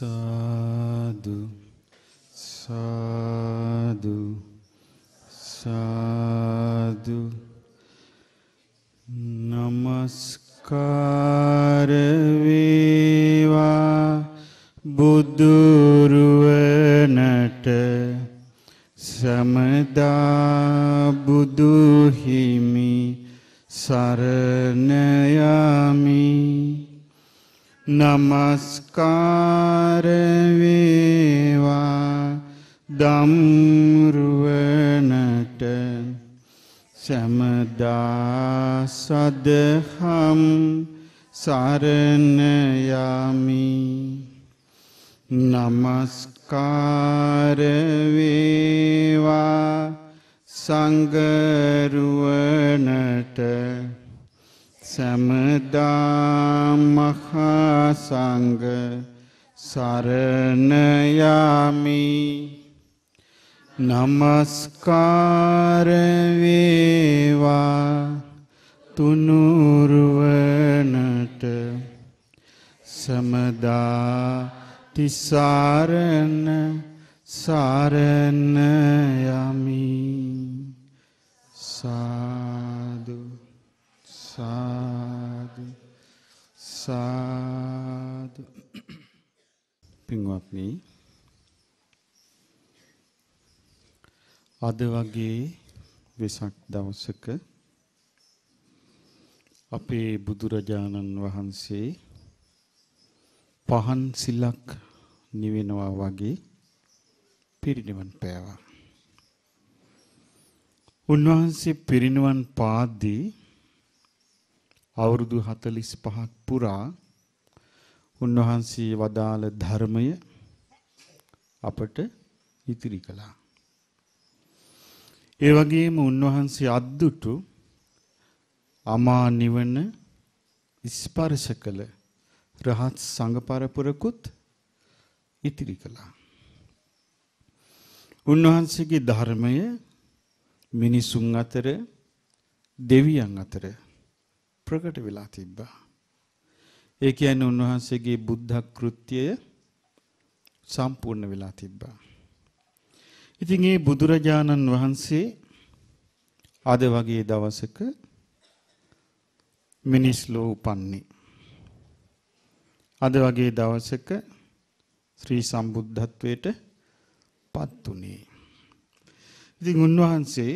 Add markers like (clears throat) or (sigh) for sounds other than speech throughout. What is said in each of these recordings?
සාදු සාදු සාදු නමස්කාර වේවා බුදුරුවනට සමදා බුදු හිමි සරණ යමි නමස්කාර දම්රුවනට සැමදා සදහම් සරණයමි නමස්කාරවේවා සංගරුවනට සැමදා මහා සංග සරණයමි නමස්කාර වේවා තුනුරුවනට සමදා තිසරණ සරණ යමි සාදු සාදු සාදු පින්වත්නි අද වගේ වෙසක් දවසක අපේ බුදුරජාණන් වහන්සේ පහන් සිලක් නිවෙනවා වගේ පිරිනිවන් පෑවා. උන්වහන්සේ පිරිනිවන් පාද්දී අවුරුදු 45ක් පුරා උන්වහන්සේ වදාළ ධර්මය අපට ඉතිරි කළා. ඒ වගේම උන්වහන්සේ අද්දුටු අමා නිවන ස්පර්ශ කළ රහත් සංඝපරපුරකුත් ඉතිරි කළා. උන්වහන්සේගේ ධර්මය මිනිසුන් අතර දෙවියන් අතර ප්‍රකට වෙලා තිබ්බා. ඒ කියන්නේ උන්වහන්සේගේ බුද්ධ කෘත්‍යය සම්පූර්ණ වෙලා තිබ්බා. ඉතින් ඒ බුදුරජාණන් වහන්සේ අද වගේ දවසක මිනිස් ලෝ උපන්නේ. අද වගේ දවසක ශ්‍රී සම්බුද්ධත්වයට පත් උනේ. ඉතින් උන්වහන්සේ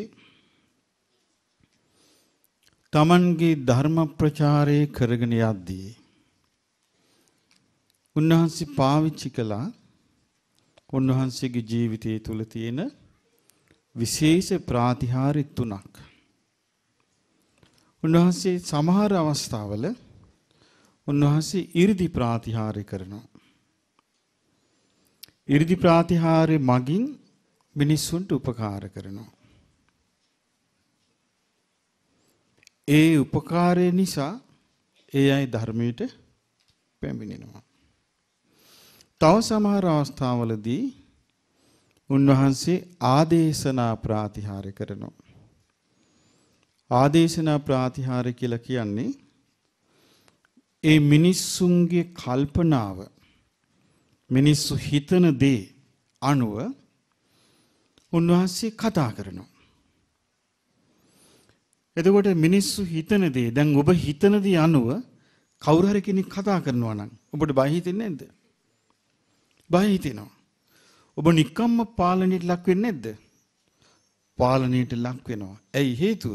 තමන්ගේ ධර්ම ප්‍රචාරය කරගෙන යද්දී උන්වහන්සේ පාවිච්චි කළා උන්වහන්සේගේ ජීවිතය තුළ තියෙන විශේෂ ප්‍රාතිහාර්ය තුනක් උන්වහන්සේ සමහර අවස්ථාවල උන්වහන්සේ 이르දි ප්‍රාතිහාර්ය කරනවා 이르දි ප්‍රාතිහාර්ය මගින් මිනිසුන්ට උපකාර කරනවා ඒ උපකාරය නිසා ඒ අය ධර්මයට පැමිණෙනවා තව සමහර අවස්ථාවලදී උන්වහන්සේ ආදේශනා ප්‍රාතිහාර කරනවා. ආදේශනා ප්‍රාතිහාර කියලා කියන්නේ ඒ මිනිස්සුන්ගේ කල්පනාව මිනිස්සු හිතන දේ අනුව උන්වහන්සේ කතා කරනවා. එතකොට මිනිස්සු හිතන දේ දැන් ඔබ හිතන දේ අනුව කවුරු හරි කෙනෙක් කතා කරනවා නම් ඔබට බය හිතෙන්නේ නැද්ද? බය හිතෙනවා. ඔබ නිකම්ම පාලනයට ලක් වෙන්නේ නැද්ද? පාලනයට ලක් වෙනවා. ඇයි හේතුව?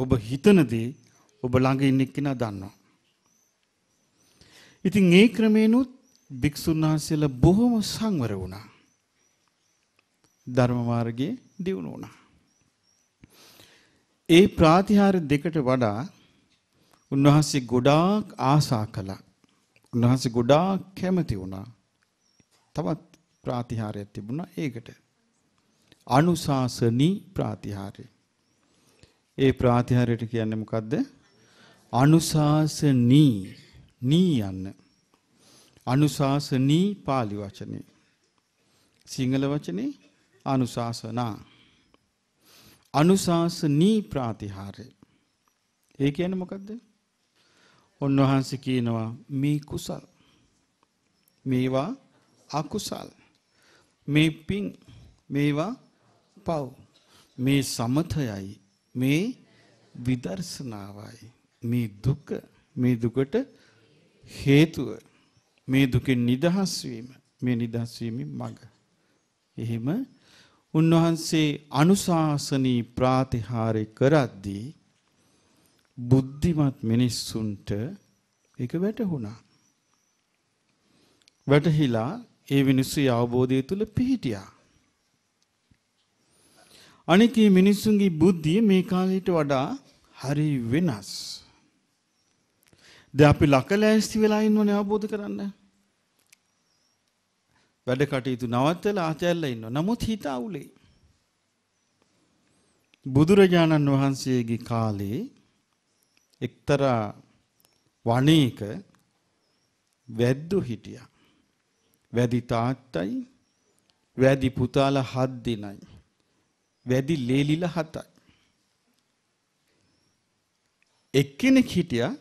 ඔබ හිතන දේ ඔබ ළඟ ඉන්න එක්කෙනා දන්නවා. ඉතින් ඒ ක්‍රමේනොත් භික්ෂුන් වහන්සේලා බොහොම සංවර වුණා. ධර්ම මාර්ගයේ දියුණු වුණා. ඒ ප්‍රාතිහාර දෙකට වඩා උන්වහන්සේ ගොඩාක් ආසා කළා. උන්වහන්සේ ගොඩාක් කැමති වුණා. තවත් ප්‍රාතිහාරයක් තිබුණා ඒකට. අනුශාසනී ප්‍රාතිහාරය. ඒ ප්‍රාතිහාරයට කියන්නේ මොකද්ද? අනුශාසනී නී යන්න. අනුශාසනී pāli වචනේ. සිංහල වචනේ අනුශාසනා. අනුශාසනී ප්‍රාතිහාරය. ඒ කියන්නේ මොකද්ද? උන්වහන්සේ කියනවා මේ කුසල් මේවා අකුසල්. මේ පිං මේවා පව්. මේ සමතයයි මේ විදර්ශනාවයි මේ දුක මේ දුකට හේතුව මේ දුකෙන් නිදහස් වීම මේ නිදහස් වීමෙන් මඟ එහෙම උන්වහන්සේ අනුශාසනී ප්‍රාතිහාරය කරද්දී බුද්ධිමත් මිනිස්සුන්ට ඒක වැටහුණා වැටහිලා ඒ මිනිස්සු අවබෝධය තුළ පිහිටියා. අනික මේ මිනිස්සුන්ගේ බුද්ධිය මේ කාලයට වඩා හරි වෙනස්. දැන් අපි ලකලෑස්ති වෙලා ඉන්නෝනේ අවබෝධ කරන්න. වැඩ කටයුතු නවත්තලා ආතැල්ලා ඉන්නවා. නමුත් හිත අවුලේ. බුදුරජාණන් වහන්සේගේ කාලේ එක්තරා වණේක වැද්දෝ හිටියා. වැඩි තාත්තයි වැඩි පුතාලා හත් දෙනයි වැඩි ලේලිලා හතයි එක්කෙනෙක් හිටියා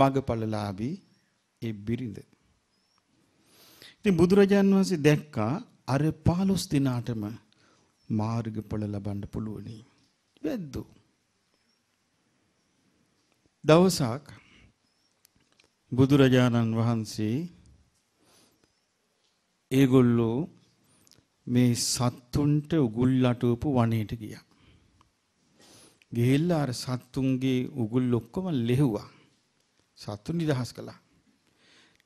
මගපලලාභී ඒ බිරිඳ ඉතින් බුදුරජාන් වහන්සේ දැක්කා අර 15 දිනාටම මාර්ගඵල ලබන්න පුළුවනි වැද්දෝ දවසක් බුදුරජාණන් වහන්සේ ඒගොල්ලෝ මේ සත්තුන්ට උගුල් අටවපු වනයේට ගියා. ගිහිල්ලා අර සත්තුන්ගේ උගුල් ඔක්කොම ලෙහුවා. සත්තු නිදහස් කළා.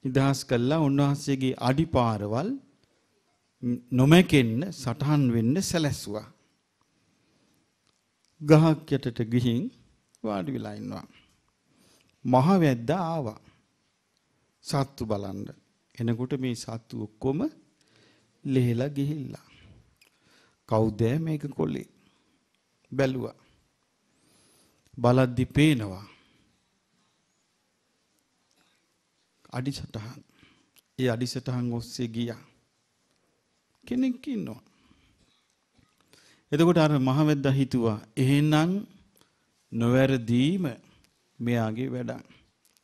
නිදහස් කළා උන්වහන්සේගේ අඩිපාරවල් නොමැකෙන්න සටහන් වෙන්න සැලැස්සුවා. ගහක් යටට ගිහින් වාඩි වෙලා ඉන්නවා. මහ වැද්දා ආවා. සත්තු බලන්න. එනකොට මේ සත්තු ඔක්කොම ලෙහෙලා ගිහිල්ලා. කවුද මේක කොල්ලේ? බැලුවා. බලද්දි පේනවා. අඩිසටහන්. ඒ අඩිසටහන් ඔස්සේ ගියා. කෙනෙක් ඉන්නවා. එතකොට අර මහවැද්දා හිතුවා එහෙනම් නොවැරදීම මෙයාගේ වැඩක්.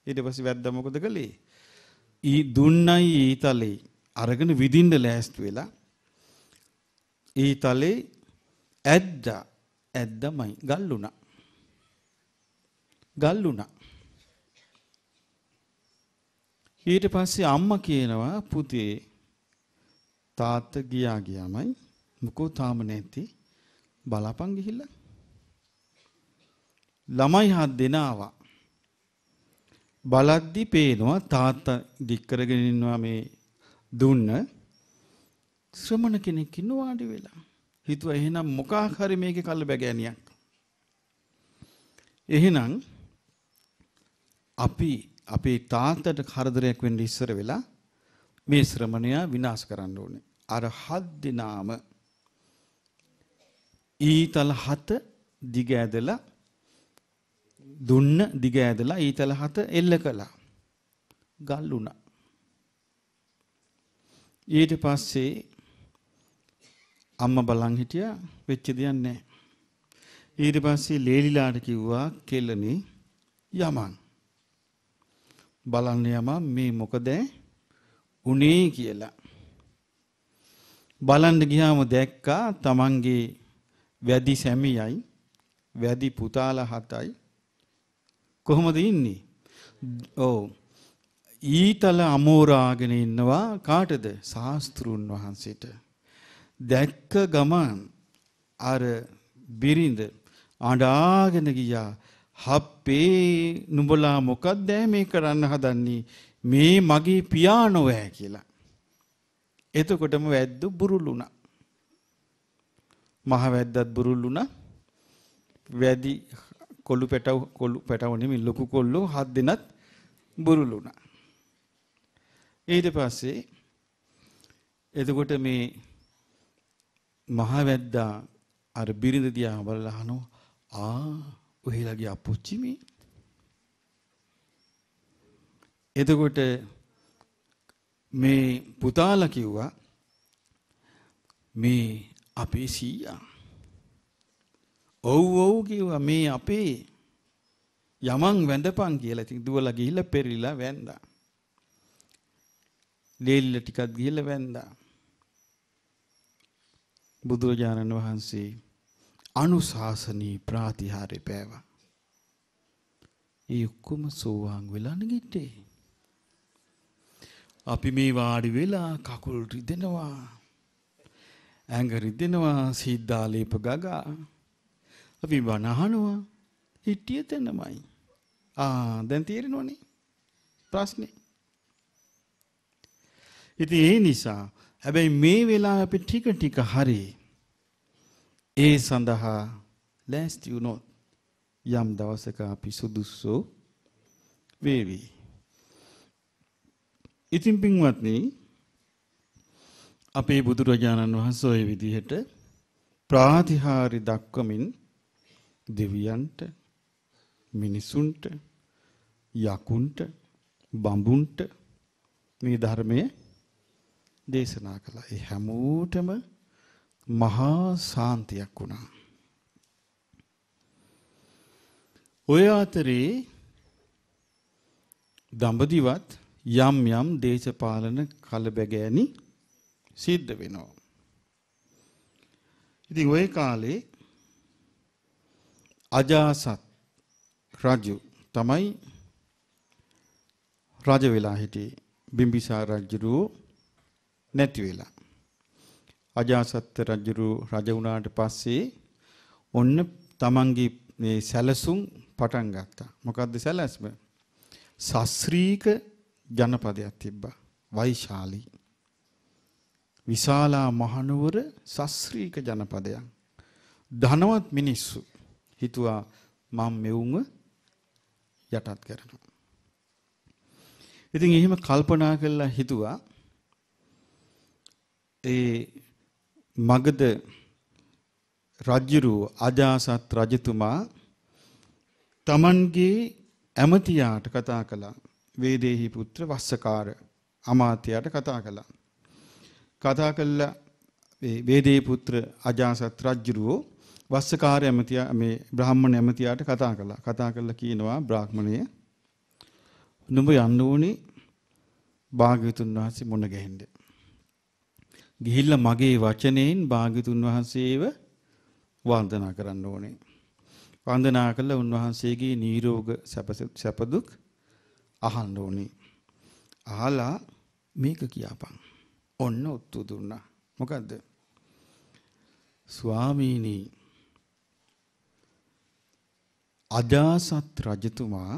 ඊට පස්සේ වැද්දා මොකද කළේ? ඊ දුන්නයි ඊතලේ අරගෙන විදින්න ලෑස්ති වෙලා ඊතලේ ඇද්ද ඇද්දමයි ගල්ුණා. ගල්ුණා. ඊට පස්සේ අම්මා කියනවා පුතේ තාත්ත ගියා ගියාමයි මොකෝ තාම නැති බලාපන් ගිහිල්ලා ළමයි හත් දෙනාවා බලද්දි පේනවා තාත්තා දික් කරගෙන ඉන්නවා මේ දුන්න ශ්‍රමණ කෙනෙක් ඉන්න වාඩි වෙලා. හිතුවා එහෙනම් මොකක් හරි මේකේ කල්ල බැගෑනියක්. එහෙනම් අපි අපේ තාත්තට කරදරයක් වෙන්න ඉස්සර වෙලා මේ ශ්‍රමණයා විනාශ කරන්න ඕනේ. අර හත් දිනාම ඊතල හත දිග ඇදලා දුන්න දිග ඇදලා ඊතල හත එල්ල කළා. ගල් වුණා. ඊට පස්සේ අම්මා බලන් හිටියා වෙච්ච දෙයක් නැහැ. ඊට පස්සේ ලේලිලාට කිව්වා කෙල්ලනේ යමන්. බලන්න යමන් මේ මොකද උනේ කියලා. බලන්න ගියාම දැක්කා තමන්ගේ වැදි සැමියයි වැදි පුතාලා හතයි කොහොමද ඉන්නේ? ඔව්. ඊතල අමෝරාගෙන ඉන්නවා කාටද? ශාස්ත්‍රුන් වහන්සේට. දැක්ක ගමන් අර බිරිඳ අඬාගෙන ගියා. "හප්පේ නුඹලා මොකක්ද මේ කරන්න හදන්නේ? මේ මගේ පියා නොවෑ" කියලා. එතකොටම වැද්දු බුරුලුණා. මහ වැද්දත් බුරුල්ලුණා. වැදි කොළු පැටව කොළු පැටව නෙමෙයි ලොකු කොල්ලෝ හත් දෙනත් බුරුල් වුණා. ඊට පස්සේ එතකොට මේ මහවැද්දා අර බිරිඳ දිහා බලලා අහනවා ආ ඔහෙලගේ අපොච්චි මේ එතකොට මේ පුතාලා කිව්වා මේ අපේ සීයා ඔව් ඔව් කිව්වා මේ අපේ යමන් වැඳපන් කියලා. ඉතින් දුවලා ගිහිල්ලා පෙරිලා වැඳා. ලේල්ල ටිකක් ගිහිල්ලා වැඳා. බුදුරජාණන් වහන්සේ අනුශාසනී ප්‍රාතිහාරය පෑවා. ඒ ඔක්කොම සෝවාන් වෙලා නැගිටේ. අපි මේ වාඩි වෙලා කකුල් රිදෙනවා. ඇඟ රිදෙනවා, සීද්දාලේප ගගා. අපි බණ අහනවා හිටිය තැනමයි. ආ දැන් තේරෙනවනේ ප්‍රශ්නේ. ඉතින් ඒ නිසා හැබැයි මේ වෙලාවේ අපි ටික ටික හරි ඒ සඳහා ලෑස්ති වුණොත් යම් දවසක අපි සුදුසු වේවි. ඉතින් පින්වත්නි අපේ බුදුරජාණන් වහන්සේ ওই විදිහට ප්‍රාතිහාරි දක්වමින් දෙවියන්ට මිනිසුන්ට යකුන්ට බඹුන්ට මේ ධර්මයේ දේශනා කළා. ඒ හැමෝටම මහා සාන්තියක් වුණා. ඔය අතරේ දඹදිවත් යම් යම් දේශපාලන කලබගෑනි සිද්ධ වෙනවා. ඉතින් ওই කාලේ අජාසත් රජු තමයි රජ වෙලා හිටියේ බිම්බිසාර රජුරු නැති වෙලා අජාසත් රජුරු රජ වුණාට පස්සේ ඔන්න තමන්ගේ මේ සැලසුම් පටන් ගත්තා මොකද්ද සැලැස්ම සස්ත්‍රීක ජනපදයක් තිබ්බා වෛශාලී විශාලා මහනුවර සස්ත්‍රීක ජනපදයක් ධනවත් මිනිස්සු හිතුවා මම මෙවුන්ව යටත් කරනවා. ඉතින් එහෙම කල්පනා කරලා හිතුවා ඒ මගද රජුරු අජාසත් රජතුමා තමන්ගේ ඇමතියාට කතා කළා වේදේහි පුත්‍ර වස්සකාර අමාත්‍යයාට කතා කළා කතා කළා වේදේහි පුත්‍ර අජාසත් රජුරෝ වස්සකාර ඇමතියා මේ බ්‍රාහ්මණ ඇමතියාට කතා කළා. කතා කරලා කියනවා බ්‍රාහ්මණය නුඹ යන්න ඕනේ භාග්‍යතුන් වහන්සේ මුණ ගැහෙන්න. ගිහිල්ලා මගේ වචනයෙන් භාග්‍යතුන් වහන්සේව වන්දනා කරන්න ඕනේ. වන්දනා කළා උන්වහන්සේගේ නිරෝග සැපදුක් අහන්න ඕනේ. අහලා මේක කියාපන්. ඔන්න ඔත්තු දුන්නා. මොකද්ද? ස්වාමීනි අජාසත් රජතුමා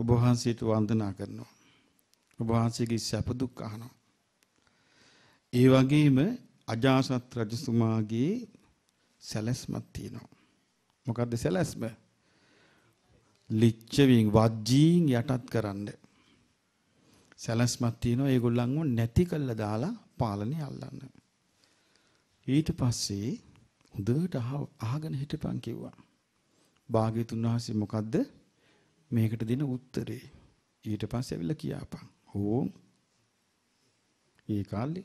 ඔබ වහන්සේට වන්දනා කරනවා. ඔබ වහන්සේගේ සැප දුක් අහනවා. ඒ වගේම අජාසත් රජතුමාගේ සැලැස්මක් තියෙනවා. මොකද්ද සැලැස්ම? ලිච්ඡවින් වජ්ජීන් යටත් කරන්න. සැලැස්මක් තියෙනවා ඒගොල්ලන්ව නැති කළා දාලා පාලනේ අල්ලන්න. ඊට පස්සේ හොඳට අහගෙන හිටපන් කිව්වා. භාග්‍යතුන් වහන්සේ මොකද්ද මේකට දෙන උත්තරේ ඊට පස්සේ ඇවිල්ලා කියාපන් ඕම් ඒ කාලේ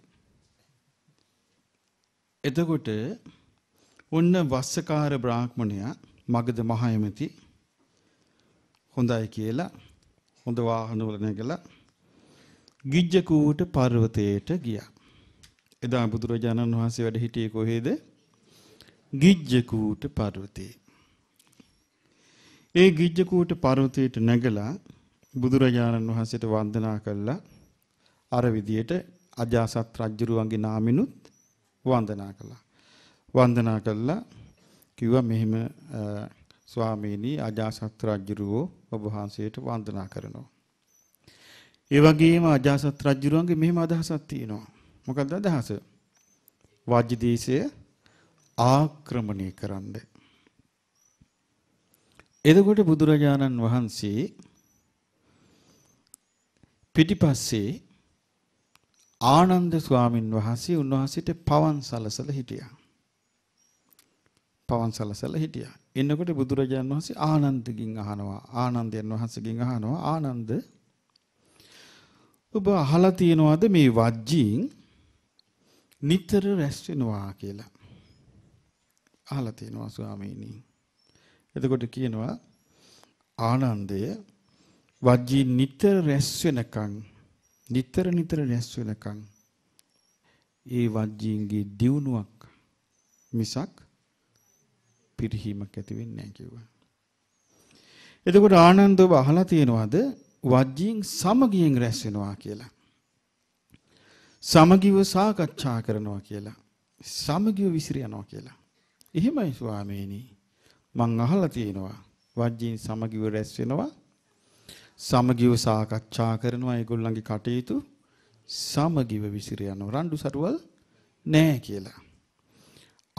එතකොට ඔන්න වස්සකාර බ්‍රාහ්මණයා මගද මහයමති හොඳයි කියලා හොඳ වාහනවල නැගලා ගිජ්ජකූට පර්වතයට ගියා. එදා බුදුරජාණන් වහන්සේ වැඩ හිටියේ කොහේද? ගිජ්ජකූට පර්වතේ. ඒ ගිජ්ජකූට පර්වතයට නැගලා බුදුරජාණන් වහන්සේට වන්දනා කළා. අර විදියට අජාසත් රජුරුවන්ගේ නාමිනුත් වන්දනා කළා. වන්දනා කළා කිව්වා මෙහෙම ස්වාමීනි අජාසත් රජුරුවෝ ඔබ වහන්සේට වන්දනා කරනවා. ඒ වගේම අජාසත් රජුරුවන්ගේ මෙහෙම අදහසක් තියෙනවා. මොකක්ද අදහස? වාජ්‍ය දේශය ආක්‍රමණය කරන්නේ එතකොට බුදුරජාණන් වහන්සේ පිටිපස්සේ ආනන්ද ස්වාමින් වහන්සේ උන්වහන්සේට පවන් සලසල හිටියා. පවන් සලසල හිටියා. එන්නකොට බුදුරජාණන් වහන්සේ ආනන්දගෙන් අහනවා ආනන්දයන් වහන්සේගෙන් අහනවා ආනන්ද ඔබ අහලා තියෙනවද මේ වජ්ජින් නිතර රැස් වෙනවා කියලා? අහලා තියෙනවා ස්වාමීනි. එතකොට කියනවා ආනන්දය වජ්ජී නිතර රැස් වෙනකන් නිතර නිතර රැස් වෙනකන් ඒ වජ්ජීන්ගේ දියුණුවක් මිසක් පිරිහීමක් ඇති වෙන්නේ නැහැ කිව්වා. එතකොට ආනන්ද ඔබ අහලා තියෙනවද වජ්ජීන් සමගියෙන් රැස් වෙනවා කියලා? සමගිව සාකච්ඡා කරනවා කියලා. සමගිව විසිර යනවා කියලා. එහෙමයි ස්වාමීනි. මං අහලා තියෙනවා වජ්ජින් සමගිව රැස් වෙනවා සමගිව සාකච්ඡා කරනවා ඒගොල්ලන්ගේ කටයුතු සමගිව විසිර යනවා රණ්ඩු සරුවල් නැහැ කියලා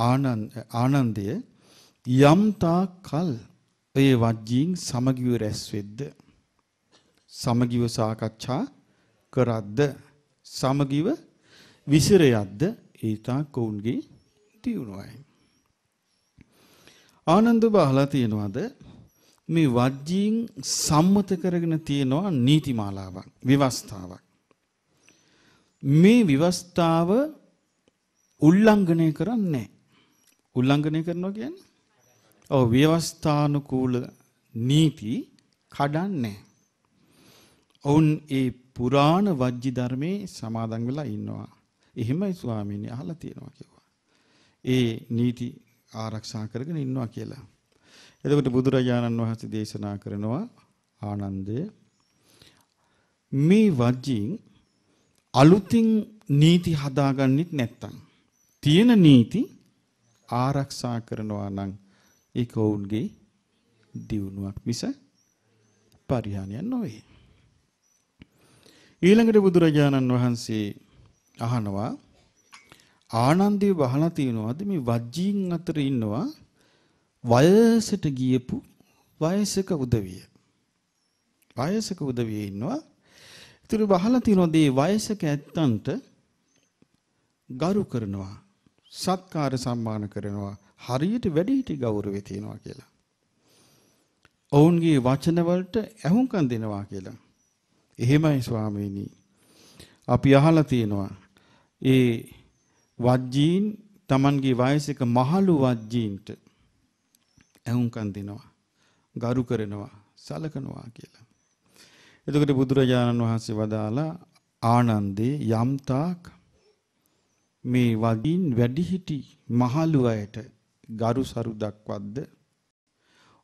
ආනන්ද ආනන්දය යම්තා කල් ඒ වජ්ජින් සමගිව රැස් වෙද්ද සමගිව සාකච්ඡා කරද්ද සමගිව විසිර යද්ද ඒතා කවුන්ගේ දියුණුවයි ආනන්ද බහලා තියනවාද මේ වජ්ජීන් සම්මත කරගෙන තියනවා නීතිමාලාවක් විවස්ථාවක් මේ විවස්ථාව උල්ලංඝනය කරන්නේ උල්ලංඝනය කරනවා කියන්නේ ඔව් ව්‍යවස්ථානුකූල නීති කඩන්නේ ඔවුන් ඒ පුරාණ වජ්ජි ධර්මයේ සමාදන් වෙලා ඉන්නවා. එහෙමයි ස්වාමීනි අහලා තියෙනවා කිව්වා. ඒ නීති ආරක්ෂා කරගෙන ඉන්නවා කියලා. එතකොට බුදුරජාණන් වහන්සේ දේශනා කරනවා ආනන්දය මේ වජින් අලුතින් නීති හදාගන්නෙත් නැත්තම් තියෙන නීති ආරක්ෂා කරනවා නම් ඒක ඔවුන්ගේ දියුණුවක් මිස පරිහානියක් නොවේ. ඊළඟට බුදුරජාණන් වහන්සේ අහනවා ආනන්දේ වහලා තියෙනවාද මේ වජ්ජීන් අතර ඉන්නවා වයසට ගියපු වයසක උදවිය. වයසක උදවිය ඉන්නවා. ඉතුරු වහලා තියෙනවා මේ වයසක ඇත්තන්ට ගරු කරනවා. සත්කාර සම්මාන කරනවා. හරියට වැඩිහිටි ගෞරවය තියෙනවා කියලා. ඔවුන්ගේ වචන වලට ඇහුම්කන් දෙනවා කියලා. එහෙමයි ස්වාමීනි. අපි අහලා තියෙනවා. ඒ වජ්ජීන් Tamanගේ වයසක මහලු වජ්ජීන්ට ඇහුම්කන් දෙනවා. ගරු කරනවා, සලකනවා කියලා. එතකොට බුදුරජාණන් වහන්සේ වදාලා ආනන්දේ යම්තාක් මේ වදින් වැඩිහිටි මහලු අයට ගරු සරු දක්වද්ද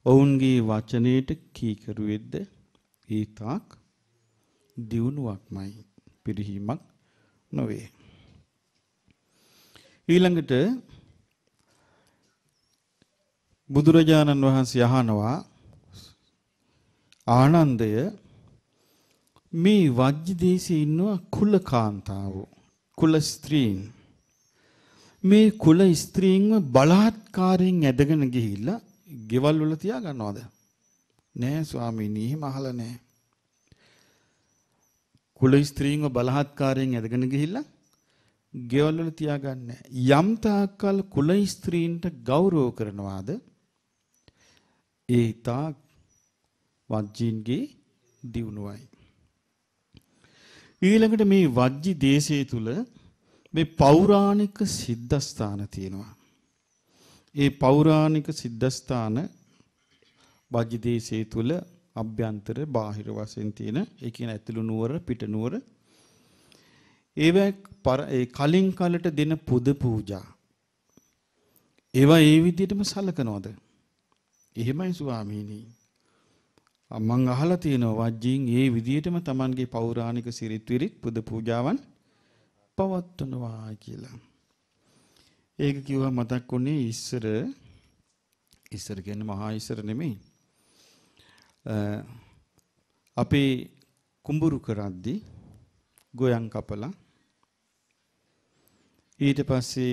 ඔවුන්ගේ වචනයට කීකරු වෙද්ද ඊතාක් දියුණුවක්මයි පිරිහීමක් නොවේ ඊළඟට බුදුරජාණන් වහන්සේ අහනවා ආනන්දය මේ වජ්ජ දේශේ ඉන්නවා කුලකාන්තාවෝ කුල ස්ත්‍රීන් මේ කුල ස්ත්‍රීන්ව බලාත්කාරයෙන් ඇදගෙන ගිහිල්ලා ගෙවල් වල තියා ගන්නවද නෑ ස්වාමීනි එහෙම අහලා නෑ කුල ස්ත්‍රීන්ව බලාත්කාරයෙන් ඇදගෙන ගිහිල්ලා ගෙවල් වල තියාගන්නේ යම් තාක්කල් කුල ස්ත්‍රීන්ට ගෞරව කරනවාද ඒ තා වජ්ජින්ගේ දියුණුවයි ඊළඟට මේ වජ්ජි දේශයේ තුල මේ පෞරාණික සිද්ධස්ථාන තියෙනවා ඒ පෞරාණික සිද්ධස්ථාන වජ්ජි දේශයේ තුල අභ්‍යන්තර බාහිර වශයෙන් තියෙන ඒ කියන ඇතුළු නුවර පිට නුවර ඒවා කලින් කලට දෙන පුද පූජා. ඒවා ඒ විදිහටම සලකනවද? එහෙමයි ස්වාමීනි. මං අහලා තියෙනවා වජ්ජින් ඒ විදිහටම Tamanගේ පෞරාණික සිරිත් විරිත් පුද පූජාවන් පවත්වනවා කියලා. ඒක කිව්වා මතක් වුණේ ඉස්සර ඉස්සර කියන්නේ මහා ඉස්සර නෙමෙයි. අපේ කුඹුරු කරද්දී ගොයන් කපලා ඊට පස්සේ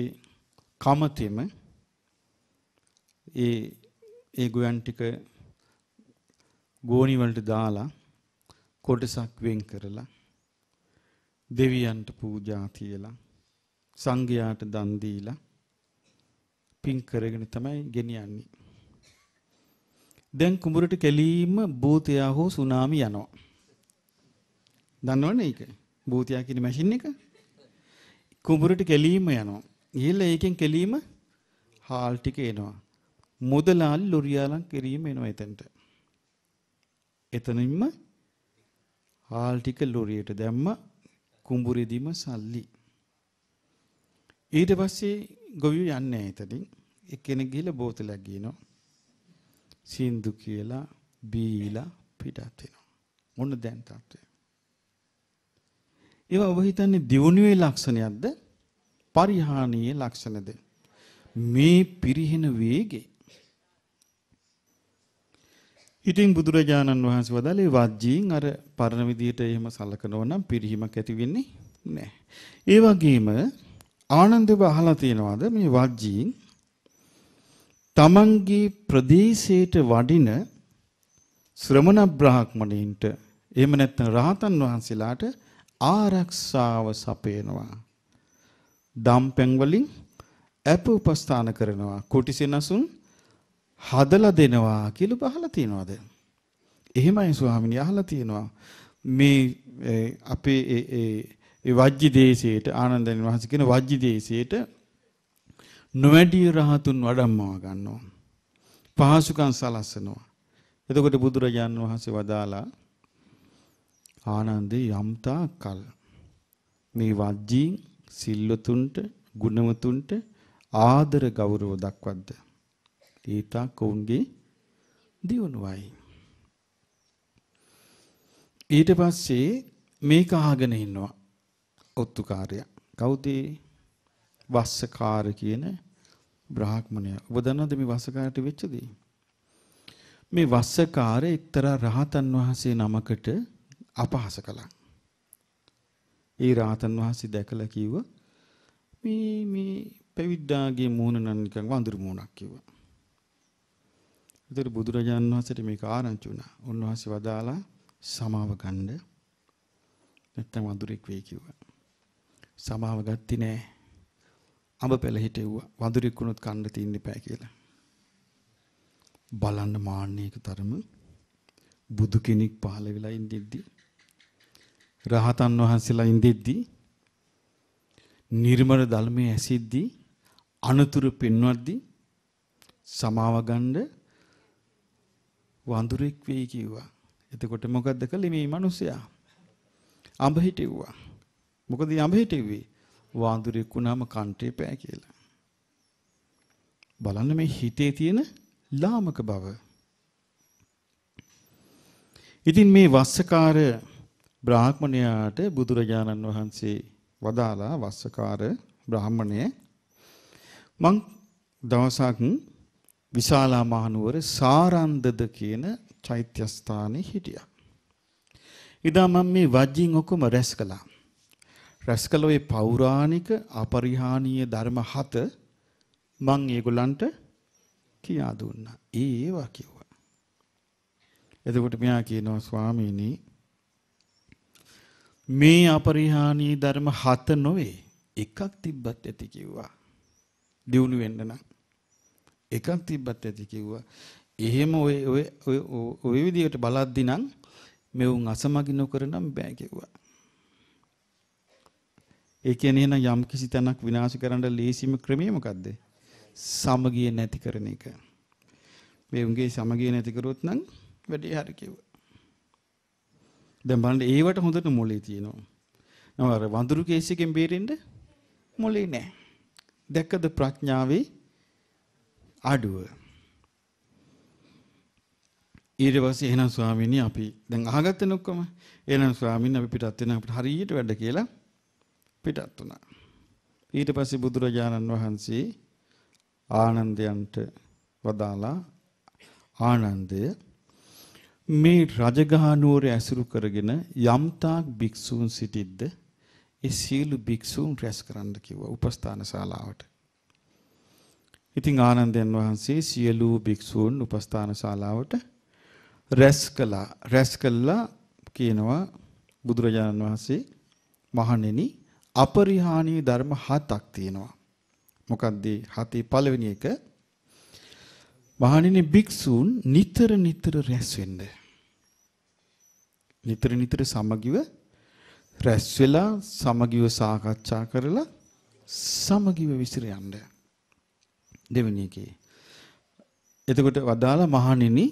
කමතෙම ඒ ඒ ගොයන් ටික ගෝණි වලට දාලා කොටසක් වෙන් කරලා දෙවියන්ට පූජා තියලා සංඝයාට දන් දීලා පින් කරගෙන තමයි ගෙනියන්නේ. දැන් කුඹරට කෙලීම භූතයා හෝ සුනාමි යනවා. දන්නවනේ ඒක. භූතයා කියන මැෂින් එක කුඹුරට කෙලීම යනවා. ගිහිල්ලා ඒකෙන් කෙලීම හාල් ටික එනවා. මුදලාලි ලොරියාලම් කිරීම එනවා එතනට. එතනින්ම හාල් ටික ලොරියට දැම්ම කුඹුරෙදිම සල්ලි. ඊට පස්සේ ගොවියෝ යන්නේ එතනින්. එක්කෙනෙක් ගිහිල්ලා බෝතලයක් ගිනනවා. සින්දු කියලා බීලා පිටත් වෙනවා. මොන දැන් තත්ත්වය? ඒවා ඔබ හිතන්නේ දියුණුවේ ලක්ෂණයක්ද? පරිහානියේ ලක්ෂණද? මේ පිරිහෙන වේගේ. ඉතින් බුදුරජාණන් වහන්සේ වදාළේ වජ්ජීන් අර පරණ විදියට එහෙම සලකනවා නම් පිරිහීමක් ඇති වෙන්නේ නැහැ. ඒ වගේම ආනන්දව අහලා තියෙනවාද මේ වජ්ජීන් තමන්ගේ ප්‍රදේශයට වඩින ශ්‍රමණ බ්‍රාහ්මණයින්ට එහෙම නැත්නම් රහතන් වහන්සේලාට ආරක්ෂාව සපයනවා. දම්පැන් වලින් ඇප උපස්ථාන කරනවා. කුටිසෙනසුන් හදලා දෙනවා කියලා බහලා තියනවාද? එහෙමයි ස්වාමිනී අහලා තියනවා. මේ අපේ ඒ වජ්ජි දේශයේට ආනන්දයන් වහන්සේ කියන වජ්ජි දේශයේට නොවැඩිය රහතුන් වඩම්මවා ගන්නවා. පහසුකම් සලස්සනවා. එතකොට බුදුරජාන් වහන්සේ වදාලා ආනන්දේ යම්තා කල් මේ වජ්ජීන් සිල්වතුන්ට ගුණවතුන්ට ආදර ගෞරව දක්වද්ද ඊතා කවුන්ගේ දියුණුවයි ඊට පස්සේ මේක අහගෙන ඉන්නවා ඔත්තුකාරයා කවුද වස්සකාර කියන බ්‍රාහ්මණයා ඔබ දන්නවද මේ වස්සකාරට වෙච්ච දේ මේ වස්සකාර එක්තරා රහතන් වහන්සේ නමකට අපහාස කළා. ඒ රාතන් වහන්සේ දැකලා කිව්ව මේ මේ පැවිද්දාගේ මූණ නම් නිකන් වඳුරු මූණක් කිව්වා. ඒතර බුදුරජාන් වහන්සේට මේක ආරංචි වුණා. උන්වහන්සේ වදාලා සමාව ගන්න නැත්තම් වඳුරෙක් වෙයි කිව්වා. සමාව ගත්තේ නෑ. අඹ පෙළ හිටෙව්වා. වඳුරෙක් වුණොත් කන්න තින්න එපා කියලා. බලන්න මාන්නේක තරම බුදු කෙනෙක් පහළ වෙලා ඉඳිද්දී රහතන් වහන්සේලා ඉඳෙද්දී නිර්මල ධර්මයේ ඇසෙද්දී අනතුරු පෙන්වද්දී සමාව ගන්න වඳුරෙක් වෙයි කිව්වා. එතකොට මොකද්ද කළේ මේ මිනිසයා? අඹ හිටෙව්වා. මොකද අඹ හිටෙව්වේ? වඳුරෙක් වුණාම කන්ටේ පෑ කියලා. බලන්න මේ හිතේ තියෙන ලාමක බව. ඉතින් මේ වස්සකාරය බ්‍රාහ්මණයාට බුදුරජාණන් වහන්සේ වදාලා වස්සකාර බ්‍රාහ්මණය මං දවසක් විශාලා මහනුවර සාරන්දද කියන චෛත්‍යස්ථානයේ හිටියා. ඉදා මම මේ වජ්ජින් ඔක්කොම රැස් කළා. රැස් කළ ওই පෞරාණික අපරිහානීය ධර්ම හත මං ඒගොල්ලන්ට කියා දුන්නා. ඒවා කිව්වා. එතකොට මෙයා කියනවා ස්වාමීනි මේ අපරිහානී ධර්ම හත නොවේ එකක් තිබ්බත් ඇති කිව්වා. දියුණු වෙන්න නම් එකක් තිබ්බත් ඇති කිව්වා. එහෙම ඔය ඔය ඔය විදියට බලද්දි නම් මෙවුන් අසමගි නොකර නම් බෑ කිව්වා. ඒ කියන්නේ නම් යම් කිසි තැනක් විනාශ කරන්න ලේසිම ක්‍රමය මොකද්ද? සමගිය නැති කරන එක. මේ උන්ගේ සමගිය නැති කරොත් නම් වැඩේ හරි කිව්වා. දැන් බලන්න ඒවට හොඳට මොලේ තියෙනවා. නම අර වඳුරු කේස් එකෙන් බේරෙන්න මොලේ නැහැ. දැක්කද ප්‍රඥාවේ අඩුව. ඊට පස්සේ එහෙනම් ස්වාමීනි අපි දැන් අහගත්තනේ ඔක්කොම. එහෙනම් ස්වාමීනි අපි පිටත් වෙන අපිට හරියට වැඩ කියලා පිටත් වුණා. ඊට පස්සේ බුදුරජාණන් වහන්සේ ආනන්දයන්ට වදාලා ආනන්දය මේ රජගහ නුවර ඇසුරු කරගෙන යම්තාක් භික්ෂූන් සිටිද්ද ඒ සියලු භික්ෂූන් රැස් කරන්න කිව්වා උපස්ථාන ශාලාවට. ඉතින් ආනන්දයන් වහන්සේ සියලු භික්ෂූන් උපස්ථාන ශාලාවට රැස් කළා. රැස් කළා කියනවා බුදුරජාණන් වහන්සේ මහණෙනි අපරිහානීය ධර්ම හතක් තියෙනවා. මොකක්ද හතේ පළවෙනි එක? මහණෙනි භික්ෂූන් නිතර නිතර රැස් වෙන්නේ නිතර නිතර සමගිව රැස් වෙලා සමගිව සාකච්ඡා කරලා සමගිව විසිර යන්න. දෙවෙනි එකේ. එතකොට වදාලා මහණෙනි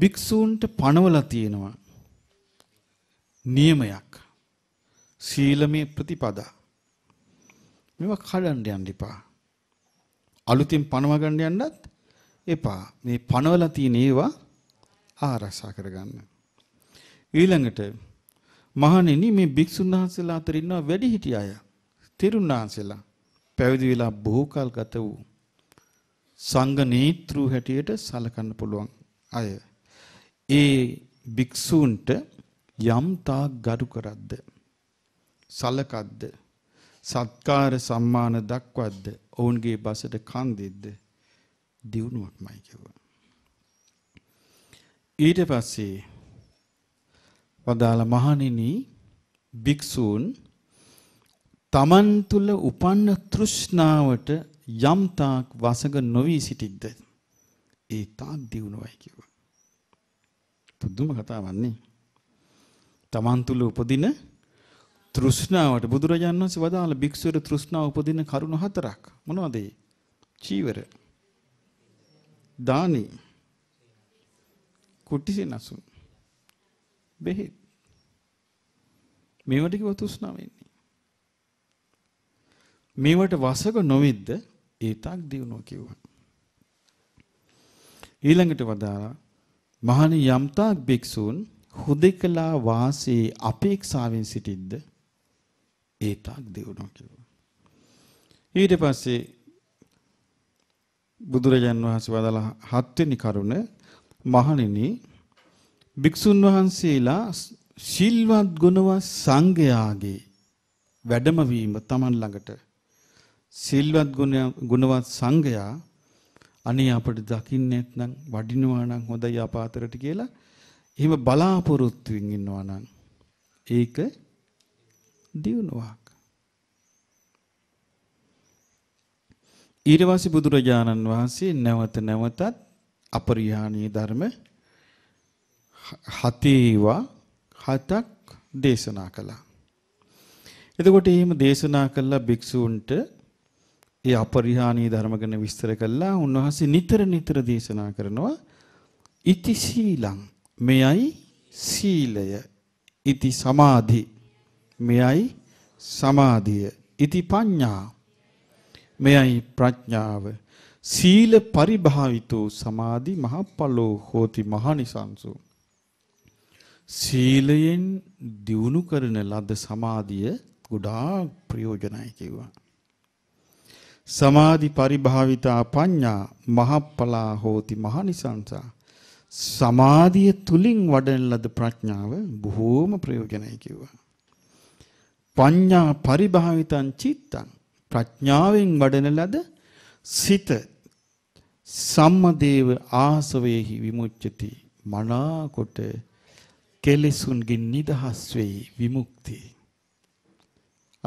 භික්ෂූන්ට පණවලා තියෙනවා නියමයක්. සීලමේ ප්‍රතිපදා. මේවා කඩන්න යන්න එපා. අලුතින් පණව ගන්න යන්නත් එපා. මේ පණවලා තියෙන ඒවා ආරක්ෂා කරගන්න. ඊළඟට මහණෙනි මේ භික්ෂුන් වහන්සේලා අතර ඉන්නවා වැඩිහිටි අය. තෙරුන් වහන්සේලා පැවිදි වෙලා බොහෝ කල් ගත වූ සංඝ නේත්‍රු හැටියට සලකන්න පුළුවන් අය. ඒ භික්ෂූන්ට යම් තාක් ගරු කරද්ද සලකද්ද සත්කාර සම්මාන දක්වද්ද ඔවුන්ගේ බසට කන් දෙද්ද දියුණුවක්මයි කිව්වා. ඊට පස්සේ වදාළ මහණෙනි භික්ෂූන් තමන් තුල උපන්න තෘෂ්ණාවට යම් තාක් වසඟ නොවි සිටිද්ද ඒ තාක් දියුණුවයි කිව්වා. පුදුම කතාවක් නේ. තමන් තුල උපදින තෘෂ්ණාවට බුදුරජාණන් වහන්සේ වදාළ භික්ෂුවට තෘෂ්ණාව උපදින කරුණු හතරක්. මොනවද ඒ? චීවර. දානි. කුටිසෙනසුන්. බෙහෙත්. මේවට කිව්ව තෘෂ්ණාව එන්නේ. මේවට වසක නොවිද්ද ඒතක් දිනුවා කිව්වා. ඊළඟට වදාලා මහණි යම්තාක් භික්ෂූන් හුදෙකලා වාසයේ අපේක්ෂාවෙන් සිටින්ද ඒතක් දිනුවා කිව්වා. ඊට පස්සේ බුදුරජාන් වහන්සේ වදාළ හත්වෙනි කරුණ මහණෙනි භික්ෂුන් වහන්සේලා ශිල්වත් ගුණවත් සංඝයාගේ වැඩම වීම Taman ළඟට සිල්වත් ගුණවත් සංඝයා අනේ අපට දකින්නෙත් නම් වඩිනවා නම් හොඳයි අපාතරට කියලා එහෙම බලාපොරොත්තුෙන් ඉන්නවා නම් ඒක දියුණුවක් ඊට පස්සේ බුදුරජාණන් වහන්සේ නැවත නැවතත් අපරිහානීය ධර්ම හතේවා හතක් දේශනා කළා. එතකොට එහෙම දේශනා කළා භික්ෂූන්ට ඒ අපරිහානීය ධර්ම ගැන විස්තර කළා. උන්වහන්සේ නිතර නිතර දේශනා කරනවා ඉති සීලං මෙයයි සීලය ඉති සමාධි මෙයයි සමාධිය ඉති පඤ්ඤා මෙයයි ප්‍රඥාව සීල පරිභාවිතෝ සමාධි මහප්පලෝ හෝති මහනිසංසෝ සීලයෙන් දියුණු කරන ලද සමාධිය ගොඩාක් ප්‍රයෝජනයි කිව්වා. සමාධි පරිභාවිතා පඤ්ඤා මහප්පලා හෝති මහනිසංසා. සමාධිය තුලින් වඩන ලද ප්‍රඥාව බොහෝම ප්‍රයෝජනයි කිව්වා. පඤ්ඤා පරිභාවිතං චිත්තං ප්‍රඥාවෙන් වඩන ලද සිත සම්මදේව ආසවේහි විමුච්ඡති මනාකොට කෙලෙසුන්ගෙන් නිදහස් වෙයි විමුක්තිය.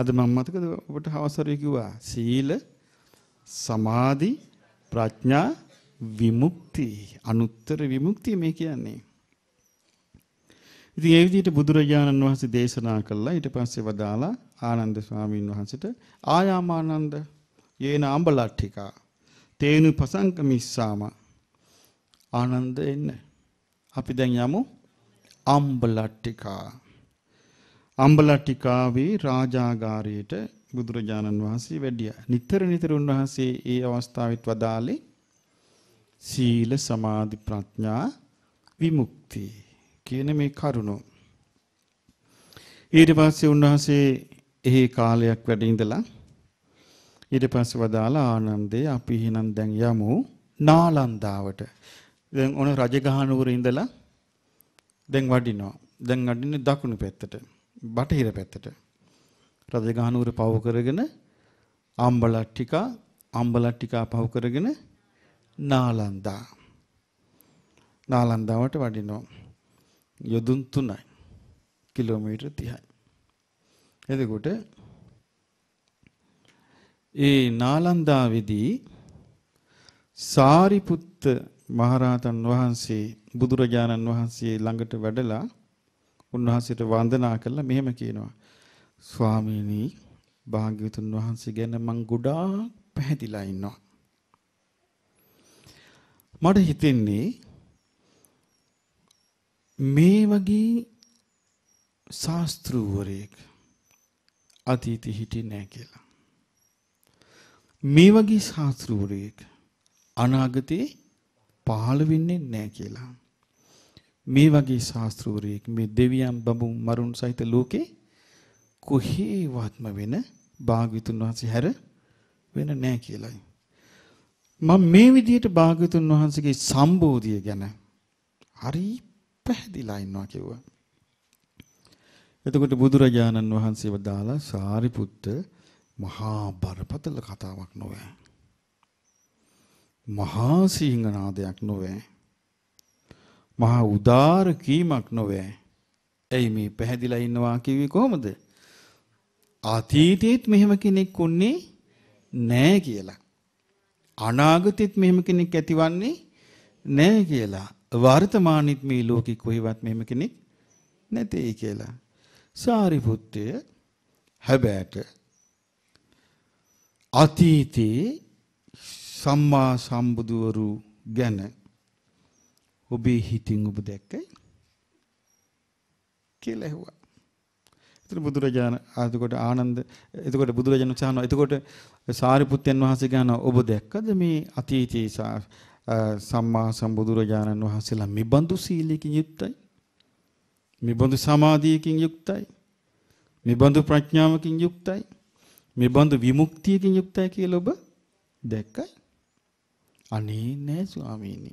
අද මම මතකද ඔබට හවසරේ කිව්වා සීල සමාධි ප්‍රඥා විමුක්ති අනුත්තර විමුක්තිය මේ කියන්නේ. ඉතින් ඒ විදිහට බුදුරජාණන් වහන්සේ දේශනා කළා ඊට පස්සේ වදාලා ආනන්ද ස්වාමීන් වහන්සේට ආයාමානන්ද යේන අම්බලට්ඨිකා තේනු පසංක මිස්සාම ආනන්ද එන්න අපි දැන් යමු අම්බලට්ටිකා අම්බලට්ටිකාවේ රාජාගාරයට බුදුරජාණන් වහන්සේ වැඩියා. නිතර නිතර උන්වහන්සේ ඒ අවස්ථාවෙත් වදාළේ සීල සමාධි ප්‍රඥා විමුක්තිය කියන මේ කරුණෝ ඊට පස්සේ උන්වහන්සේ එහි කාලයක් වැඩ ඉඳලා ඊට පස්සේ වදාලා ආනන්දේ අපි එහෙනම් දැන් යමු නාලන්දාවට. දැන් ඔන රජගහනුවර ඉඳලා දැන් වඩිනවා. දැන් වඩින්නේ දකුණු පැත්තට. බටහිර පැත්තට. රජගහනුවර පව කරගෙන අම්බලට්ටිකා අම්බලට්ටිකා පව කරගෙන නාලන්දා. නාලන්දාවට වඩිනවා. යොදුන් 3යි. කිලෝමීටර් 30යි. එතකොට ඒ නාලන්දාවේදී සාරිපුත්ත මහරහතන් වහන්සේ බුදුරජාණන් වහන්සේ ළඟට වැඩලා උන්වහන්සේට වන්දනා කළා මෙහෙම කියනවා ස්වාමීනි භාග්‍යවතුන් වහන්සේ ගැන මං ගොඩාක් පැහැදිලා ඉන්නවා මට හිතෙන්නේ මේ වගේ ශාස්ත්‍රූවරයෙක් අතීතෙ හිටියේ නැහැ කියලා මේ වගේ ශාස්ත්‍රූවරයෙක් අනාගතේ පහළ වෙන්නේ නැහැ කියලා. මේ වගේ ශාස්ත්‍රූරියෙක් මේ දෙවියන් බඹුන් මරුන් සහිත ලෝකේ කොහේවත්ම වෙන භාග්‍යතුන් වහන්සේ හැර වෙන නැහැ කියලයි. මම මේ විදිහට භාග්‍යතුන් වහන්සේගේ සම්බෝධිය ගැන හරි පැහැදිලා ඉන්නවා කිව්වා. එතකොට බුදුරජාණන් වහන්සේ වදාලා සාරිපුත්ත මහා බරපතල කතාවක් නොවේ. මහා සිංහනාදයක් නොවේ. මහා උදාර කීමක් නොවේ. එයි මේ පැහැදිලා ඉන්නවා කිව්වේ කොහොමද? අතීතයේත් මෙහෙම කෙනෙක් උන්නේ නෑ කියලා. අනාගතයේත් මෙහෙම කෙනෙක් ඇතිවන්නේ නෑ කියලා. වර්තමානෙත් මේ ලෝකෙ කොහෙවත් මෙහෙම කෙනෙක් නැtei කියලා. සාරිපුත්‍රය හැබෑට අතීතේ සම්මා සම්බුදුවරු ගැන ඔබේ හිතින් ඔබ දැක්කයි කියලා ඇහුවා. එතකොට බුදුරජාණන් ආතකොට ආනන්ද එතකොට බුදුරජාණන් සාහනවා. එතකොට සාරිපුත්යන් වහන්සේ ගහනවා ඔබ දැක්කද මේ අතීතේ සම්මා සම්බුදුරජාණන් වහන්සේලා මිබඳු සීලයකින් යුක්තයි. මිබඳු සමාධියකින් යුක්තයි. මිබඳු ප්‍රඥාවකින් යුක්තයි. මිබඳු විමුක්තියකින් යුක්තයි කියලා ඔබ දැක්කයි. අනේ නෑ ස්වාමීනි.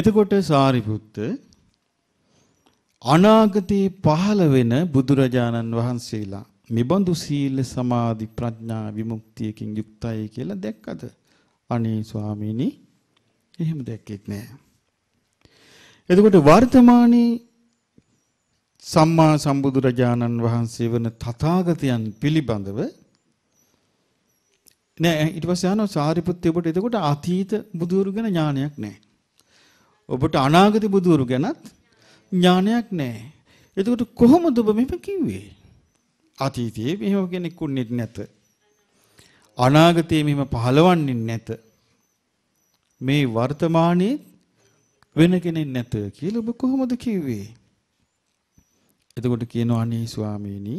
එතකොට සාරිපුත්ත අනාගතයේ පහළ වෙන බුදුරජාණන් වහන්සේලා නිබඳු සීල සමාධි ප්‍රඥා විමුක්තියකින් යුක්තයි කියලා දැක්කද? අනේ ස්වාමීනි එහෙම දැක්කෙත් නෑ. එතකොට වර්තමානයේ සම්මා සම්බුදුරජාණන් වහන්සේ වන තථාගතයන් පිළිබඳව නෑ ඊට පස්සේ අහනවා සාරිපුත්තු ඔබට එතකොට අතීත බුදුවරු ගැන ඥානයක් නෑ. ඔබට අනාගත බුදුවරු ගැනත් ඥානයක් නෑ. එතකොට කොහොමද ඔබ මෙහෙම කිව්වේ? අතීතයේ මෙහෙම කෙනෙක් උන්නේ නැත. අනාගතයේ මෙහෙම පහළවන්නේ නැත. මේ වර්තමානයේ වෙන කෙනෙක් නැත කියලා ඔබ කොහොමද කිව්වේ? එතකොට කියනවා අනේ ස්වාමීනි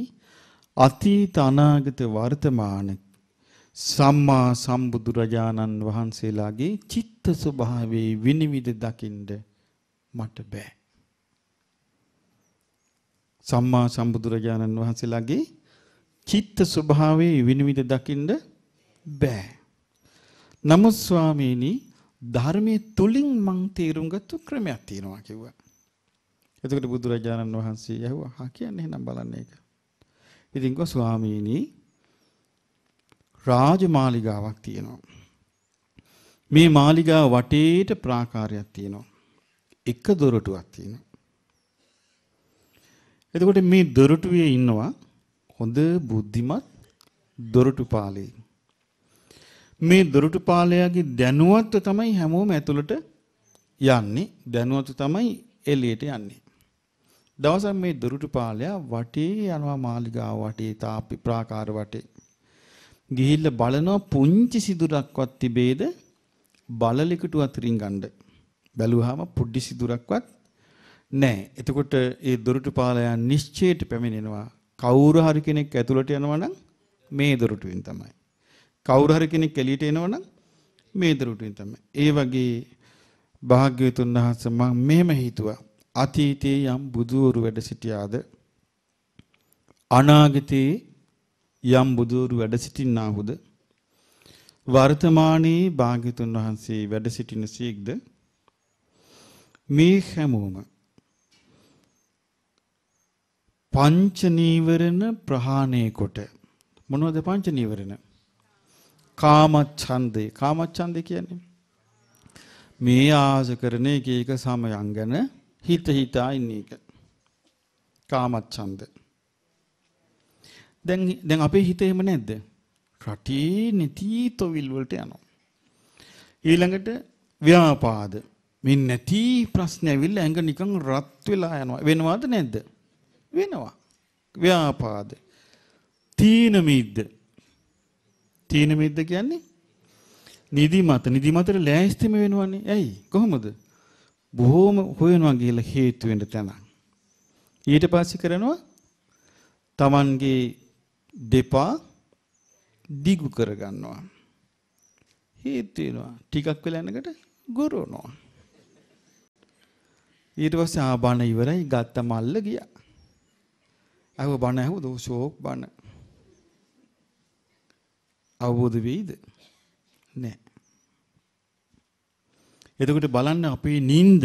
අතීත අනාගත වර්තමාන සම්මා සම්බුදුරජාණන් වහන්සේලාගේ චිත්ත ස්වභාවයේ විනිවිද දකින්ද මට බෑ. සම්මා සම්බුදුරජාණන් වහන්සේලාගේ චිත්ත ස්වභාවයේ විනිවිද දකින්ද බෑ. නමුත් ස්වාමීනි ධර්මයේ තුලින් මං තේරුම් ගත්ත ක්‍රමයක් තියෙනවා කිව්වා. එතකොට බුදුරජාණන් වහන්සේ ඇහුවා "හා කියන්නේ එහෙනම් බලන්න ඒක." ඉතින් කො ස්වාමීනි රාජමාලිගාවක් තියෙනවා. මේ මාලිගාව වටේට ප්‍රාකාරයක් තියෙනවා. එක දොරටුවක් තියෙනවා. එතකොට මේ දොරටුවේ ඉන්නවා හොඳ බුද්ධිමත් දොරටුපාලේ. මේ දොරටුපාලයාගේ දැනුවත්ව තමයි හැමෝම ඇතුළට යන්නේ. දැනුවත්ව තමයි එළියට යන්නේ. දවසක් මේ දොරටුපාලයා වටේ යනවා මාලිගාව වටේ තාපි ප්‍රාකාර වටේ. ගිහිල්ලා බලනවා පුංචි සිදුරක්වත් තිබේද බලලෙකුට අතරින් ගන්න. බැලුවාම පුඩි සිදුරක්වත් නැහැ. එතකොට ඒ දොරටු පාලයන් නිශ්චයට පැමිණෙනවා. කවුරු හරි කෙනෙක් ඇතුළට යනවා මේ දොරටුවෙන් තමයි. කවුරු හරි කෙනෙක් එළියට එනවා මේ දොරටුවෙන් තමයි. ඒ වගේ භාග්‍යවතුන් වහන්සේ මම මෙහෙම හිතුවා. අතීතයේ යම් බුදුවරු වැඩ සිටියාද අනාගතයේ යම් බුදුවරු වැඩ සිටින්නාහුද වර්තමානයේ භාග්‍යතුන් වහන්සේ වැඩ සිටින සීක්ද මේ හැමෝම පංච නීවරණ ප්‍රහාණය කොට මොනවද පංච නීවරණ? කාමච්ඡන්දය. කාමච්ඡන්දය කියන්නේ මේ ආස කරන එක එක සමයන් ගැන හිත හිතා ඉන්න එක. කාමච්ඡන්දය දැන් දැන් අපේ හිත එහෙම නැද්ද? රටේ නැති තොවිල් වලට යනවා. ඊළඟට ව්‍යාපාද. මේ නැති ප්‍රශ්න ඇවිල්ලා ඇඟ නිකන් රත් වෙලා යනවා. වෙනවද නැද්ද? වෙනවා. ව්‍යාපාද. තීන මිද්ද. තීන මිද්ද කියන්නේ නිදිමත. නිදිමතට ලෑස්තිම වෙනවනේ. ඇයි? කොහොමද? බොහොම හොයනවා කියලා හේතු වෙන්න තැන. ඊට පස්සේ කරනවා Tamanගේ දෙපා දිගු කරගන්නවා. හේත් වෙනවා. ටිකක් වෙලා යනකොට ගොරවනවා. ඊට පස්සේ ආ බණ ඉවරයි ගත්ත මල්ල ගියා. අහුව බණ ඇහුවද ෂෝක් බණ. අවබෝධ වෙයිද? නෑ. එතකොට බලන්න අපේ නිින්ද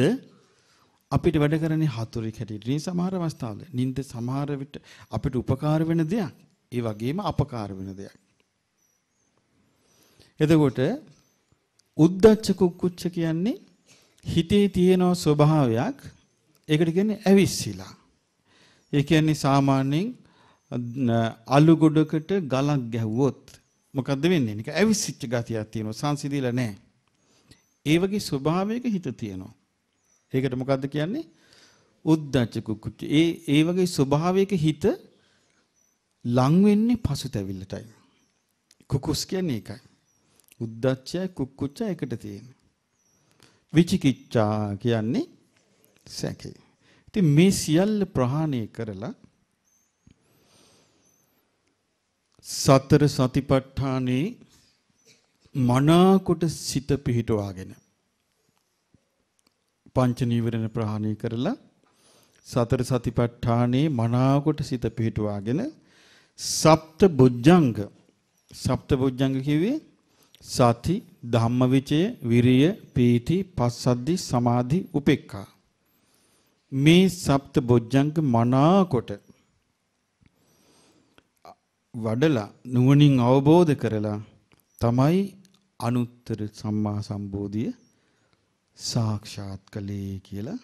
අපිට වැඩ කරන්නේ හතුරෙක් හැටියට. මේ සමහර අවස්ථාවල නිින්ද සමහර විට අපිට උපකාර වෙන දෙයක්. ඒ වගේම අපකාර වෙන දෙයක්. එතකොට උද්දච්ච කුක්කුච්ච කියන්නේ හිතේ තියෙන ස්වභාවයක් ඒකට කියන්නේ ඇවිස්සීලා. ඒ කියන්නේ සාමාන්‍යයෙන් අලු ගොඩකට ගලක් ගැහුවොත් මොකද්ද වෙන්නේ? නික ඇවිස්සිච්ච ගතියක් තියෙනවා. සංසිඳිලා නැහැ. ඒ වගේ ස්වභාවයක හිත තියෙනවා. ඒකට මොකද්ද කියන්නේ? උද්දච්ච කුක්කුච්ච. ඒ ඒ වගේ ස්වභාවයක හිත ලං වෙන්නේ පසුතැවිල්ලටයි. කුකුස් කියන්නේ ඒකයි. උද්දච්චය කුක්කුච්චය එකට තියෙන. විචිකිච්ඡා කියන්නේ සැකේ. ඉතින් මේ සියල්ල ප්‍රහාණය කරලා සතර සතිපට්ඨානේ මනාකොට සිත පිහිටවාගෙන පංච නීවරණ ප්‍රහාණය කරලා සතර සතිපට්ඨානේ මනාකොට සිත පිහිටවාගෙන සප්ත බොජ්ජංග සප්ත බොජ්ජංග කිව්වේ සති ධම්මවිචය විරිය පීති පස්සද්දි සමාධි උපේක්ඛා මේ සප්ත බොජ්ජංග මනාකොට වඩලා නුවණින් අවබෝධ කරලා තමයි අනුත්තර සම්මා සම්බෝධිය සාක්ෂාත් කළේ කියලා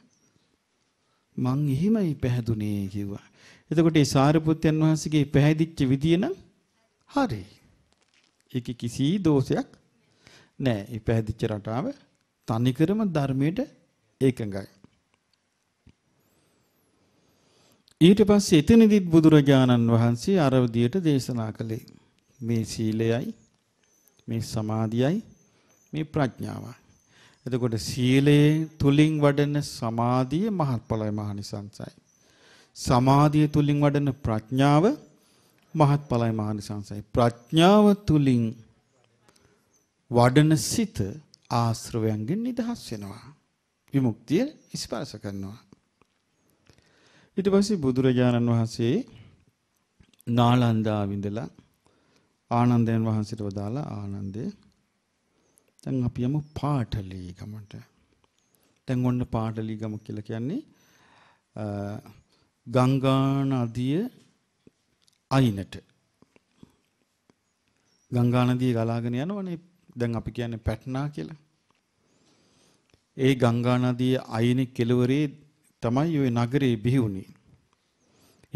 මං එහිමයි පැහැදුනේ කිව්වා එතකොට ඒ සාරිපුත්යන් වහන්සේගේ පැහැදිච්ච විදිය නම් හරි. ඒක කිසි දෝෂයක් නෑ. ඒ පැහැදිච්ච රටාව තනිකරම ධර්මයට ඒකඟයි. ඊට පස්සේ එතනදිත් බුදුරජාණන් වහන්සේ අර විදියට දේශනා කළේ මේ සීලයයි මේ සමාධියයි මේ ප්‍රඥාවයි. එතකොට සීලයේ තුලින් වඩන සමාධිය මහත්ඵලයි මහනිසංසයි. සමාධිය තුලින් වඩන ප්‍රඥාව මහත්ඵලයි මහානිසංසයි. ප්‍රඥාව තුලින් වඩන සිත ආශ්‍රවයන්ගෙන් නිදහස් වෙනවා. විමුක්තිය ස්පර්ශ කරනවා. ඊට පස්සේ බුදුරජාණන් වහන්සේ නාලන්දා විඳලා ආනන්දයන් වහන්සේට වදාලා ආනන්දේ දැන් අපි යමු පාටලී ගමට. දැන් ඔන්න පාටලී ගම කියලා කියන්නේ ගංගා නදිය අයිනට ගංගා නදිය ගලාගෙන යනවනේ දැන් අපි කියන්නේ පැටනා කියලා. ඒ ගංගා නදිය අයිනේ කෙළවරේ තමයි ওই නගරේ බිහි වුනේ.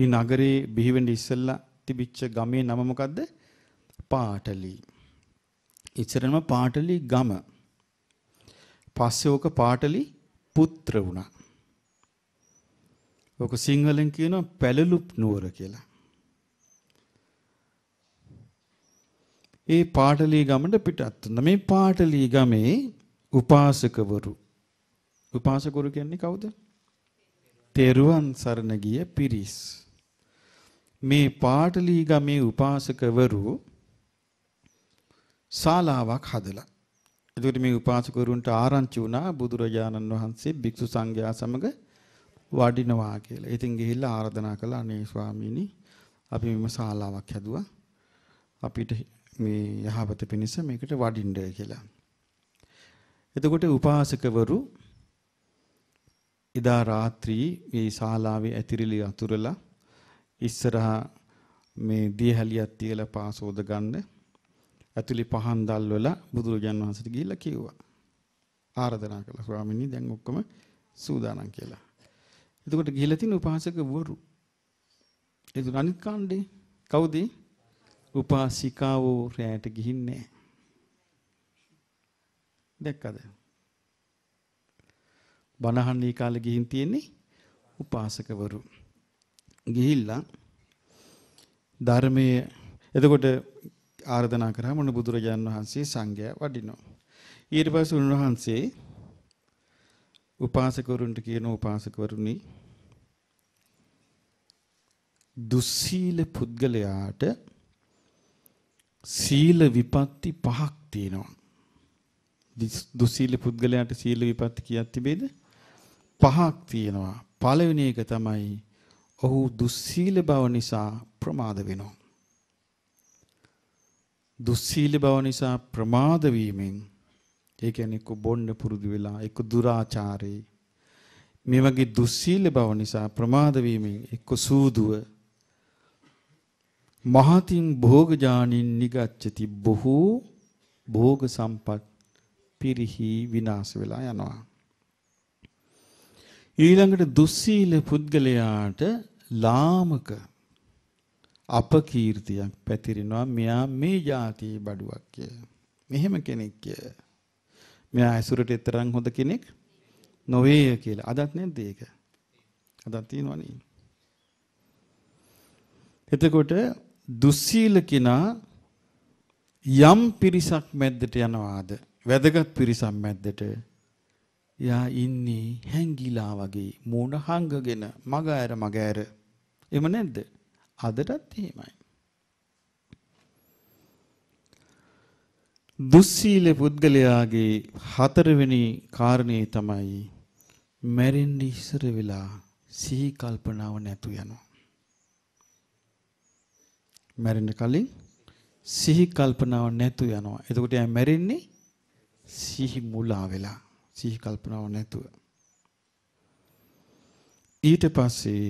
ඒ නගරේ බිහි වෙන්න ඉස්සෙල්ලා තිබිච්ච ගමේ නම මොකද්ද? පාටලි. ඉස්සරම පාටලි ගම. පස්සේ ඕක පාටලි පුත්‍ර වුණා. ඔක සිංහලෙන් කියනවා පැලලුප් නුවර කියලා. ඒ පාටලී ගමට පිටත් වෙන මේ පාටලී ගමේ උපාසකවරු උපාසකවරු කියන්නේ කවුද? තෙරුවන් සරණ ගිය පිරිස්. මේ පාටලී ගමේ උපාසකවරු ශාලාවක් හදලා. එතකොට මේ උපාසකවරුන්ට ආරංචි වුණා බුදුරජාණන් වහන්සේ භික්ෂු සංඝයා සමග වඩිනවා කියලා. ඉතින් ගිහිල්ලා ආරාධනා කළා අනේ ස්වාමීනි අපි මෙම ශාලාවක් හැදුවා. අපිට මේ යහපත පිණිස මේකට වඩින්න කියලා. එතකොට උපාසකවරු එදා රාත්‍රී මේ ශාලාවේ ඇතිරිලි අතුරලා ඉස්සරහා මේ දියහැලියක් තියලා පාසෝද ගන්න ඇතුලි පහන් දැල්වල බුදුරජාන් වහන්සේට ගිහිල්ලා කිව්වා. ආරාධනා කළා ස්වාමීනි දැන් ඔක්කොම සූදානම් කියලා. එතකොට ගිහිලා තියෙන උපාසකවරු. ඒක අනිත් කාණ්ඩේ කවුද? උපාසිකාවෝ රැයට ගිහින්නේ දැක්කද? බණහන් මේ කාලේ ගිහින් තියෙන්නේ උපාසකවරු. ගිහිල්ලා ධර්මයේ එතකොට ආරාධනා කරා මොන බුදුරජාන් වහන්සේ සංඝයා වඩිනවා. ඊට පස්සේ උන්වහන්සේ උපාසකවරුන්ට කියන උපාසකවරුනි දුස්සීල පුද්ගලයාට සීල විපatti පහක් තියෙනවා. දුස්සීල පුද්ගලයාට සීල විපatti කියක් තිබේද? පහක් තියෙනවා. පළවෙනි එක තමයි ඔහු දුස්සීල බව නිසා ප්‍රමාද වෙනවා. දුස්සීල බව නිසා ප්‍රමාද වීමෙන් ඒ කියන්නේ එක්ක බොන්න පුරුදු වෙලා එක්ක දුරාචාරේ මේ වගේ දුස්සීල බව නිසා ප්‍රමාද වීමෙන් එක්ක සූදුව මහතින් භෝගජානින් නිගච්ඡති බොහෝ භෝග සම්පත් පිරිහි විනාශ වෙලා යනවා ඊළඟට දුස්සීල පුද්ගලයාට ලාමක අපකීර්තියක් පැතිරෙනවා මෙයා මේ જાතියේ බඩුවක් කිය. මෙහෙම කෙනෙක් කිය. මෙයා ඇසුරට තරම් හොඳ කෙනෙක් නොවේය කියලා. අදත් නැද්ද ඒක? අදත් තියෙනවනේ. එතකොට දුස්සීල කෙනා යම් පිරිසක් මැද්දට යනවාද වැදගත් පිරිසක් මැද්දට යා ඉන්නේ හැංගිලා වගේ මූණ හංගගෙන මග ඇර මග ඇර එම නැද්ද අදටත් එහෙමයි දුස්සීල පුද්ගලයාගේ හතරවෙනි කාරණේ තමයි මැරෙන්න ඉස්සර වෙලා සිහි කල්පනාව නැතු යනවා. මැරෙන්න කලින් සිහි කල්පනාව නැතු යනවා. එතකොට එයා මැරෙන්නේ සිහි මුලා වෙලා සිහි කල්පනාව නැතුව. ඊට පස්සේ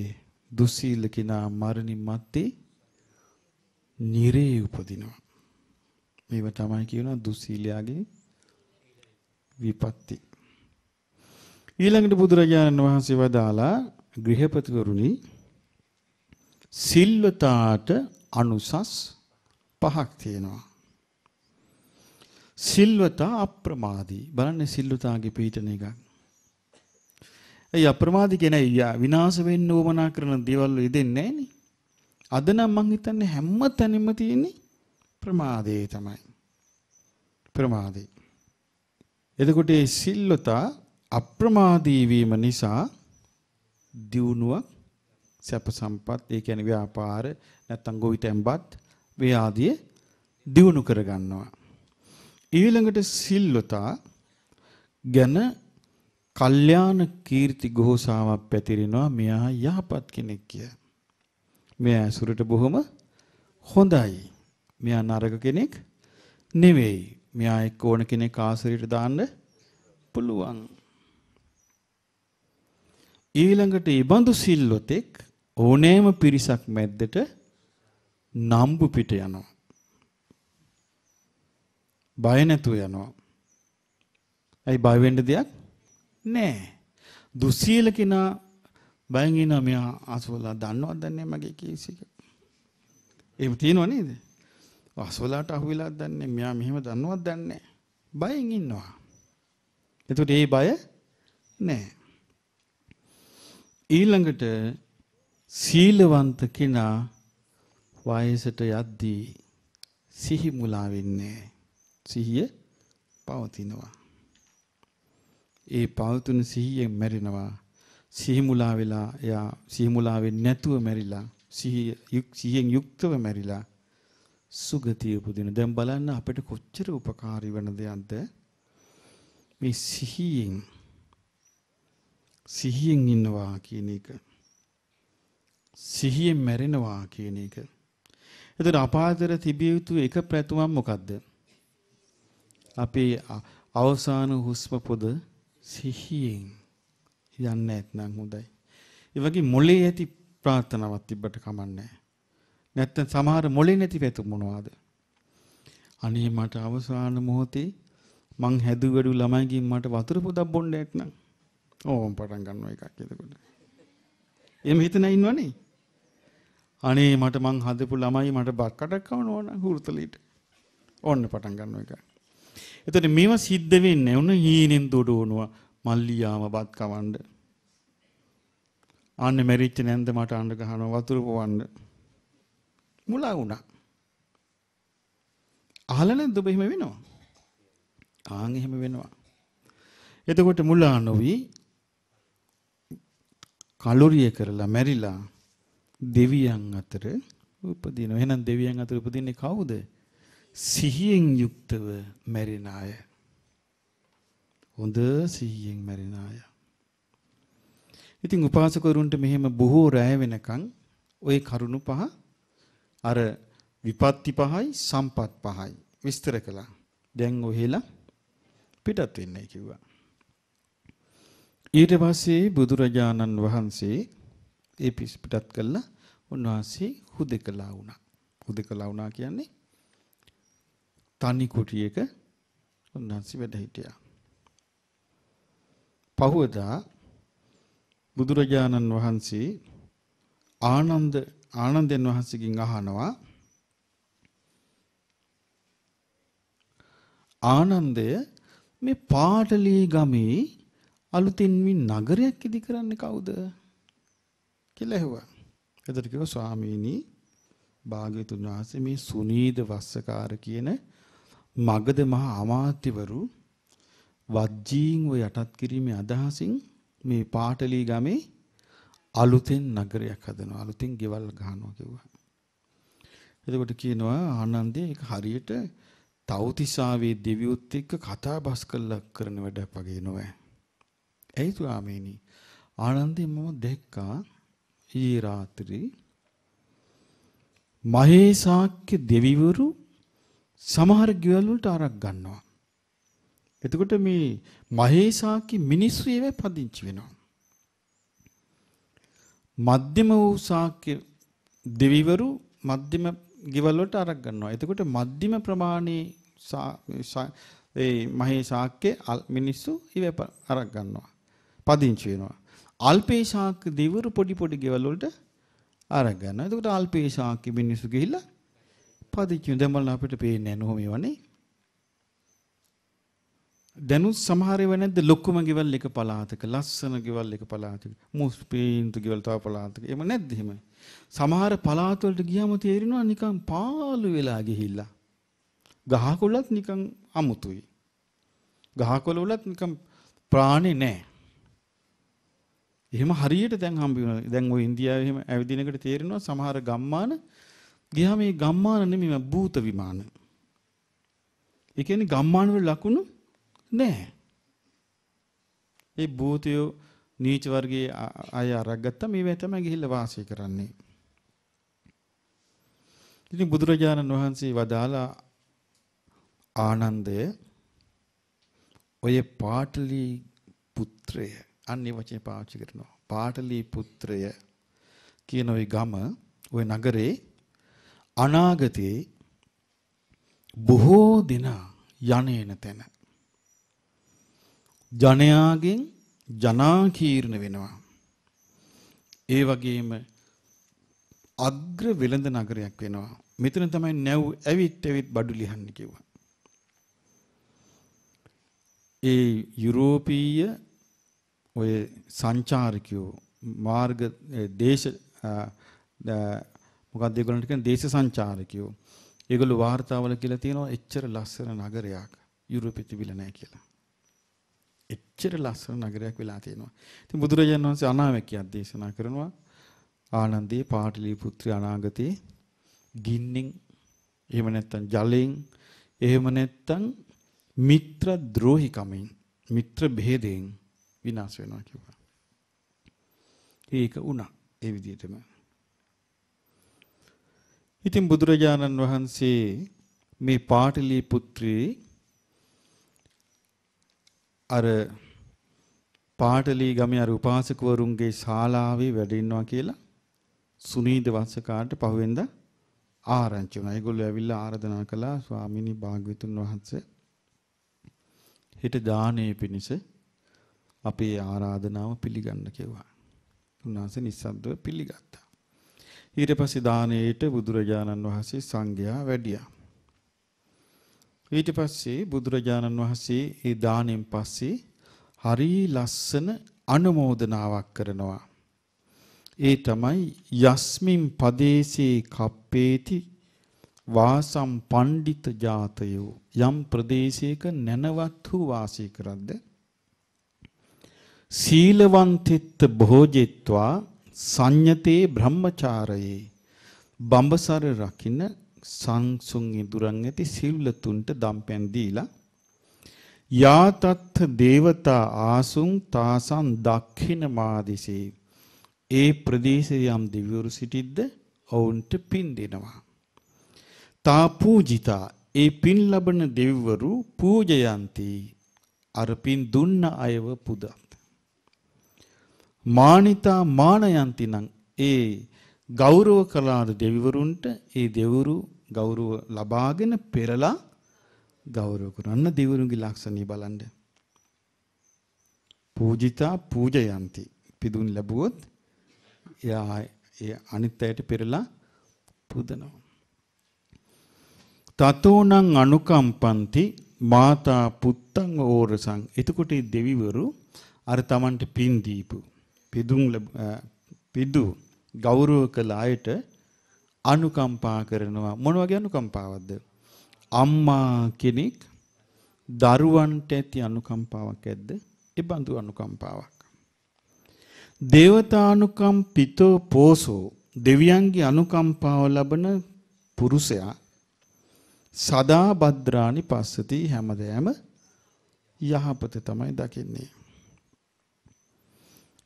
දුස්සීල කෙනා මරණින් මත්තේ නිරේ උපදිනවා. මේව තමයි කියනවා දුස්සීලයාගේ විපatti. ඊළඟට බුදුරජාණන් වහන්සේ වදාලා ගෘහපතිවරුනි සිල්වතාට අනුසස් පහක් තියෙනවා. සිල්වතා අප්‍රමාදී බලන්න සිල්වතාගේ පිටන එකක්. ඒ අප්‍රමාදී කියන්නේ විනාශ වෙන්න උවමනා කරන දේවල් ඉදෙන්නේ නැහනේ. අද නම් මං හිතන්නේ හැම තැනම තියෙන්නේ ප්‍රමාදේ තමයි. ප්‍රමාදේ. එතකොට මේ සිල්ලතා අප්‍රමාදී වීම නිසා දියුණුවක් සැප සම්පත් ඒ කියන්නේ ව්‍යාපාර නැත්නම් ගොවිතැන්පත් වේ ආදී දියුණු කර ගන්නවා. ඊළඟට සිල්ලතා ගැන කල්යාණ කීර්ති ගෝසාවක් පැතිරෙනවා මෙයා යහපත් කෙනෙක් කිය. මෙයා ඇසුරට බොහොම හොඳයි. මෙයා නරක කෙනෙක් නෙවෙයි. මෙයා එක්ක ඕන කෙනෙක් ආශ්‍රයයට දාන්න පුළුවන්. ඊළඟට ඊබඳු සිල්වතෙක් ඕනෑම පිරිසක් මැද්දට නම්බු පිට යනවා. බය නැතුව යනවා. ඇයි බය වෙන්න දෙයක් නෑ. දුස්සීල කෙනා බයෙන් ඉනවා මෙයා අසවලා දන්නවද දන්නේ මගේ කේස් එක. එහෙම තියෙනව නේද? අසවලාට අහුවෙලා දන්නේ මෙයා මෙහෙම දන්නවත් දන්නේ බයෙන් ඉන්නවා. එතකොට ඒ බය නෑ. ඊළඟට සීලවන්ත කෙනා වයසට යද්දී සිහි මුලා වෙන්නේ සිහිය පවතිනවා. ඒ පවතුන සිහියෙන් මැරෙනවා. සිහි මුලා වෙලා එයා සිහි මුලා වෙන්නේ නැතුව මැරිලා සිහියෙන් යුක්තව මැරිලා සුගතිය උපදින. දැන් බලන්න අපිට කොච්චර ಉಪකාරී වෙන දෙයක්ද මේ සිහියෙන් සිහියෙන් ඉන්නවා කියන එක. සිහියෙන් මැරෙනවා කියන එක. එතකොට අපාතර තිබිය යුතු එක ප්‍රතිමම් මොකද්ද? අපේ අවසාන හුස්ම පොද සිහියෙන් යන්නේ නැත්නම් හොඳයි. ඒ වගේ මොලේ ඇති ප්‍රාර්ථනාවක් තිබ්බට කමන්නේ නැහැ. නැත්තම් සමහර මොලේ නැති පැතු මොනවාද? අනේ මට අවසාන මොහොතේ මං හැදුවඩු ළමයිගෙන් මට වතුර පොදක් බොන්න ඇත්නම් ඕම් පටන් ගන්නවා එකක් එතකොට. එහෙම හිතන ඉන්නවනේ. අනේ මට මං හදපු ළමයි මට බක්කටක් කවන ඕන හුරුතලීට. ඕන්න පටන් ගන්නවා එක. එතකොට මේව සිද්ධ වෙන්නේ උන හීනෙන් දොඩවනවා මල්ලියාම බත් කවන්න. අනේ මැරිච්ච නැන්ද මට අඬ ගහනවා වතුර පොවන්න. මුලා වුණා. අහලා නැද්ද ඔබ එහෙම වෙනවා? ආන් එහෙම වෙනවා. එතකොට මුලා නොවි කලුරිය කරලා මැරිලා දෙවියන් අතර උපදිනවා. එහෙනම් දෙවියන් අතර උපදින්නේ කවුද? සිහියෙන් යුක්තව මැරෙන අය. හොඳ සිහියෙන් මැරෙන අය. ඉතින් උපාසකවරුන්ට මෙහෙම බොහෝ රැය වෙනකන් ওই කරුණු පහ අර විපත්ති පහයි සම්පත් පහයි විස්තර කළා. දැන් ඔහෙලා පිටත් වෙන්නයි කිව්වා. ඊට පස්සේ බුදුරජාණන් වහන්සේ ඒ පිස් පිටත් කළා. උන්වහන්සේ හුදකලා වුණා. හුදකලා වුණා කියන්නේ තනි කුටියක උන්වහන්සේ වැඩ හිටියා. පහුවදා බුදුරජාණන් වහන්සේ ආනන්ද ආනන්දයන් වහන්සේගෙන් අහනවා ආනන්දය මේ පාටලී ගමේ අලුතින් මේ නගරයක් ඉදි කරන්නේ කවුද කියලා ඇහුවා. එතකොට කිව්වා ස්වාමීනි භාග්‍යතුන් වහන්සේ මේ සුනීද වස්සකාර කියන මගධ මහ අමාත්‍යවරු වජ්ජීන්ව යටත් කිරීමේ අදහසින් මේ පාටලී ගමේ අලුතෙන් නගරයක් හදනවා අලුතෙන් ගෙවල් ගහනවා කිව්වා. එතකොට කියනවා ආනන්දේ ඒක හරියට තවතිසාවේ දෙවියොත් එක්ක කතාබස් කළා කරන වැඩක් වගේ නෝ. ඇයි ස්වාමීනි? ආනන්දේ මම දැක්කා ඊයේ රාත්‍රී මහේසාක්‍ය දෙවිවරු සමහර ගෙවල් වලට ආරක් ගන්නවා. එතකොට මේ මහේසාක්‍ය මිනිස්සු ඒවැ පදිංචි වෙනවා. මධ්‍යම වූ ශාක්‍ය දෙවිවරු මධ්‍යම ගෙවල් වලට අරක් ගන්නවා. එතකොට මධ්‍යම ප්‍රමාණයේ ඒ මහේ ශාක්‍ය මිනිස්සු ඉව අරක් ගන්නවා. පදිංචි වෙනවා. අල්පේ ශාක්‍ය දෙවිවරු පොඩි පොඩි ගෙවල් වලට අරක් ගන්නවා. එතකොට අල්පේ ශාක්‍ය මිනිස්සු ගිහිල්ලා පදිංචි වෙනවා. දැන් බලන්න අපිට පේන්නේ නැහැ නෝ මේවනේ. දැනුත් සමහර ඒවා නැද්ද ලොකුම ගෙවල් එක පළාතක ලස්සන ගෙවල් එක පළාතක මුස්පීන්තු ගෙවල් තව පළාතක එහෙම නැද්ද එහෙම සමහර පළාත වලට ගියාම තේරෙනවා නිකන් පාළු වෙලා ගිහිල්ලා ගහකොළත් නිකන් අමුතුයි ගහකොළ වලත් නිකන් ප්‍රාණේ නැහැ එහෙම හරියට දැන් හම්බ වෙනවා දැන් ওই ඉන්දියාවේ එහෙම ඇවිදිනකොට තේරෙනවා සමහර ගම්මාන ගියාම මේ ගම්මාන නෙමෙයි භූත විමාන ඒ කියන්නේ ගම්මාන වල ලකුණු නෑ. ඒ භූතයෝ නීච වර්ගයේ අය අරගත්ත මේවා තමයි ගිහිල්ලා වාසය කරන්නේ. ඉතින් බුදුරජාණන් වහන්සේ වදාලා ආනන්දය ඔය පාටලි පුත්‍රය අන්නේ වචනේ පාවිච්චි කරනවා. පාටලි පුත්‍රය කියන ওই ගම ওই නගරේ අනාගතේ බොහෝ දෙනා යන්නේන තැන ජනයාගෙන් ජනාකීර්ණ වෙනවා. ඒ වගේම අග්‍ර වෙළඳ නගරයක් වෙනවා. මෙතන තමයි නැව් ඇවිත් ඇවිත් බඩු ලිහන්න කිව්වා. ඒ යුරෝපීය ඔය සංචාරකයෝ මාර්ග දේශ මොකක්ද ඒගොල්ලන්ට කියන්නේ දේශ සංචාරකයෝ. ඒගොල්ලෝ වාර්තාවල කියලා තියෙනවා එච්චර ලස්සන නගරයක් යුරෝපෙ තිබිලා නැහැ කියලා. එච්චර ලස්සන නගරයක් වෙලා තියෙනවා. ඉතින් බුදුරජාණන් වහන්සේ අනාවැකියක් දේශනා කරනවා. ආනන්දේ පාටලී පුත්‍රය අනාගතේ ගින්නෙන් එහෙම නැත්නම් ජලයෙන් එහෙම නැත්නම් මිත්‍ර ද්‍රෝහිකමෙන් මිත්‍ර බෙහෙදෙන් විනාශ වෙනවා කියලා. ඒක වුණා ඒ විදිහටම. ඉතින් බුදුරජාණන් වහන්සේ මේ පාටලී පුත්‍රේ අර පාටලී ගමේ අර උපාසකවරුන්ගේ ශාලාවේ වැඩ ඉන්නවා කියලා සුනීද වස්සකාට පහුවෙන්ද ආරංචි වුණා. ඒගොල්ලෝ ඇවිල්ලා ආරාධනා කළා ස්වාමිනී භාග්‍යවතුන් වහන්සේ හිට දානයේ පිණිස අපේ ආරාධනාව පිළිගන්න කිව්වා. උන්වහන්සේ නිස්සද්දව පිළිගත්තා. ඊට පස්සේ දානයේට බුදුරජාණන් වහන්සේ සංඝයා වැඩියා. ඊට පස්සේ බුදුරජාණන් වහන්සේ ඒ දාණයෙන් පස්සේ හරි ලස්සන අනුමෝදනාවක් කරනවා. ඒ තමයි යස්මින් පදේශේ කප්පේති වාසම් පණ්ඩිත ජාතයෝ යම් ප්‍රදේශයක නැනවත් වූ වාසය කරද්ද සීලවන්තිත්ත භෝජෙත්වා සංයතේ බ්‍රහ්මචාරයේ බඹසර රකින්න සංසුන් ඉදුරන් ඇති සිව්ලතුන්ට දම්පැන් දීලා යාතත් දේවතා ආසුන් තාසන් දක්ඛින මාදිසේ ඒ ප්‍රදේශයේ යම් දිව්‍යවරු සිටිද්ද ඔවුන්ට පින් දෙනවා තා පූජිතා ඒ පින් ලබන දෙවිවරු පූජයන්ති අර පින් දුන්න අයව පුදත් මානිතා මානයන්ති නම් ඒ ගෞරව කළාද දෙවිවරුන්ට ඒ දෙවරු ගෞරව ලබාගෙන පෙරලා ගෞරව කරන්න දෙවිවරුන්ගේ ලක්ෂණී බලන්න. පූජිතා පූජයන්ති පිදුන් ලැබුවොත් එයා ඒ අනිත් අයට පෙරලා පුදනවා. තතෝනං අනුකම්පන්ති මාතා පුත්තං ඕරසං. එතකොට දෙවිවරු අර Tamanට පින් දීපු පිදුන් පිදු ගෞරව කළ අයට අනුකම්පා කරනවා. මොන වගේ අනුකම්පාවක්ද? අම්මා කෙනෙක් දරුවන්ට ඇති අනුකම්පාවක් ඇද්ද? ඒ බඳු අනුකම්පාවක්. දේවතානුකම්පිතෝ පෝසෝ දෙවියන්ගේ අනුකම්පාව ලබන පුරුෂයා සදා භද්‍රානි පස්සති හැමදෑම යහපත තමයි දකින්නේ.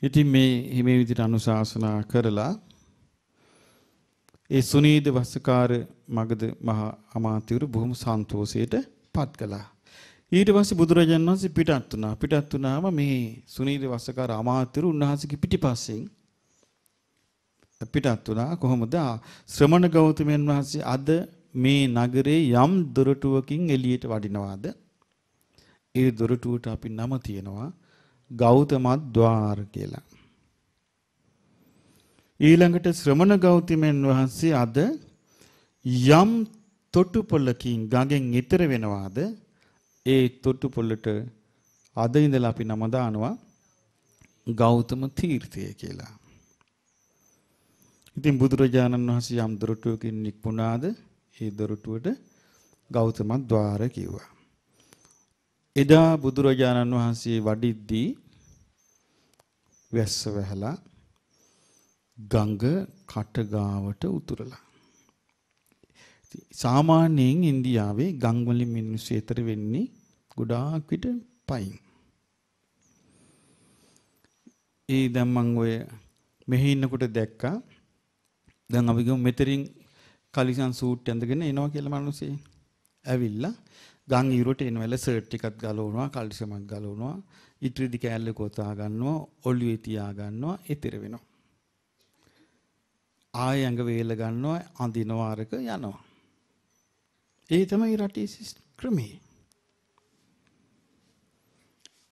ඉතින් මේ මේ විදිහට අනුශාසනා කරලා ඒ සුනීද වස්සකාර මගද මහා අමාත්‍යවරු බොහොම සන්තෝෂයට පත් කළා. ඊට පස්සේ බුදුරජාණන් වහන්සේ පිටත් වුණා. පිටත් වුණාම මේ සුනීද වස්සකාර අමාත්‍යවරු උන්වහන්සේගේ පිටිපස්සෙන් පිටත් වුණා. කොහොමද? ශ්‍රමණ ගෞතමයන් වහන්සේ අද මේ නගරේ යම් දොරටුවකින් එළියට වඩිනවාද? ඒ දොරටුවට අපි නම තියනවා ගෞතම ద్వාර කියලා. ඊළඟට ශ්‍රමණ ගෞතමයන් වහන්සේ අද යම් තොටුපළකින් ගඟෙන් ඈතර වෙනවාද ඒ තොටුපළට අද ඉඳලා අපි නම දානවා ගෞතම තීර්ථය කියලා. ඉතින් බුදුරජාණන් වහන්සේ යම් දොරටුවකින් නික්මුණාද ඒ දොරටුවට ගෞතම ద్వාර කිව්වා. එදා බුදුරජාණන් වහන්සේ වඩිද්දී වැස්ස වැහලා ගඟ කටගාවට උතුරලා. සාමාන්‍යයෙන් ඉන්දියාවේ ගම් වලින් මිනිස්සු ඈතර වෙන්නේ ගොඩාක් විට පයින්. ඒ දැන් මම ඔය මෙහි ඉන්නකොට දැක්කා දැන් අපි ගමු මෙතරින් කලිසම් සූට් ඇඳගෙන එනවා කියලා මිනිස්සේ ඇවිල්ලා ගම් ඉරුවට එනවල සර්ට් එකක් ගලවනවා කලිසමක් ගලවනවා ඉතුරුදි කෑල්ලක ඔතා ගන්නවා ඔළුවේ තියා ගන්නවා ඊතර වෙනවා. ආය ඇඟ වේල ගන්නවා අඳිනවා අරක යනවා. ඒ තමයි රටේ ක්‍රමය.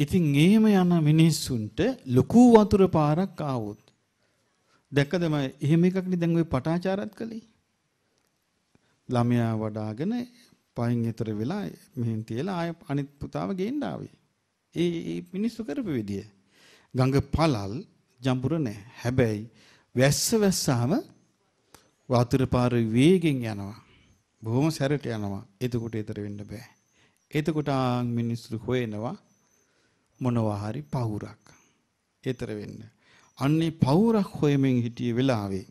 ඉතින් එහෙම යන මිනිස්සුන්ට ලොකු වතුර පාරක් ආවොත් දැක්කද මම එහෙම එකක් නේ දැන් ওই පටාචාරත් කළේ ළමයා වඩාගෙන පයින් ඈතර වෙලා මෙහෙන් තියලා ආය අනිත් පුතාව ගේන්න ආවේ ඒ මිනිස්සු කරපු විදිය. ගඟ පළල් ජඹුර නැහැ. හැබැයි වැස්ස වැස්සාම වතුර පාර වේගෙන් යනවා. බොහොම සැරට යනවා. එතකොට ඊතර වෙන්න බෑ. එතකොට ආන් මිනිස්සු හොයනවා මොනවා හරි පවුරක්. ඊතර වෙන්න. අන්නේ පවුරක් හොයමින් හිටියේ වෙලාවේ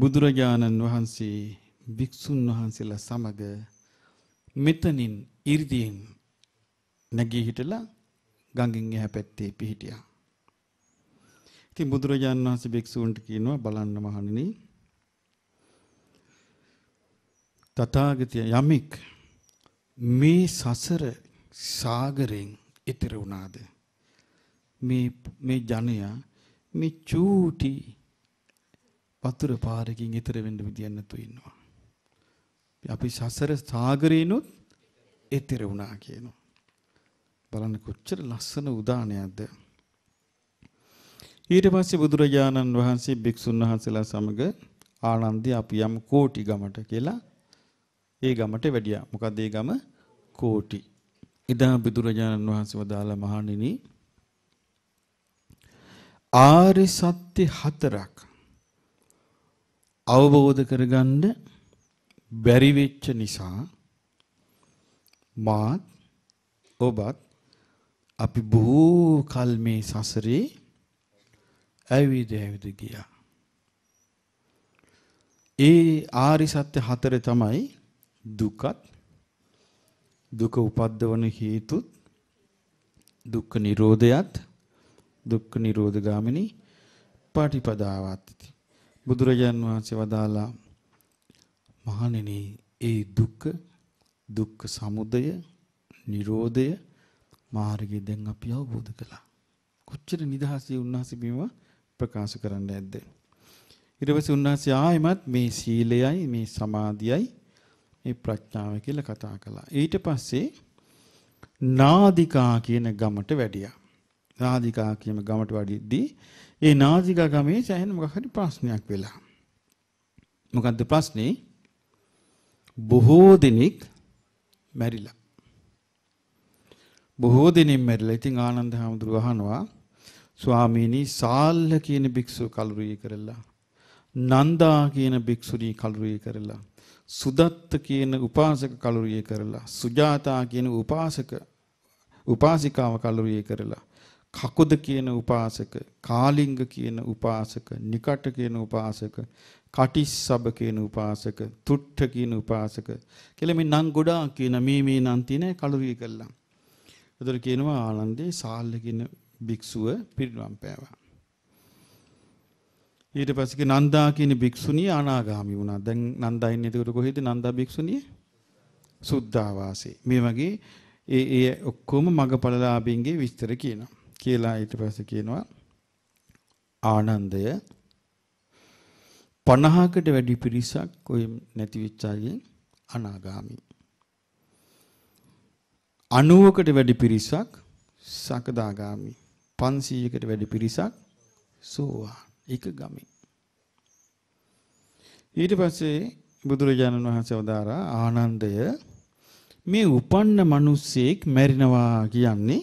බුදුරජාණන් වහන්සේ භික්ෂුන් වහන්සේලා සමග මෙතනින් 이르දීන් නැගී හිටලා ගඟින් එහා පැත්තේ පිහිටියා. ඉතින් බුදුරජාණන් වහන්සේ භික්ෂූන්ට කියනවා බලන්න මහණෙනි තථාගතය යමෙක් මේ සසර සාගරෙන් ඈතර වුණාද මේ මේ ජනයා මේ චූටි වතුර පාරකින් ඈතර වෙන්න විදියක් නැතු ඉන්නවා අපි සසර සාගරේනොත් ඈතර වුණා කියනවා බලන්න කොච්චර ලස්සන උදානයක්ද ඊට පස්සේ බුදුරජාණන් වහන්සේ භික්ෂුන් වහන්සේලා සමග ආනන්දේ අපි යම් කෝටි ගමට කියලා ඒ ගමට වැඩියා. මොකද ඒ ගම කෝටි. එදා බුදුරජාණන් වහන්සේ වදාළ මහණෙනි ආරි සත්‍ය හතරක් අවබෝධ කරගන්න බැරි වෙච්ච නිසා මාත් ඔබත් අපි බොහෝ කල් මේ සසරේ ඇවිද ඇවිද ගියා. ඒ ආරි සත්‍ය හතරේ තමයි දුකත් දුක උපද්දවන හේතුත් දුක්ඛ නිරෝධයත් දුක්ඛ නිරෝධ ගාමිනී පාටිපදාවත් බුදුරජාන් වහන්සේ වදාලා මහණෙනි ඒ දුක දුක්ඛ සමුදය නිරෝධය මාර්ගය දැන් අපි අවබෝධ කළා. කොච්චර නිදහසේ උන්වහන්සේ බිම ප්‍රකාශ කරන්න ඇද්ද? ඊට පස්සේ උන්වහන්සේ ආයෙමත් මේ සීලයයි මේ සමාධියයි මේ ප්‍රඥාව කියලා කතා කළා. ඊට පස්සේ නාදිකා කියන ගමට වැඩියා. නාදිකා කියන ගමට වැඩිද්දී ඒ නාදිකා ගමේ සෑහෙන මොකක් හරි ප්‍රශ්නයක් වෙලා. මොකද්ද ප්‍රශ්නේ? බොහෝ දෙනෙක් මැරිලා. බොහෝ දිනින් මැරිලා. ඉතින් ආනන්ද හැමදුරු අහනවා ස්වාමීනි සාල්ල කියන භික්ෂුව කලුරිය කරලා නන්දා කියන භික්ෂුණී කලුරිය කරලා සුදත්ත කියන උපාසක කලුරිය කරලා සුජාතා කියන උපාසක උපාසිකාව කලුරිය කරලා කකුද කියන උපාසක කාලිංග කියන උපාසක නිකට කියන උපාසක කටිස්සබ කියන උපාසක තුට්ඨ කියන උපාසක කියලා මේ නම් ගොඩාක් කියන මේ මේ නම් තියෙන කලුරිය කළා එතකොට කියනවා ආනන්දේ සාල්ල කියන භික්ෂුව පිරිනම් පෑවා. ඊට පස්සේ කි නන්දා කියන භික්ෂුණිය අනාගාමී වුණා. දැන් නන්දා ඉන්නේ එතකොට කොහෙද නන්දා භික්ෂුණිය? සුද්ධාවාසේ. මේ වගේ ඒ ඒ ඔක්කොම මගපළලාභින්ගේ විස්තර කියනවා. කියලා ඊට පස්සේ කියනවා ආනන්දය 50කට වැඩි පිරිසක් ඔය නැති වෙච්ච අයගෙන් අනාගාමී. 90කට වැඩි පිරිසක් සකදාගාමි 500කට වැඩි පිරිසක් සෝවාන් එක ගමේ ඊට පස්සේ බුදුරජාණන් වහන්සේ වදාරා ආනන්දය මේ උපන්න මිනිස්සෙක් මැරිනවා කියන්නේ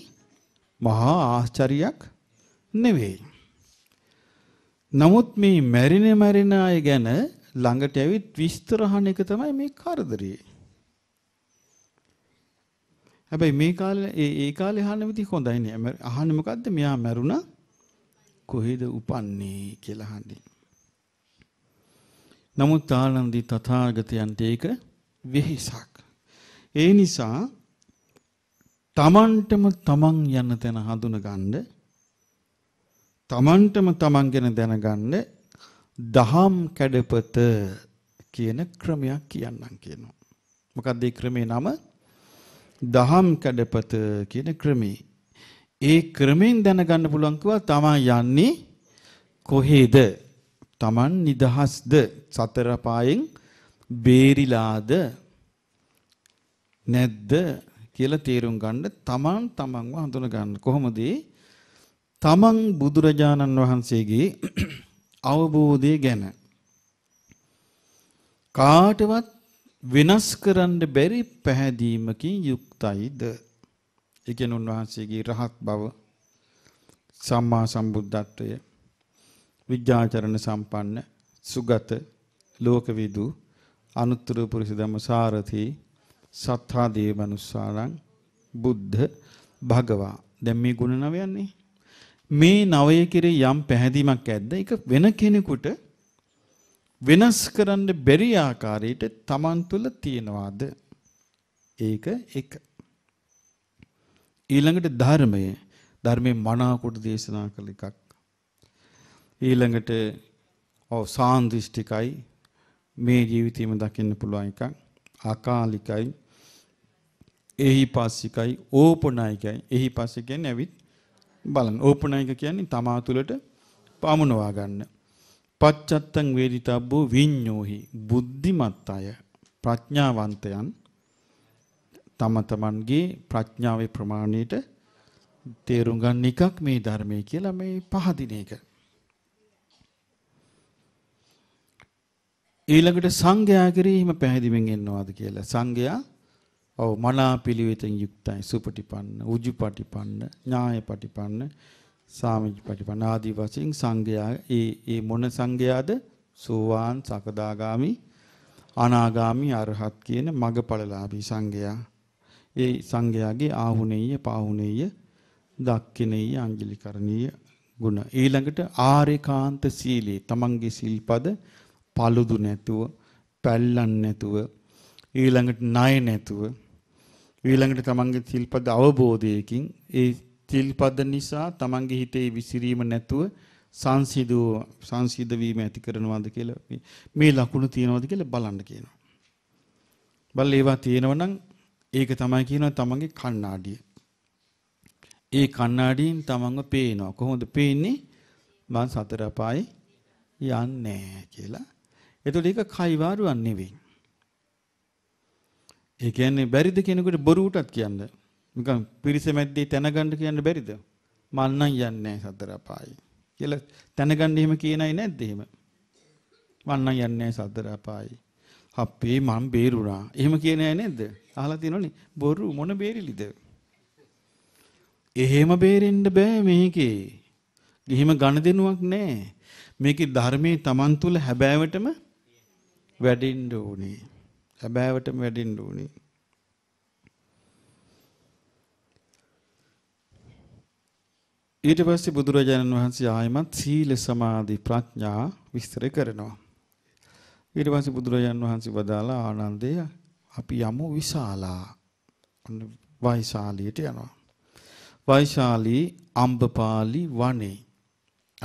මහා ආශ්චර්යයක් නෙවෙයි නමුත් මේ මැරින මැරින අය ගැන ළඟට ඇවිත් විස්තරහන එක තමයි මේ කරදරේ හැබැයි මේ කාලේ ඒ ඒ කාලේ අහන්න විදිහ හොඳයි නේ. අහන්නේ මොකද්ද? මෙයා මැරුණා කොහෙද උපන්නේ කියලා අහන්නේ. නමුත් ආනන්දි තථාගතයන්ට ඒක වෙහිසක්. ඒ නිසා තමන්ටම තමන් යන තැන හඳුනගන්න තමන්ටම තමන් ගැන දැනගන්න දහම් කැඩපත කියන ක්‍රමයක් කියන්නම් කියනවා. මොකක්ද ඒ ක්‍රමේ නම? දහම් කැඩපත කියන ක්‍රමේ. ඒ ක්‍රමෙන් දැනගන්න පුළුවන් කිව්වා තමා යන්නේ කොහෙද? Taman නිදහස්ද? සතර පායෙන් බේරිලාද? නැද්ද කියලා තේරුම් ගන්න තමන් තමන්ව හඳුන ගන්න කොහොමද තමන් බුදුරජාණන් වහන්සේගේ (clears throat) අවබෝධය ගැන කාටවත් වෙනස් කරන්න බැරි පැහැදීමකින් යුක්තයිද? ඒ කියන්නේ උන්වහන්සේගේ රහත් බව සම්මා සම්බුද්ධත්වය විද්‍යාචරණ සම්පන්න සුගත ලෝකවිදු අනුත්තර පුරිස ධම්ම සාරති සත්තා දේවනුස්සාරං බුද්ධ භගවා දැන් මේ ගුණ නවයන්නේ මේ නවය කෙරේ යම් පැහැදීමක් ඇද්ද ඒක වෙන කෙනෙකුට වෙනස් කරන්න බැරි ආකාරයට තමන් තුළ තියනවාද? ඒක එක. ඊළඟට ධර්මය ධර්මයේ මනාකොට දේශනා කළ එකක්. ඊළඟට ඔව් සාන්දිෂ්ඨිකයි මේ ජීවිතේම දකින්න පුළුවන් එකක්. අකාලිකයි එහි පස්සිකයි ඕපනායිකයි එහි පස්සේ කියන්නේ ඇවිත් බලන්න ඕපනායික කියන්නේ තමා තුළට පමුණවා ගන්න. පච්චත්තං වේදිතබ්බෝ විඤ්ඤෝහි බුද්ධිමත් අය ප්‍රඥාවන්තයන් තම තමන්ගේ ප්‍රඥාවේ ප්‍රමාණයට තේරුම් ගන්න එකක් මේ ධර්මයේ කියලා මේ පහදින එක. ඊළඟට සංඝයා කිරීම පැහැදිලිවෙන් එන්නවාද කියලා. සංඝයා ඔව් මනාපිලිවෙතෙන් යුක්තයි සුපටිපන්න, උජුපටිපන්න, ඥායපටිපන්න, සාමිච්චපටිපන්න ආදී වශයෙන් සංඝයා ඒ ඒ මොන සංඝයාද සෝවාන් සකදාගාමි අනාගාමි අරහත් කියන මගඵලලාභී සංඝයා ඒ සංඝයාගේ ආහුණෙය පාහුණෙය දක්කිනෙය අංජලිකරණීය ගුණ ඊළඟට ආරේකාන්ත සීලේ තමන්ගේ සිල්පද paludu නැතුව පැල්ලන් නැතුව ඊළඟට ණය නැතුව ඊළඟට තමන්ගේ සිල්පද අවබෝධයකින් ඒ තිල්පද නිසා තමන්ගේ හිතේ විසිරීම නැතුව සංසිදු සංසිද වීම ඇති කරනවාද කියලා මේ මේ ලකුණු තියනවාද කියලා බලන්න කියනවා. බල ඒවා තියෙනවනම් ඒක තමයි කියනවා තමන්ගේ කණ්ණාඩිය. ඒ කණ්ණාඩියෙන් තමන්ව පේනවා. කොහොමද පේන්නේ? මං සතර අපායේ යන්නේ කියලා. එතකොට ඒක කයිවාරුවක් නෙවෙයි. ඒ කියන්නේ බැරිද කෙනෙකුට බොරුවටත් කියන්නේ නිකන් පිරිසෙමැද්දී තැනගන්න කියන්න බැරිද? මන්නම් යන්නේ සතර අපායි. කියලා තැනගන්න එහෙම කියන අය නැද්ද එහෙම? මන්නම් යන්නේ සතර අපායි. අපේ මං බේරුණා. එහෙම කියන අය නැද්ද? අහලා තියෙනවනේ. බොරු මොන බේරිලිද? එහෙම බේරෙන්න බෑ මේකේ. ගිහිම ඝනදෙනුවක් නැහැ. මේකේ ධර්මයේ Taman තුල හැබෑවටම වැඩින්න ඕනේ. හැබෑවටම වැඩින්න ඕනේ. ඊට පස්සේ බුදුරජාණන් වහන්සේ ආයමත් සීල සමාධි ප්‍රඥා විස්තර කරනවා. ඊට පස්සේ බුදුරජාණන් වහන්සේ වදාලා ආනන්දය අපි යමු විශාලා. ඔන්න වෛශාලියට යනවා. වෛශාලී අම්බපාලි වනේ.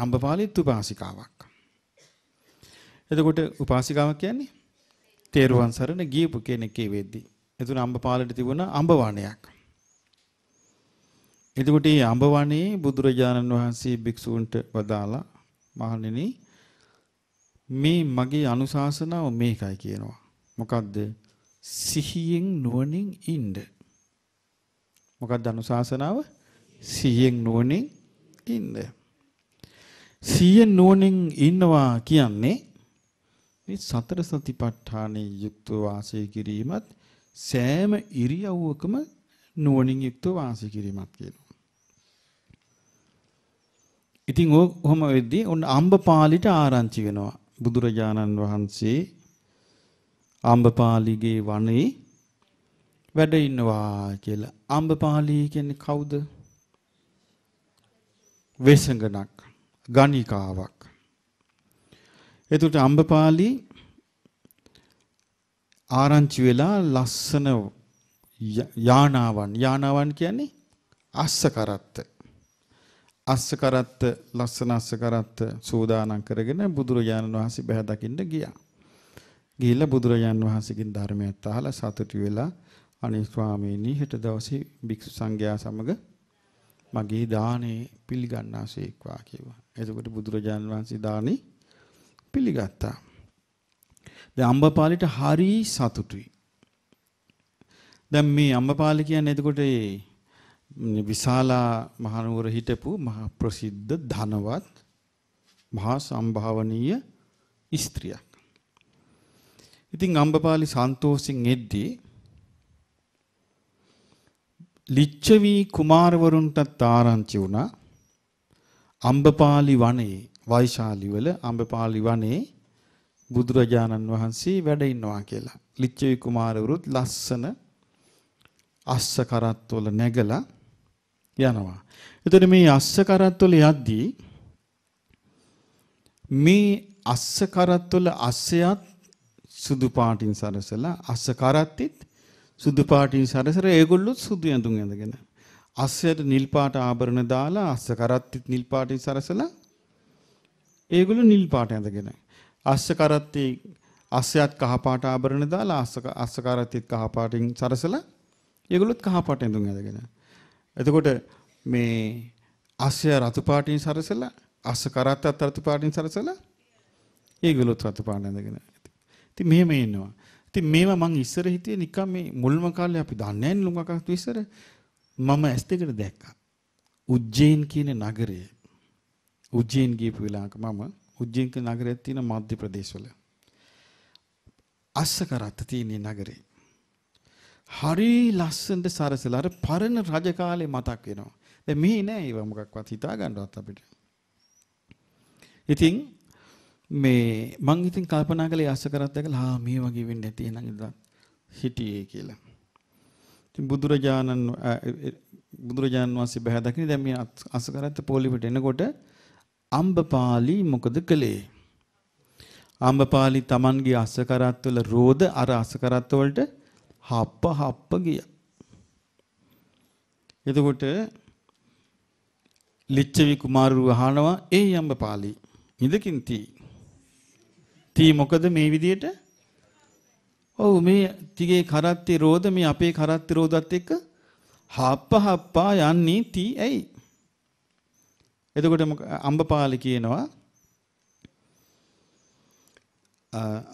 අම්බපාලි තුපාසිකාවක්. එතකොට උපාසිකාවක් කියන්නේ තේරුවන් සරණ ගියපු කෙනෙක් ඒ වෙද්දී. එතුණ අම්බපාලට තිබුණා අම්බ වනයක්. එතකොට මේ අඹවණේ බුදුරජාණන් වහන්සේ භික්ෂූන්ට වදාලා මහණෙනි මේ මගේ අනුශාසනාව මේකයි කියනවා. මොකද්ද? සිහියෙන් නුවණින් ඉන්න. මොකක්ද අනුශාසනාව? සිහියෙන් නුවණින් ඉන්න. සිහියෙන් නුවණින් ඉන්නවා කියන්නේ මේ සතර සතිපට්ඨානයේ යුක්ත වාසය කිරීමත් සෑම ඉරියව්වකම නුවණින් යුක්ත වාසය කිරීමත් කියනවා. ඉතින් ඔහොම වෙද්දී ඔන්න අම්බපාලිට ආරංචි වෙනවා. බුදුරජාණන් වහන්සේ අම්බපාලිගේ වනයේ වැඩ ඉන්නවා කියලා. අම්බපාලි කියන්නේ කවුද? වෙසඟනක්, ගණිකාවක්. එතකොට අම්බපාලි ආරංචි වෙලා ලස්සන යානාවන් යානාවන් කියන්නේ අස්ස කරත්ත අස්සකරත්ත ලස්සන අස්සකරත්ත සූදානම් කරගෙන බුදුරජාණන් වහන්සේ බැහැ දකින්න ගියා. ගිහිල්ලා බුදුරජාණන් වහන්සේගෙන් ධර්මයත් අහලා සතුටු වෙලා අනේ ස්වාමීනි හෙට දවසේ භික්ෂු සංඝයා සමග මගේ දානේ පිළිගන්නාසේක්වා කිව්වා. එතකොට බුදුරජාණන් වහන්සේ දානේ පිළිගත්තා. දැන් අම්බපාලිට හරි සතුටුයි. දැන් මේ අම්බපාලි කියන්නේ එතකොට ඒ විශාලා මහනුවර හිටපු මහා ප්‍රසිද්ධ ධනවත් මහා සම්භාවනීය ස්ත්‍රියක්. ඉතින් අම්බපාලි සන්තෝෂින් එද්දී ලිච්ඡවි කුමාරවරුන්ටත් ආරංචි වුණා අම්බපාලි වනයේ වෛශාලිවල අම්බපාලි වනයේ බුදුරජාණන් වහන්සේ වැඩ ඉන්නවා කියලා. ලිච්ඡවි කුමාරවරුත් ලස්සන අස්ස කරත්වල නැගලා යනවා. එතකොට මේ අස්ස කරත්වල යද්දී මේ අස්ස කරත්වල අස්සයත් සුදු පාටින් සරසලා අස්ස කරත්තෙත් සුදු පාටින් සරසර ඒගොල්ලොත් සුදු ඇඳුම් ඇඳගෙන අස්සයට නිල් පාට ආභරණ දාලා අස්ස කරත්තෙත් නිල් පාටින් සරසලා ඒගොල්ලෝ නිල් පාට ඇඳගෙන අස්ස කරත්තේ අස්සයත් කහ පාට ආභරණ දාලා අස්ස අස්ස කරත්තෙත් කහ පාටින් සරසලා ඒගොල්ලොත් කහ පාට ඇඳුම් ඇඳගෙන එතකොට මේ අස්ය රතු පාටින් සරසලා අස්ස කරත්තත් රතු පාටින් සරසලා ඒගොල්ලොත් රතු පාට ඇඳගෙන. ඉතින් මෙහෙම ඉන්නවා. ඉතින් මේවා මං ඉස්සර හිතියේ නිකන් මේ මුල්ම කාලේ අපි දන්නේ නැහැ ලුංගකක් ඉස්සර මම ඇස් දෙකට දැක්කා. උජ්ජයින් කියන නගරය. උජ්ජයින් ගිහපු වෙලාවක මම උජ්ජයින් කියන නගරයේ තියෙන මධ්‍ය ප්‍රදේශවල අස්ස කරත්ත තියෙන නගරේ හරි ලස්සනට සරසලා අර පරණ රජ කාලේ මතක් වෙනවා. දැන් මෙහි නෑ ඒව මොකක්වත් හිතා ගන්නවත් අපිට. ඉතින් මේ මං ඉතින් කල්පනා කළේ ආස කරත් දැකලා ආ මේ වගේ වෙන්නේ නැති එහෙනම් ඉතින් හිටියේ කියලා. ඉතින් බුදුරජාණන් බුදුරජාණන් වහන්සේ බහැ දකින්න දැන් මේ ආස කරත් පොලිමට එනකොට අම්බපාලි මොකද කළේ? අම්බපාලි Tamanගේ ආස කරත් වල රෝද අර ආස කරත් වලට හප්ප හප්ප ගියා. එතකොට ලිච්ඡවි කුමාරව අහනවා ඒ යම්බපාලි ඉඳකින් තී. තී මොකද මේ විදියට? ඔව් මේ තිගේ කරත්ති රෝධ මේ අපේ කරත්ති රෝධත් එක්ක හප්ප හප්පා යන්නේ තී ඇයි? එතකොට අම්බපාලි කියනවා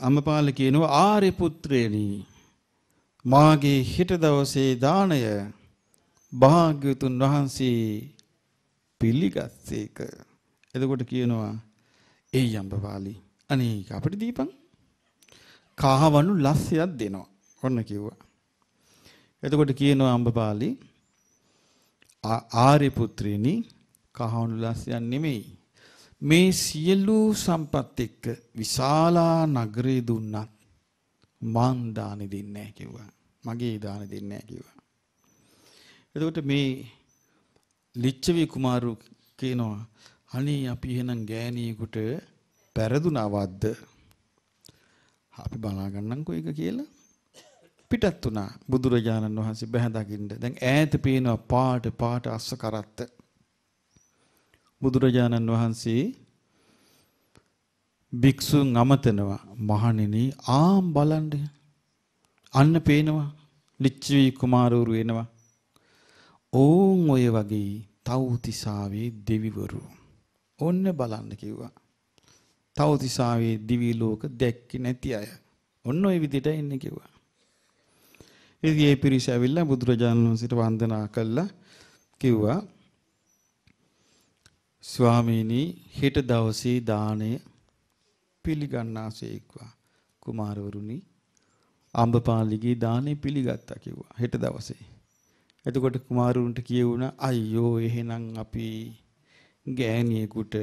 අම්මපාල කියනවා ආර්ය පුත්‍රයනි මාගේ හිට දවසේ දාණය භාග්‍යතුන් වහන්සේ පිළිගත්සේක. එතකොට කියනවා ඒ යම්බපාලි අනේ අපිට දීපන් කහවණු ලස්සයක් දෙනවා. ඔන්න කිව්වා. එතකොට කියනවා අම්බපාලි ආර්ය පුත්‍රිනි කහවණු ලස්සයක් නෙමෙයි. මේ සියලු සම්පත් එක්ක විශාලා නගරේ දුන්නත් මං දානි දෙන්නේ නැහැ කිව්වා. මගේ දානි දෙන්නේ නැහැ කිව්වා. එතකොට මේ ලිච්ඡවි කුමාරු කියනවා අනේ අපි එහෙනම් ගෑණියෙකුට පෙරදුනවද්ද? අපි බලා ගන්නම්කෝ ඒක කියලා. පිටත් වුණා බුදුරජාණන් වහන්සේ බැහැ දකින්න. දැන් ඈත පේනවා පාට පාට අස්ස කරත්ත. බුදුරජාණන් වහන්සේ භික්ෂුන් අමතනවා මහණෙනි ආම් බලන්න අන්න පේනවා ලිච්ඡවි කුමාරවරු එනවා ඕන් ඔය වගේ තවුතිසාවේ දෙවිවරු ඔන්න බලන්න කිව්වා තවුතිසාවේ දිවි ලෝක දැක්කේ නැති අය ඔන්න ඔය විදිහට එන්නේ කිව්වා ඉතින් ඒ පිරිස ඇවිල්ලා බුදුරජාණන් වහන්සේට වන්දනා කළා කිව්වා ස්වාමීනි හෙට දවසේ දාණය පිළිගන්නාසේක්වා කුමාරවරුනි අම්බපාලිගේ දානේ පිළිගත්තා කිව්වා හෙට දවසේ. එතකොට කුමාරවරුන්ට කියවුණා අයියෝ එහෙනම් අපි ගෑණියෙකුට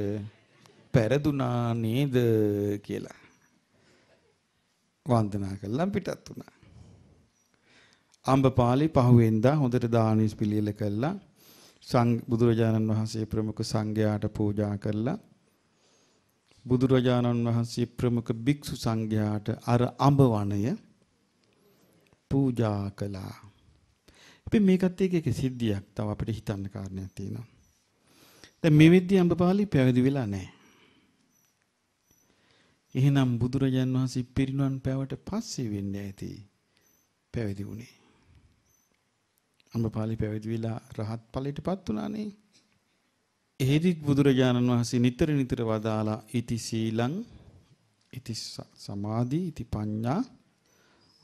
පෙරදුනා නේද කියලා. වන්දනා කළා පිටත් වුණා. අම්බපාලි පහුවෙන්දා හොඳට දානිස් පිළියෙල කළා. බුදුරජාණන් වහන්සේ ප්‍රමුඛ සංඝයාට පූජා කළා. බුදුරජාණන් වහන්සේ ප්‍රමුඛ භික්ෂු සංඝයාට අර අඹ වනය පූජා කළා. අපි මේකත් එක්ක එක සිද්ධියක් තව අපිට හිතන්න කාරණයක් තියෙනවා. දැන් මේ විද්‍ය අඹපාලි පැවිදි වෙලා නැහැ. එහෙනම් බුදුරජාන් වහන්සේ පිරිනුවන් පෑවට පස්සේ වෙන්නේ ඇති පැවිදි වුණේ. අඹපාලි පැවිදි වෙලා රහත් ඵලයටපත් වුණානේ. එහෙදිත් බුදුරජාණන් වහන්සේ නිතර නිතර වදාලා ඉති සීලං ඉති සමාධි ඉති පඤ්ඤා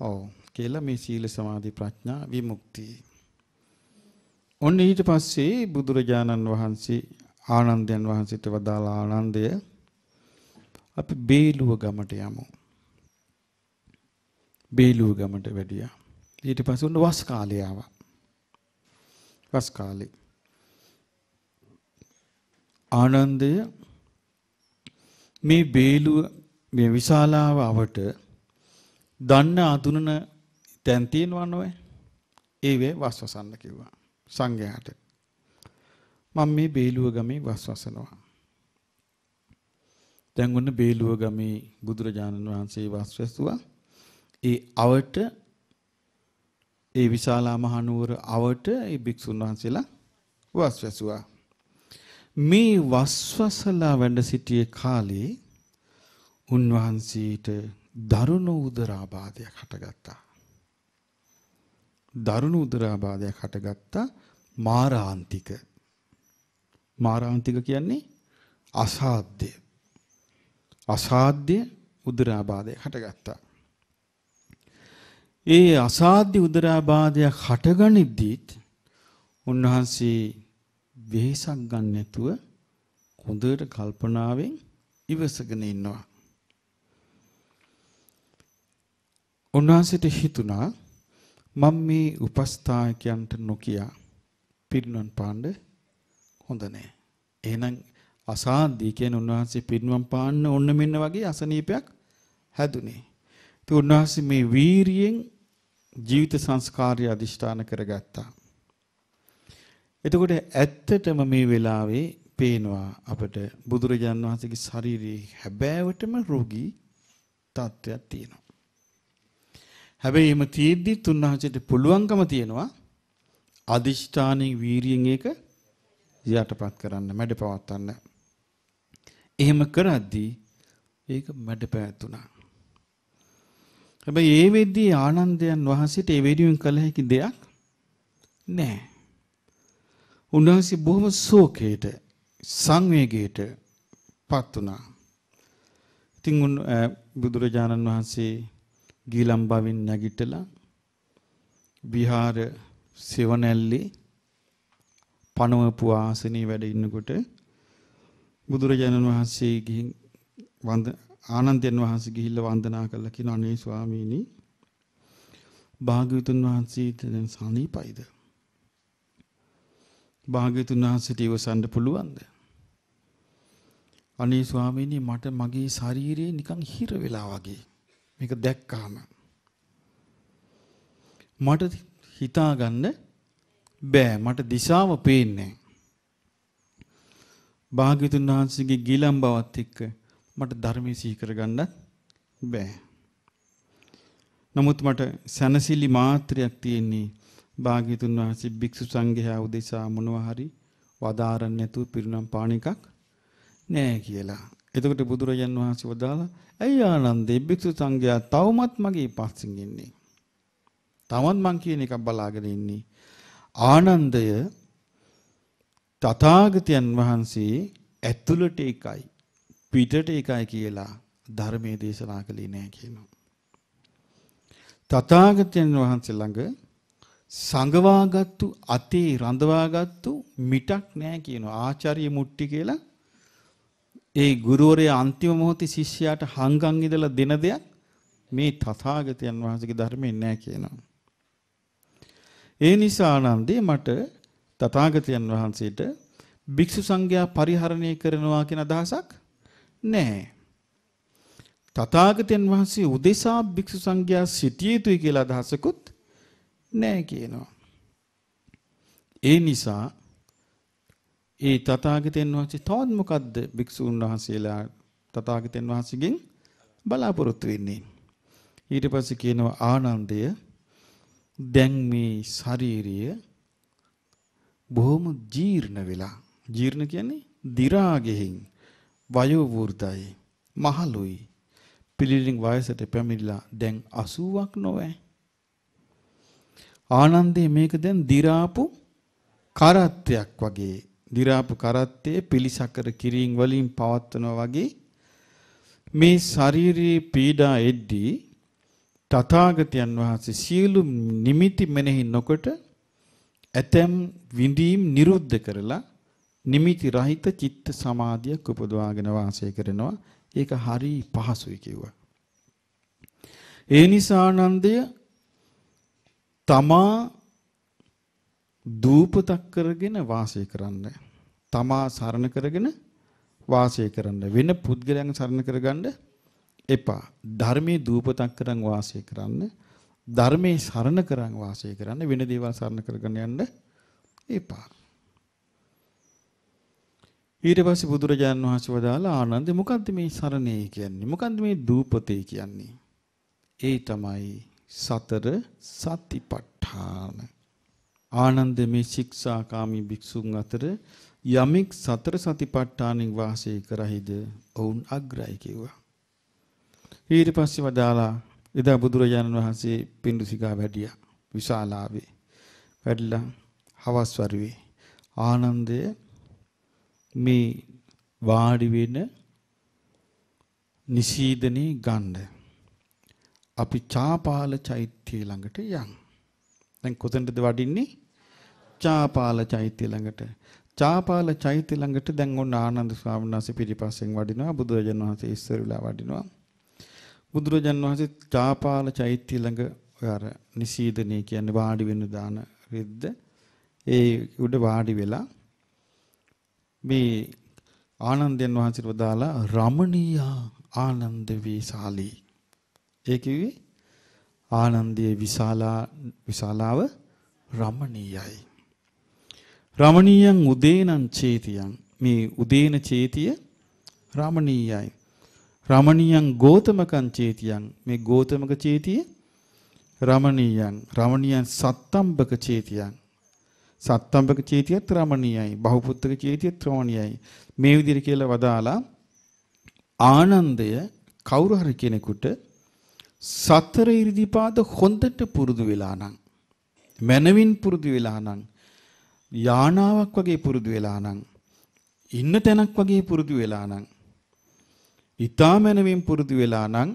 ඔව් කියලා මේ සීල සමාධි ප්‍රඥා විමුක්තිය ඔන්න ඊට පස්සේ බුදුරජාණන් වහන්සේ ආනන්දයන් වහන්සේට වදාළ ආනන්දය අපි බේලුව ගමට යමු. බේලුව ගමට වැඩියා. ඊට පස්සේ උන්න වස් කාලය ආවා. වස් කාලේ ආනන්දය මේ බේලුව මේ විශාලාව අවට දන්න අඳුනන තැන් තියෙනවා නෝ ඒවේ වස්වසන්න කිව්වා සංඝයාට මම මේ බේලුව ගමේ වස්වසනවා දැන් ඔන්න බේලුව ගමේ බුදුරජාණන් වහන්සේ වස්වැසුවා ඒ අවට ඒ විශාලා මහනුවර අවට ඒ භික්ෂුන් වහන්සේලා වස්වැසුවා මේ වස්වසලා වැඩ සිටියේ කාලේ උන්වහන්සේට දරුණු උදරාබාධයක් හටගත්තා. දරුණු උදරාබාධයක් හටගත්තා මාරාන්තික. මාරාන්තික කියන්නේ අසාධ්‍ය. අසාධ්‍ය උදරාබාධයක් හටගත්තා. ඒ අසාධ්‍ය උදරාබාධයක් හටගනිද්දීත් උන්වහන්සේ වෙහෙසක් ගන්න නැතුව හොඳට කල්පනාවෙන් ඉවසගෙන ඉන්නවා. උන්වහන්සේට හිතුණා මම මේ උපස්ථායකයන්ට නොකිය පිරිනුවන් පාන්න හොඳ නැහැ. එහෙනම් අසාධ්‍ය කියන උන්වහන්සේ පිරිනුවන් පාන්න ඕන්න මෙන්න වගේ අසනීපයක් හැදුනේ. ඉතින් උන්වහන්සේ මේ වීරියෙන් ජීවිත සංස්කාරය අදිෂ්ඨාන කරගත්තා. එතකොට ඇත්තටම මේ වෙලාවේ පේනවා අපට බුදුරජාන් වහන්සේගේ ශාරීරියේ හැබෑවටම රෝගී තත්ත්වයක් තියෙනවා. හැබැයි එම තියෙද්දි තුන්වහන්සේට පුළුවන්කම තියෙනවා අදිෂ්ඨානෙන් වීරියෙන් ඒක යටපත් කරන්න, මැඩපවත්වන්න. එහෙම කරද්දී ඒක මැඩපෑතුණා. හැබැයි ඒ වෙද්දී ආනන්දයන් වහන්සේට ඒ වෙනුවෙන් කළ හැකි දෙයක් නැහැ. උන්වහන්සේ බොහොම ශෝකයට සංවේගයට පත් වුණා. ඉතින් උන් බුදුරජාණන් වහන්සේ ගීලම්බාවෙන් නැගිටලා විහාර සෙවණැල්ලේ පනවපු ආසනයේ වැඩ ඉන්නකොට බුදුරජාණන් වහන්සේ ගිහින් වන්ද ආනන්දයන් වහන්සේ ගිහිල්ලා වන්දනා කළා කියන අනේ ස්වාමීනි භාග්‍යවතුන් වහන්සේට දැන් සනීපයිද භාග්‍යතුන් වහන්සේට ඉවසන්න පුළුවන්ද? අනේ ස්වාමීනි මට මගේ ශරීරය නිකන් හිර වෙලා වගේ. මේක දැක්කාම මට හිතාගන්න බෑ මට දිශාව පේන්නේ භාග්‍යතුන් වහන්සේගේ ගිලම් බවත් එක්ක මට ධර්මයේ සිහි කරගන්නත් බෑ. නමුත් මට සැනසිලි මාත්‍රයක් තියෙන්නේ භාග්‍යතුන් වහන්සේ භික්ෂු සංඝයා උදෙසා මොනවා හරි වදාරන්න නැතුව පිරුණම් පාන එකක් නෑ කියලා. එතකොට බුදුරජාන් වහන්සේ වදාලා ඇයි ආනන්දේ භික්ෂු සංඝයා තවමත් මගේ පස්සෙන් ඉන්නේ. තවමත් මං කියන එක බලාගෙන ඉන්නේ. ආනන්දය තථාගතයන් වහන්සේ ඇතුළට එකයි පිටට එකයි කියලා ධර්මයේ දේශනා කළේ නෑ කියනවා. තථාගතයන් වහන්සේ ළඟ සංගවාගත්තු අතේ රඳවාගත්තු මිටක් නෑ කියනවා ආචාර්ය මුට්ටි කියලා ඒ ගුරුවරයා අන්තිම මොහොතේ ශිෂ්‍යයාට හංගන් ඉඳලා දෙන දෙයක් මේ තථාගතයන් වහන්සේගේ ධර්මයෙන් නෑ කියනවා. ඒ නිසා ආනන්දේ මට තථාගතයන් වහන්සේට භික්ෂු සංඝයා පරිහරණය කරනවා කියන අදහසක් නෑ. තථාගතයන් වහන්සේ උදෙසා භික්ෂු සංඝයා සිටිය යුතුයි කියලා අදහසකුත් නැහැ කියනවා. ඒ නිසා ඒ තථාගතයන් වහන්සේ තවත් මොකද්ද භික්ෂුන් වහන්සේලා තථාගතයන් වහන්සේගෙන් බලාපොරොත්තු වෙන්නේ? ඊට පස්සේ කියනවා ආනන්දය දැන් මේ ශාරීරිය බොහොම ජීර්ණ වෙලා ජීර්ණ කියන්නේ දි รา ගෙහින් වයෝ වෘතයි මහලුයි පිළිලින් වයසට පැමිණලා දැන් 80ක් නොවේ ආනන්දේ මේක දැන් දිරාපු කරත්තයක් වගේ දිරාපු කරත්තේ පිලිසකර කිරීම වලින් පවත්වනවා වගේ මේ ශාරීරියේ පීඩා එද්දී තථාගතයන් වහන්සේ සියලු නිමිති මෙනෙහි නොකොට ඇතැම් විඳීම් නිරුද්ධ කරලා නිමිති රහිත චිත්ත සමාධියක් උපදවාගෙන වාසය කරනවා ඒක හරි පහසුයි කිව්වා ඒ නිසා ආනන්දය තමා දූපතක් කරගෙන වාසය කරන්න. තමා සරණ කරගෙන වාසය කරන්න. වෙන පුද්ගලයන් සරණ කරගන්න එපා. ධර්මයේ දූපතක් කරන් වාසය කරන්න. ධර්මයේ සරණ කරන් වාසය කරන්න වෙන දේවල් සරණ කරගෙන යන්න එපා. ඊට පස්සේ බුදුරජාණන් වහන්සේ වදාලා ආනන්ද මොකද්ද මේ සරණේ කියන්නේ? මොකද්ද මේ දූපතේ කියන්නේ? ඒ තමයි සතර සතිපට්ඨාන ආනන්ද මේ ශික්ෂාකාමී භික්ෂුන් අතර යමෙක් සතර සතිපට්ඨානෙන් වාසය කරයිද ඔවුන් අග්‍රයි කිව්වා ඊට පස්සේ වදාලා එදා බුදුරජාණන් වහන්සේ පිඬුසිකා වැඩියා විශාලාවේ වැඩිලා හවස් වරුවේ ආනන්දය මේ වාඩි වෙන නිසීදනේ ගන්නේ අපි චාපාල චෛත්‍යය ළඟට යන්. දැන් කොතනද වඩින්නේ? චාපාල චෛත්‍යය ළඟට. චාපාල චෛත්‍යය ළඟට දැන් ඔන්න ආනන්ද ස්වාමීන් වහන්සේ පිටිපස්සෙන් වඩිනවා. බුදුරජාණන් වහන්සේ ඉස්සරලා වඩිනවා. බුදුරජාණන් වහන්සේ චාපාල චෛත්‍යය ළඟ ඔය අර නිසීදනේ කියන්නේ වාඩි වෙන දාන රෙද්ද ඒ උඩ වාඩි වෙලා මේ ආනන්දයන් වහන්සේට වදාලා රමණීය ආනන්ද වේසාලී ඒ කිව්වේ ආනන්දයේ විශාලා විශාලාව රමණීයයි. රමණීයං උදේනං චේතියං මේ උදේන චේතිය රමණීයයි. රමණීයං ගෝතමකං චේතියං මේ ගෝතමක චේතිය රමණීයං රමණීයං සත්තම්බක චේතියං සත්තම්බක චේතියත් රමණීයයි බහුපුත්තක චේතියත් රමණීයයි මේ විදිහට කියලා වදාලා ආනන්දය කවුරු හරි කෙනෙකුට සතර 이르දිපාද හොඳට පුරුදු වෙලා නම් මනවින් පුරුදු වෙලා නම් යානාවක් වගේ පුරුදු වෙලා නම් ඉන්න තැනක් වගේ පුරුදු වෙලා නම් ඊතා මනවින් පුරුදු වෙලා නම්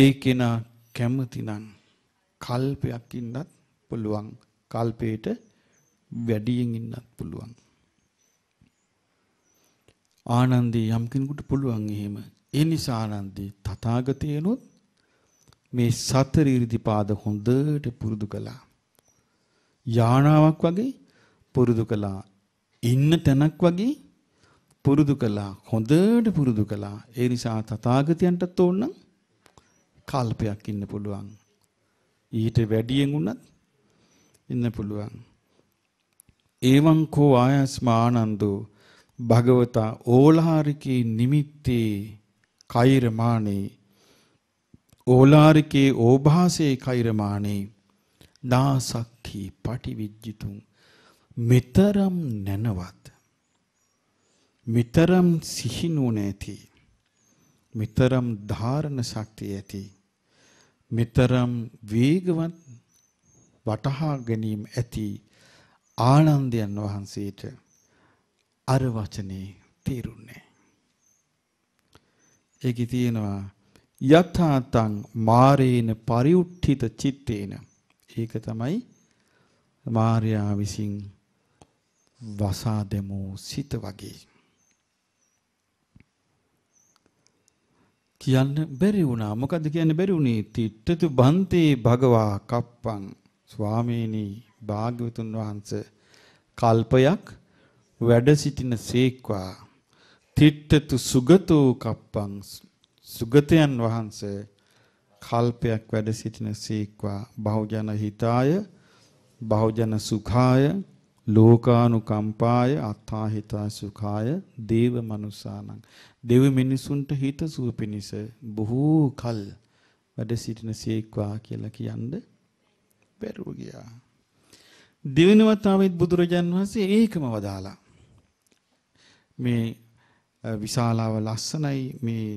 ඒ කෙනා කැමතිනම් කල්පයක් ඉන්නත් පුළුවන් කල්පේට වැඩියෙන් ඉන්නත් පුළුවන් ආනන්දේ යම් කෙනෙකුට පුළුවන් එහෙම ඒ නිසා ආනන්දේ තථාගතයනොත් මේ සතර 이르දිපාද හොඳට පුරුදු කළා. යානාවක් වගේ පුරුදු කළා. ඉන්න තැනක් වගේ පුරුදු කළා. හොඳට පුරුදු කළා. ඒ නිසා තථාගතයන්ටත් ඕනනම් කල්පයක් ඉන්න පුළුවන්. ඊට වැඩියෙන් උනත් ඉන්න පුළුවන්. එවං කෝ ආයස්මා ආනන්දෝ භගවතා ඕලහාරිකේ නිමිත්තේ කෛරමානේ ඕලාරිකේ ඕභාසේ කෛරමානේ නාසක්ඛී පටිවිජ්ජිතුම් මෙතරම් නැනවත් මෙතරම් සිහි නුනේති මෙතරම් ධාරණ ශක්තිය ඇති මෙතරම් වේගවත් වටහා ගැනීම ඇති ආනන්දයන් වහන්සේට අර වචනේ තේරුන්නේ ඒකේ තියෙනවා යථාතං මාරේන පරිඋත්ථිත චitteන. ඒක තමයි මාර්යා විසින් වසා දෙමු සිත වගේ. කියන්න බැරි වුණා. මොකද්ද කියන්න බැරි වුණේ? තිට්ඨතු බන්තේ භගවා කප්පං ස්වාමීනි භාග්‍යවතුන් වහන්සේ කල්පයක් වැඩ සිටින සේක්වා තිට්ඨතු සුගතෝ කප්පං සුගතයන් වහන්සේ කල්පයක් වැඩ සිටින සීක්වා බහුජන හිතාය බහුජන සුඛාය ලෝකානුකම්පාය අත්ථාහිතා සුඛාය දේව මනුසානං දෙව් මිනිසුන්ට හිත සුව පිණිස බොහෝ කල් වැඩ සිටින සීක්වා කියලා කියන්න බැරුව ගියා. දිවිනවතාවෙත් බුදුරජාන් වහන්සේ ඒකම වදාලා. මේ විශාලාව ලස්සනයි මේ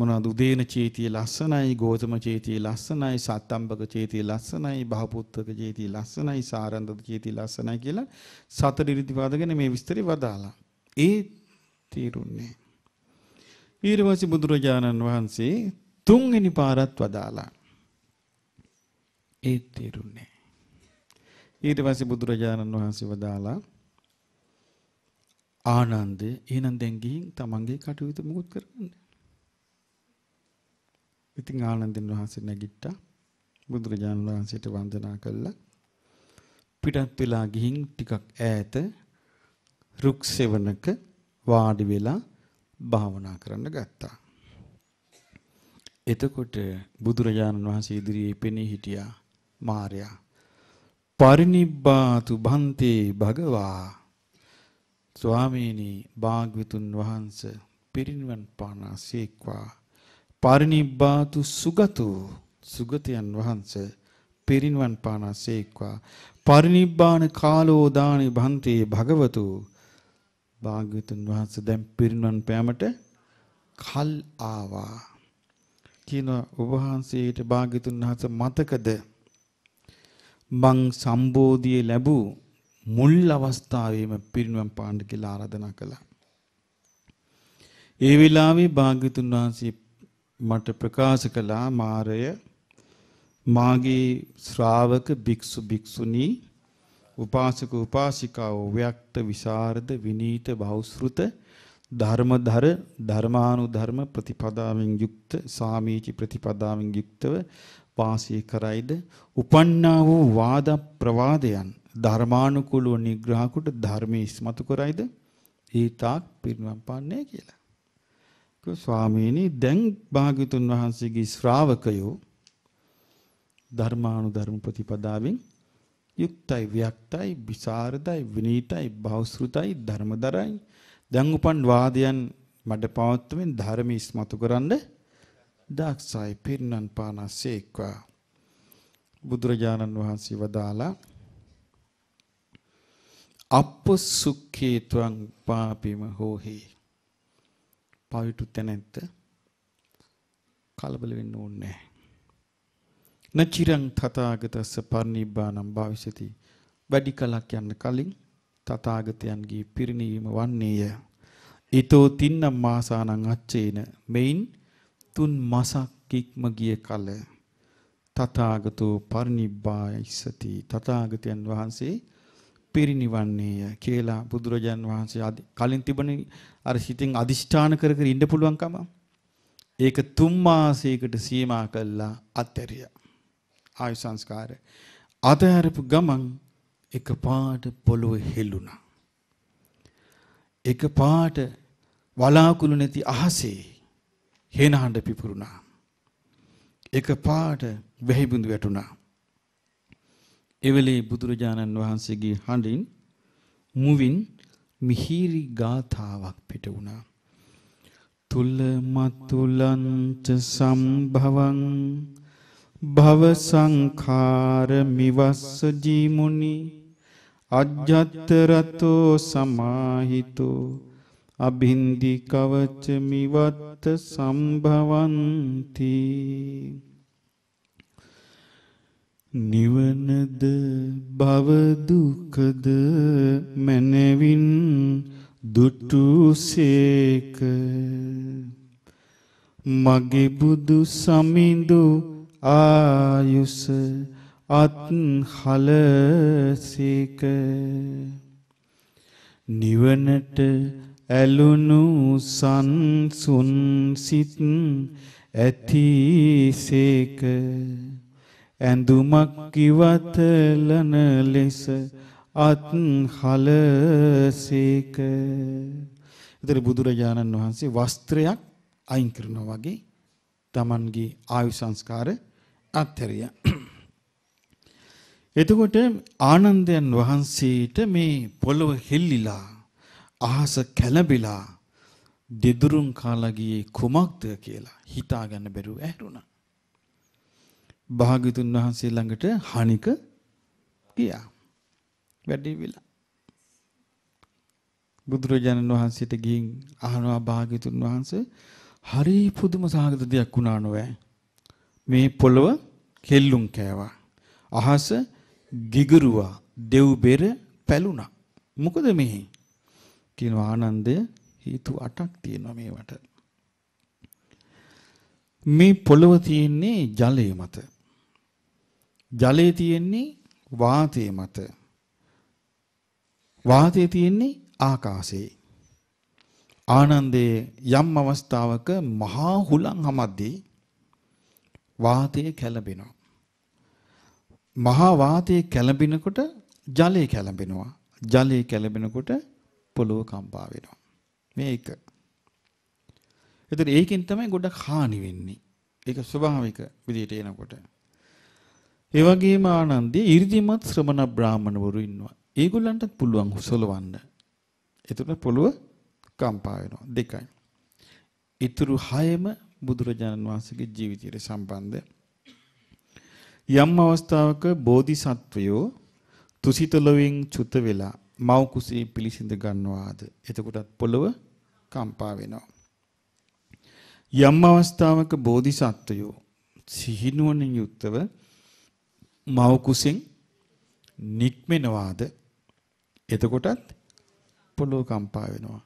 මොනවද උදේන චේතිය ලස්සනයි ගෝතම චේතිය ලස්සනයි සත්තම්බක චේතිය ලස්සනයි බහපුත්තක චේතිය ලස්සනයි සාරන්දද චේතිය ලස්සනයි කියලා සතර ඉරිදිපාද ගැන මේ විස්තරي වදාලා. ඒ තීරුන්නේ. ඊර්වසි බුදුරජාණන් වහන්සේ තුන්වෙනි පාරත් වදාලා. ඒ තීරුන්නේ. ඊට පස්සේ බුදුරජාණන් වහන්සේ වදාලා ආනන්දය එහෙනම් දැන් ගිහින් තමන්ගේ කටයුතු මුකුත් කරගන්න. ඉතින් ආනන්දෙන් වහන්සේ නැගිට්ටා. බුදුරජාණන් වහන්සේට වන්දනා කළා. පිටත් වෙලා ගිහින් ටිකක් ඈත රුක් සෙවණක වාඩි වෙලා භාවනා කරන්න ගත්තා. එතකොට බුදුරජාණන් වහන්සේ ඉදිරියේ පෙනී හිටියා මාර්යා පරිනිබ්බාතු භන්තේ භගවා ස්වාමීනි භාග්‍යතුන් වහන්ස පිරිනිවන් පානාසේක්වා පරිනිබ්බාතු සුගතු සුගතයන් වහන්ස පිරිනිවන් පානාසේක්වා පරිනිබ්බාන කාලෝ දානි භන්තේ භගවතු භාග්‍යතුන් වහන්ස දැන් පිරිනිවන් පෑමට කල් ආවා කියන ඔබ වහන්සේට භාග්‍යතුන් වහන්ස මතකද මං සම්බෝධිය ලැබූ මුල් අවස්ථාවේම පිරිනුවම් පාන්න කියලා ආරාධනා කළා. ඒ වෙලාවේ භාග්‍යතුන් වහන්සේ මට ප්‍රකාශ කළා මාරය මාගේ ශ්‍රාවක භික්ෂු භික්ෂුණී උපාසක උපාසිකාව ව්‍යක්ත විසරද විනීත බෞස්ෘත ධර්මධර ධර්මානුධර්ම ප්‍රතිපදාවෙන් යුක්ත සාමීචි ප්‍රතිපදාවෙන් යුක්තව වාසය කරයිද උපන්නා වූ වාද ප්‍රවාදයන් ධර්මානුකූලව නිග්‍රහකට ධර්මයේ ඉස්මතු කරයිද ඒ තාක් පිරිනම් පාන්නේ කියලා. කිව්වා ස්වාමීනි දැන් භාග්‍යතුන් වහන්සේගේ ශ්‍රාවකයෝ ධර්මානුධර්ම ප්‍රතිපදාවෙන් යුක්තයි වික්තයි විසරදයි විනීතයි බෞසෘතයි ධර්මදරයි දැන් උපන් වාදයන් මඩ පවත්වමින් ධර්මයේ ඉස්මතු කරන්න දක්සයි පිරිනම් පානසේක්වා බුදුරජාණන් වහන්සේ වදාලා අපසුක්ඛේත්වං පාපිම හෝහි පවිතු තැනැත්ත කලබල වෙන්න ඕනේ නචිරං තථාගතස්ස පරිනිබ්බානම් භාවිසති වැඩි කලක් යන්න කලින් තථාගතයන්ගේ පිරිණිවීම වන්නේය ඊතෝ තින්න මාසානං අච්චේන මෙයින් තුන් මාසක් ඉක්ම ගිය කල තථාගතෝ පරිනිබ්බායිසති තථාගතයන් වහන්සේ පිරිණිවන්නේය කියලා බුදුරජාන් වහන්සේ කලින් තිබෙන අර හිතෙන් අදිෂ්ඨාන කර කර ඉන්න පුළුවන්කම ඒක තුන් මාසයකට සීමා කළා අත්හැරිය. ආයු සංස්කාරය. අතහැරපු ගමන් එකපාරට පොළොව හෙළුණා. එකපාරට වලාකුළු නැති අහසේ හේනහඬ පිපුරුණා. එකපාරට වැහි බිඳු වැටුණා. එවෙලේ බුදුරජාණන් වහන්සේගේ හඬින් මුවින් මිහිරි ගාථාවක් පිට වුණා. තුල්ල මතුලංච සම්භවං භව සංඛාර මිවස්ස ජීමුනි අජ්ජත් රතෝ සමාහිතෝ අභින්දි කවච මිවත්ත සම්භවಂತಿ නිවනද භව දුකද මනවින් දුටුසේක මගේ බුදු සමිඳු ආයුස අත්හලසේක නිවනට ඇලුණු සන්සුන් සිත් ඇතිසේක ඇඳුමක් කිවතලන ලෙස අත් හලසේක. ඒතර බුදුරජාණන් වහන්සේ වස්ත්‍රයක් අයින් කරනවා වගේ Tamanගේ ආයු සංස්කාර අත්හැරියා. එතකොට ආනන්දයන් වහන්සේට මේ පොළව හෙල්ලිලා අහස කැළඹිලා දෙදුරුම් කාලා ගියේ කුමක්ද කියලා හිතාගන්න බැරුව ඇහැරුණා. භාග්‍යතුන් වහන්සේ ළඟට හනික ගියා. වැඩි විලා. බුදුරජාණන් වහන්සේට ගිහින් අහනවා භාග්‍යතුන් වහන්සේ හරි පුදුම සහගත දෙයක් වුණා නෝවේ. මේ පොළව කෙල්ලුම් කෑවා. අහස ගිගුරුවා. දෙව් බෙර පැලුණා. මොකද මේ? කියන ආනන්දය හේතු අටක් තියෙනවා මේවට. මේ පොළව තියෙන්නේ ජලය මත. ජලය තියෙන්නේ වාතය මත. වාතය තියෙන්නේ ආකාශයේ. ආනන්දේ යම් අවස්ථාවක මහා හුලං හමද්දී වාතය කැළඹෙනවා. මහා වාතය කැළඹිනකොට ජලය කැළඹෙනවා. ජලය කැළඹෙනකොට පොළොව කම්පා වෙනවා. මේ එක. ඒතර ඒකෙන් තමයි ගොඩක් හානි වෙන්නේ. ඒක ස්වභාවික විදිහට එනකොට. ඒ වගේම ආනන්දේ 이르දිමත් ශ්‍රමණ බ්‍රාහමණවරු ඉන්නවා. ඒගොල්ලන්ට පුළුවන් හුසලවන්න. ඒතර පොළොව කම්පා වෙනවා. දෙකයි. ඊතුරු හයම බුදුරජාණන් වහන්සේගේ ජීවිතයට සම්බන්ධ යම් අවස්ථාවක බෝධිසත්වයෝ තුසිතලොවින් චුත වෙලා මව් කුසේ පිළිසිඳ ගන්නවාද එතකොටත් පොළව කම්පා වෙනවා යම් අවස්ථාවක බෝධිසත්වයෝ සිහිනුවණින් යුක්තව මව කුසෙන් නික්මෙනවාද එතකොටත් පොළොව කම්පා වෙනවා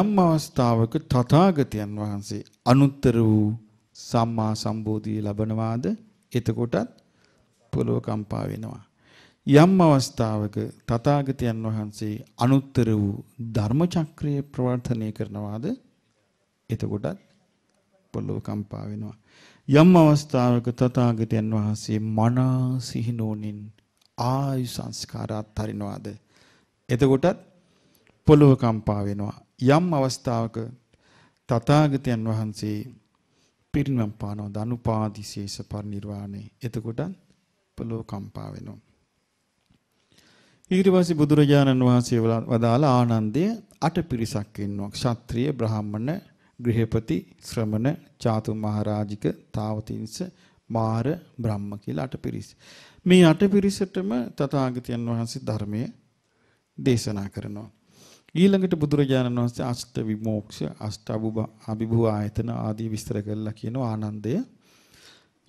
යම් අවස්ථාවක තථාගතයන් වහන්සේ අනුත්තර වූ සම්මා සම්බෝධිය ලබනවාද එතකොටත් පොළොව කම්පා වෙනවා යම් අවස්ථාවක තථාගතයන් වහන්සේ අනුත්තර වූ ධර්ම චක්‍රය ප්‍රවර්ධනය කරනවාද එතකොටත් පොළොව කම්පා වෙනවා. යම් අවස්ථාවක තථාගතයන් වහන්සේ මනා සිහිනෝනින් ආයු සංස්කාර අත්හරිනවාද එතකොටත් පොළොව කම්පා වෙනවා යම් අවස්ථාවක තථාගතයන් වහන්සේ පිරිනම් පානෝ දනුපාදිශේෂ පරිනිර්වාණය එතකොටත් පොළොව කම්පා වෙනවා ඊට පස්සේ බුදුරජාණන් වහන්සේ වදාළ ආනන්දය අට පිරිසක් ඉන්නවා ක්ෂත්‍රිය බ්‍රාහ්මණ ගෘහපති ශ්‍රමණ චාතු මහරාජික තාවතින්ස මාර බ්‍රහ්ම කියලා අටපිරිස. මේ අටපිරිසටම තථාගතයන් වහන්සේ ධර්මය දේශනා කරනවා. ඊළඟට බුදුරජාණන් වහන්සේ අෂ්ට විමෝක්ෂ අෂ්ට අභිභූ ආයතන ආදී විස්තර කළා කියන ආනන්දය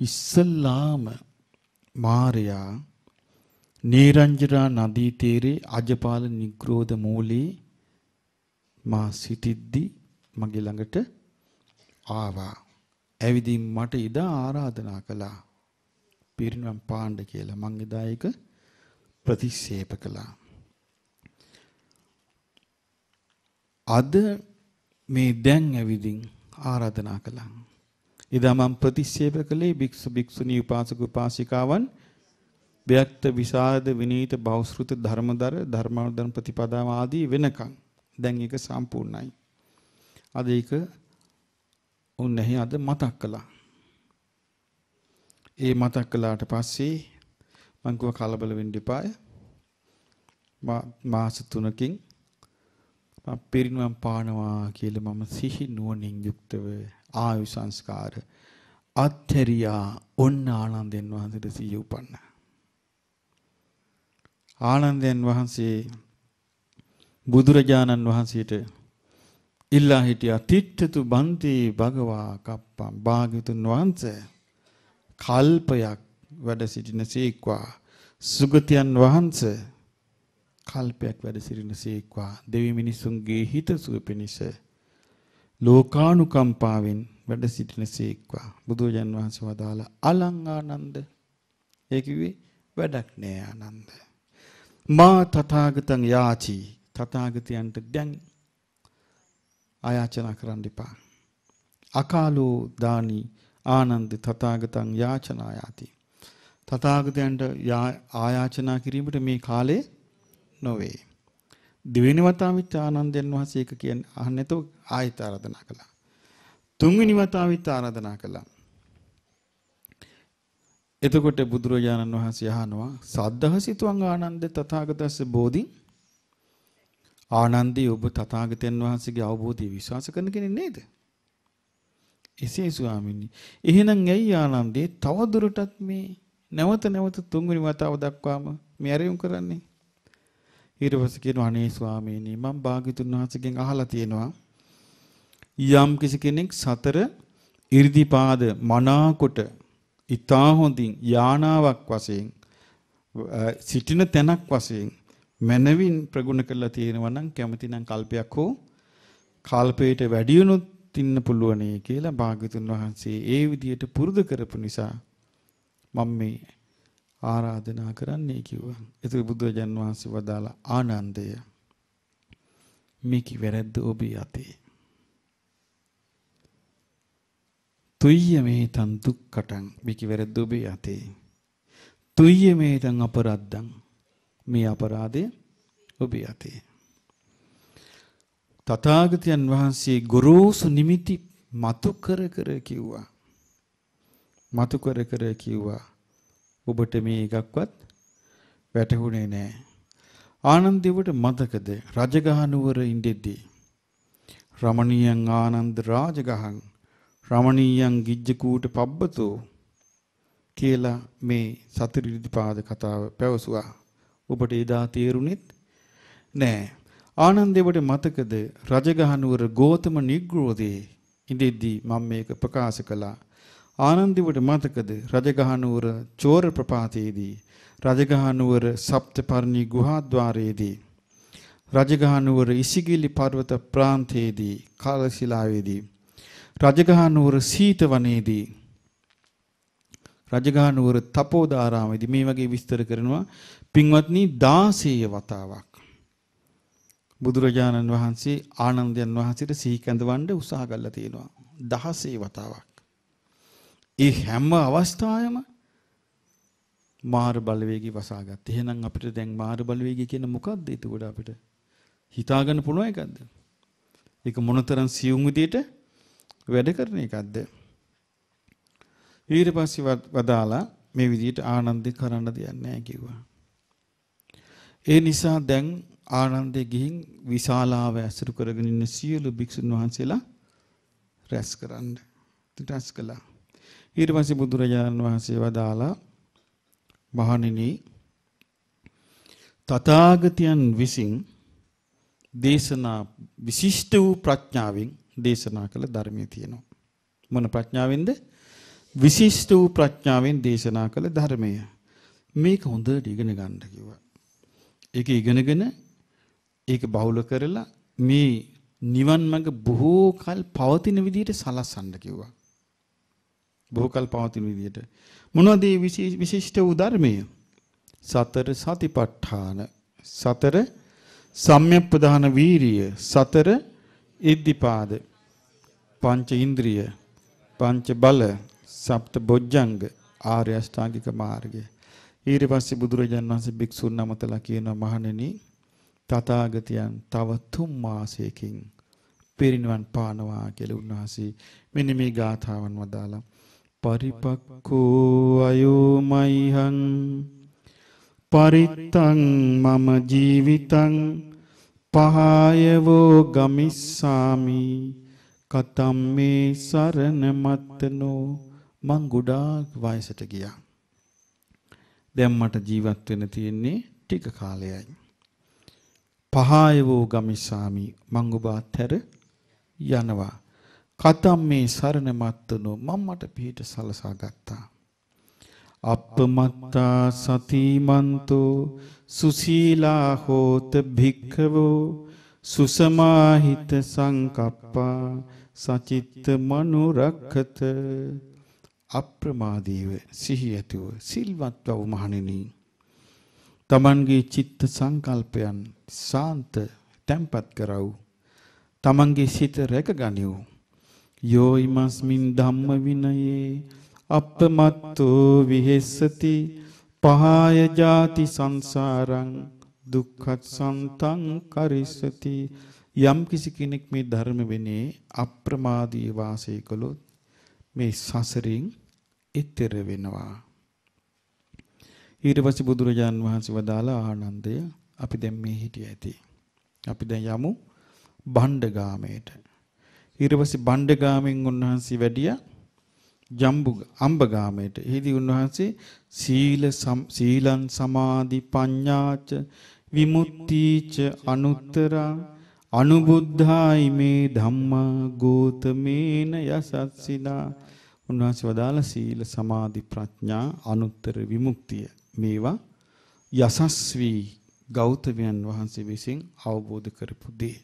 ඉස්සල්ලාම මාරයා නීරංජරා නදී තීරේ අජපාල නිග්‍රෝධ මූලී මා සිටිද්දී මගේ ළඟට ආවා. ඇවිදින් මට ඉදා ආරාධනා කළා. පිරිනම් පාණ්ඩ කියලා මං එදා ඒක ප්‍රතික්ෂේප කළා. අද මේ දැන් ඇවිදින් ආරාධනා කළා. එදා මම ප්‍රතික්ෂේප කළේ භික්ෂු භික්ෂුණී උපාසක උපාසිකාවන් ව්‍යක්ත විසාද විනීත බෞස්ෘත ධර්මදර ධර්මානුදර්ශන ප්‍රතිපදාව ආදී වෙනකන් දැන් ඒක සම්පූර්ණයි. අද ඒක උන් නැහැ අද මතක් කළා. ඒ මතක් කළාට පස්සේ මං කව කලබල වෙන්න එපාය. මාස 3කින් මම පිරිනුවම් පානවා කියලා මම සිහි නුවණින් යුක්තව ආයු සංස්කාර අත්හැරියා ඔන්න ආනන්දයන් වහන්සේට සිය උපන්න. ආනන්දයන් වහන්සේ බුදුරජාණන් වහන්සේට ඉල්ලා හිටියා තිට්ඨතු බන්ති භගවා කප්පම් භාග්‍යතුන් වහන්සේ කල්පයක් වැඩ සිටින සීක්වා සුගතියන් වහන්සේ කල්පයක් වැඩ සිටින සීක්වා දෙවි මිනිසුන්ගේ හිත සුව පිණිස ලෝකානුකම්පාවෙන් වැඩ සිටින සීක්වා බුදුජන් වහන්සේ වදාළ අලං ආනන්ද ඒ කිව්වේ වැඩක් නෑ ආනන්ද මා තථාගතං යාචි තථාගතයන්ට දැන් ආයාචනා කරන්න එපා. අකාලෝ දානි ආනන්ද තථාගතං යාචනායාති. තථාගතයන්ට ආයාචනා කිරීමට මේ කාලේ නොවේ. දෙවෙනි වතාවිත් ආනන්දයන් වහන්සේ ඒක කියන්නේ අහන්නේතෝ ආයත ආරාධනා කළා. තුන්වෙනි වතාවිත් ආරාධනා කළා. එතකොට බුදුරජාණන් වහන්සේ අහනවා සද්ධහසිතුවං ආනන්ද තථාගතස්ස බෝධි ආනන්දේ ඔබ තථාගතයන් වහන්සේගේ අවබෝධය විශ්වාස කරන කෙනෙක් නේද? එසේ ස්වාමීනි. එහෙනම් ඇයි ආනන්දේ තවදුරටත් මේ නැවත නැවත තුන්වෙනි වතාව දක්වාම මේ ඇරයුම් කරන්නේ? ඊට පස්සේ කියනවා අනේ ස්වාමීනි මම භාග්‍යතුන් වහන්සේගෙන් අහලා තියෙනවා යම් කිසි කෙනෙක් සතර 이르දිපාද මනාකොට ඊතා හොඳින් යානාවක් වශයෙන් සිටින තැනක් වශයෙන් මනවින් ප්‍රගුණ කරලා තියෙනවා නම් කැමතිනම් කල්පයක් හෝ කල්පයට වැඩියුණුත් ඉන්න පුළුවනේ කියලා භාග්‍යතුන් වහන්සේ ඒ විදියට පුරුදු කරපු නිසා මම මේ ආරාධනා කරන්නේ කිව්වා. ඒක බුදුරජාන් වහන්සේ වදාලා ආනන්දය. මේක වැරද්ද ඔබ යතේ. තුය්‍ය මේතන් දුක්කටං මේක වැරද්ද ඔබ යතේ. තුය්‍ය මේතන් අපරද්දං මේ අපරාධය ඔබේ අතේ. තථාගතයන් වහන්සේ ගොරෝසු නිමිති මතු කර කර කිව්වා. මතු කර කර කිව්වා. ඔබට මේ එකක්වත් වැටහුනේ නෑ. ආනන්දේවට මතකද රජගහ නුවර ඉඳෙද්දී රමණීයන් ආනන්ද රාජගහන් රමණීයන් ගිජ්ජකූට පබ්බතෝ කියලා මේ සතිරිදිපාද කතාව පැවසුවා. ඔබට එදා තේරුණෙත් නෑ. ආනන්දේවට මතකද රජගහනුවර ගෝතම නිග්‍රෝධයේ ඉඳෙද්දී මම මේක ප්‍රකාශ කළා. ආනන්දේවට මතකද රජගහනුවර චෝර ප්‍රපාතයේදී රජගහනුවර සප්තපර්ණි ගුහාද්වාරයේදී රජගහනුවර ඉසිගිලි පර්වත ප්‍රාන්තයේදී කාලශිලාවේදී රජගහනුවර සීතවනයේදී රජගහනුවර තපෝදාරාමයේදී මේ වගේ විස්තර කරනවා පින්වත්නි 16 වතාවක් බුදුරජාණන් වහන්සේ ආනන්දයන් වහන්සේට සිහි කැඳවන්න උත්සාහ කළා තියෙනවා 16 වතාවක්. ඒ හැම අවස්ථාවෙම මාර බලවේගي වසාගත්. එහෙනම් අපිට දැන් මාර බලවේගي කියන මොකද්ද ඒක අපිට හිතාගන්න පුළුවන් එකක්ද? ඒක මොනතරම් සියුම් විදියට වැඩ කරන එකක්ද? ඊට පස්සේ වදාලා මේ විදියට ආනන්දේ කරන්න දෙයක් නැහැ කිව්වා. ඒ නිසා දැන් ආනන්දේ ගිහින් විශාලාව ඇසුරු කරගෙන ඉන්න සියලු භික්ෂුන් වහන්සේලා රැස් කරන්න. රැස් කළා. ඊට පස්සේ බුදුරජාණන් වහන්සේ වදාලා මහණෙනි තථාගතයන් විසින් දේශනා විශිෂ්ට වූ ප්‍රඥාවෙන් දේශනා කළ ධර්මයේ තියෙනවා. මොන ප්‍රඥාවෙන්ද? විශිෂ්ට වූ ප්‍රඥාවෙන් දේශනා කළ ධර්මය. මේක හොඳට ඉගෙන ගන්න කිව්වා. ඒක ඉගෙනගෙන ඒක බහුල කරලා මේ නිවන් මඟ බොහෝ කල් පවතින විදිහට සලස්සන්න කිව්වා. බොහෝ කල් පවතින විදිහට. මොනවද මේ විශේෂිත වූ ධර්මය? සතර සතිපට්ඨාන, සතර සම්‍යප්පදාන වීරිය, සතර ඉද්ධිපාද, පංච ඉන්ද්‍රිය, පංච බල, සප්ත බොජ්ජංග, ආර්ය අෂ්ටාංගික මාර්ගය. ඊට පස්සේ බුදුරජාණන් වහන්සේ භික්ෂුන් නමතලා කියනවා මහණෙනි තථාගතයන් තව තුන් මාසයකින් පිරිනිවන් පානවා කියලා උන්වහන්සේ මෙන්න මේ ගාථාවන් වදාලා පරිපක්ඛෝ අයෝමයිහං පරිත්තං මම ජීවිතං පහායවෝ ගමිස්සාමි කතම් මේ සරණ මත්තනෝ මං ගොඩාක් වයසට ගියා දැන් මට ජීවත් වෙන්න තියෙන්නේ ටික කාලයයි. පහායවෝ ගමිසාමි මං ඔබ අතර යනවා. කතම් මේ සරණ මත්තනෝ මම මට පිට සලසා ගත්තා. අප්පමත්තා සතිමන්තෝ සුසීලා හෝත භික්ඛවෝ සුසමාහිත සංකප්පා සචිත්ත මනුරක්ඛත අප්‍රමාදීව සිහි ඇතුව සිල්වත්ව මහණෙනි තමන්ගේ චිත්ත සංකල්පයන් සාන්ත තැම්පත් කරවු තමන්ගේ සිත රැකගනිව් යෝ ීමස්මින් ධම්ම විනයේ අප්පමත්තෝ විහෙස්සති පහාය ජාති සංසාරං දුක්ඛත් සන්තං කරිස්සති යම් කිසි කෙනෙක් මේ ධර්ම විනේ අප්‍රමාදී වාසය කළොත් මේ සසරින් එතෙර වෙනවා. ඊට පස්සේ බුදුරජාන් වහන්සේ වදාලා ආනන්දය අපි දැන් මේ හිටිය ඇති. අපි දැන් යමු බණ්ඩගාමයට. ඊට පස්සේ බණ්ඩගාමෙන් උන්වහන්සේ වැඩියා ජම්බු අම්බගාමයට. එහිදී උන්වහන්සේ සීල සීලං සමාධි පඤ්ඤාච විමුක්තිච අනුත්තරං අනුබුද්ධායි මේ ධම්මා ගෝතමේන යසස්සිනා උන්වහන්සේ වදාළ සීල සමාධි ප්‍රඥා අනුත්තර විමුක්තිය මේවා යසස්වී ගෞතමයන් වහන්සේ විසින් අවබෝධ කරපු දේ.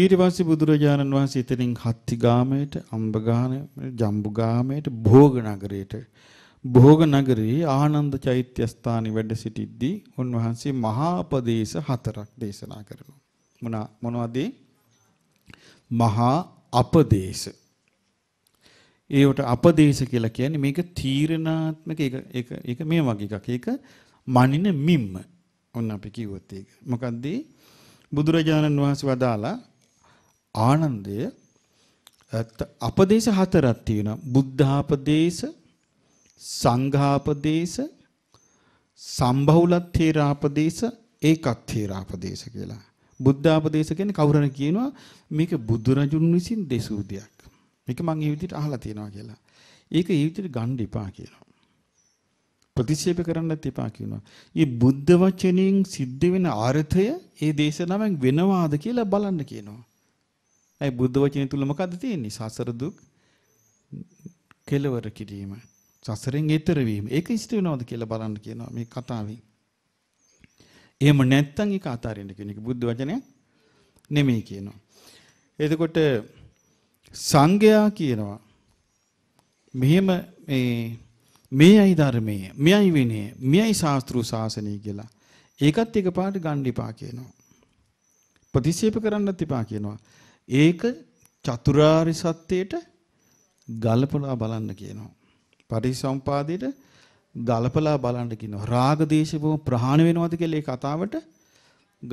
ඊට පස්සේ බුදුරජාණන් වහන්සේ එතනින් හත්තිගාමයට, අම්බගාමයට, ජම්බුගාමයට, භෝග නගරයට භෝග නගරයේ ආනන්ද චෛත්‍ය ස්ථානයේ වැඩ සිටිද්දී උන්වහන්සේ මහා පදේශ හතරක් දේශනා කරනවා. මොන මොනවද? මහා අපදේශ ඒවට අපදේශ කියලා කියන්නේ මේක තීරණාත්මක ඒක ඒක ඒක මේ වගේ එකක්. ඒක මනින මිම්ම. ඔන්න අපි කිව්වොත් ඒක. මොකද්ද? බුදුරජාණන් වහන්සේ වදාලා ආනන්දය අපදේශ හතරක් තියෙනවා. බුද්ධාපදේශ, සංඝාපදේශ, සම්භෞලත්ථේරාපදේශ, ඒකත්ථේරාපදේශ කියලා. බුද්ධාපදේශ කියන්නේ කවුරුන කියනවා මේක බුදුරජුන් විසින් දෙසූ දෙයක්. මේක මම ඒ විදිහට අහලා තියෙනවා කියලා. ඒක ඒ විදිහට ගන්න එපා කියනවා. ප්‍රතික්ෂේප කරන්නත් එපා කියනවා. මේ බුද්ධ වචනයෙන් සිද්ධ වෙන අර්ථය ඒ දේශනාවෙන් වෙනවාද කියලා බලන්න කියනවා. ඒ බුද්ධ වචනේ තුල මොකද්ද තියෙන්නේ? සසර දුක් කෙලවර කිරීම. සසරෙන් ඈතර වීම. ඒක ඉෂ්ට වෙනවද කියලා බලන්න කියනවා මේ කතාවෙන්. එහෙම නැත්නම් ඒක අතාරින්න කියන එක බුද්ධ වචනය නෙමෙයි කියනවා. එතකොට සංඝයා කියනවා මෙහෙම මේ මේයි ධර්මයේ මෙයයි විනය මෙයයි ශාස්ත්‍රු ශාසනය කියලා ඒකත් එකපාරට ගන්න එපා කියනවා ප්‍රතික්ෂේප කරන්නත් එපා කියනවා ඒක චතුරාරි සත්‍යයට ගලපලා බලන්න කියනවා පටිසම්පාදයට ගලපලා බලන්න කියනවා රාග දේශපම ප්‍රහාණය වෙනවද කියලා ඒ කතාවට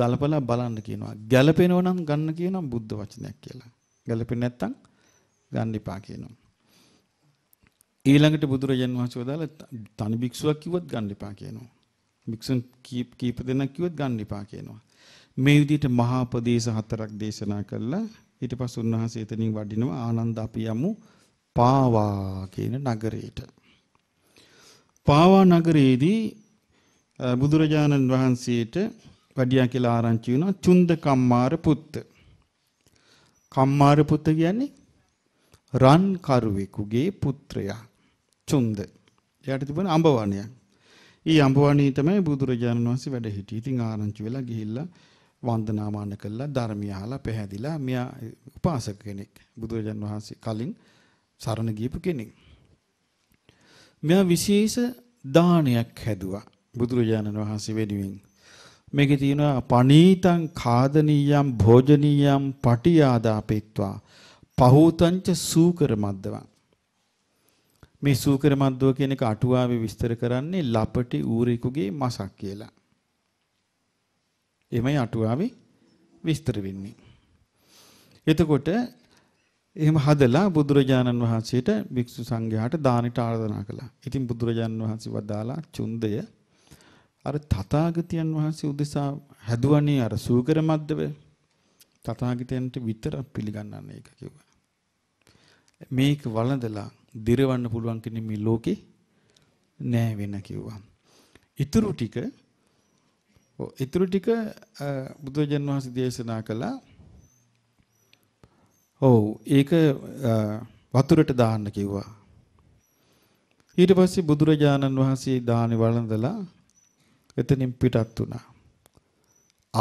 ගලපලා බලන්න කියනවා ගැලපෙනව නම් ගන්න කියනවා බුද්ධ වචනයක් කියලා ගැලපෙන්නේ නැත්නම් ගන්න එපා කියනවා. ඊළඟට බුදුරජාන් වහන්සේ වදාළ තනි භික්ෂුවක් කිව්වත් ගන්න එපා කියනවා. භික්ෂුන් කීප දෙනෙක් කිව්වත් ගන්න එපා කියනවා. මේ විදිහට මහා ප්‍රදේශ හතරක් දේශනා කළා. ඊට පස්සේ උන්වහන්සේ එතනින් වඩිනවා ආනන්ද අපි යමු පාවා කියන නගරයට. පාවා නගරයේදී බුදුරජාණන් වහන්සේට වඩියා කියලා ආරංචි වුණා චුන්ද කම්මාර පුත්ත. කම්මාර පුත්ත කියන්නේ රන් කරුවෙකුගේ පුත්‍රයා චුන්ද. එයාට තිබුණ අඹවණයක්. ඊ අඹවණී තමයි බුදුරජාණන් වහන්සේ වැඩ හිටියේ. ඉතින් ආරංචි වෙලා ගිහිල්ලා වන්දනාමාන කළා ධර්මය අහලා පැහැදිලා මෙයා උපාසක කෙනෙක්. බුදුරජාණන් වහන්සේ කලින් සරණ ගියපු කෙනෙක්. මෙයා විශේෂ දානයක් හැදුවා බුදුරජාණන් වහන්සේ වෙනුවෙන්. මේකේ තියෙනවා පණීතං කාදනීයම් භෝජනීයම් පටිආදාපෙත්වා පහෝතංච සූකර මද්දවං මේ සූකර මද්දව කියන එක අටුවාවේ විස්තර කරන්නේ ලපටි ඌරෙකුගේ මසක් කියලා. එමය අටුවාවේ විස්තර වෙන්නේ. එතකොට එහෙම හදලා බුදුරජාණන් වහන්සේට භික්ෂු සංඝයාට දානිට ආරාධනා කළා. ඉතින් බුදුරජාණන් වහන්සේ වදාලා චුන්දය අර තථාගතයන් වහන්සේ උදෙසා හැදුවනේ අර සූකර මද්දව තථාගතයන්ට විතර පිළිගන්නන්න ඒක කිව්වා. මේක වළඳලා දිරවන්න පුළුවන් කෙනෙක් මේ ලෝකේ නෑ වෙන කිව්වා. ඊතුරු ටික ඊතුරු ටික බුදුජන් වහන්සේ දේශනා කළා. ඔව් ඒක වතුරට දාන්න කිව්වා. ඊට පස්සේ බුදුරජාණන් වහන්සේ දානි වළඳලා එතනින් පිටත් වුණා.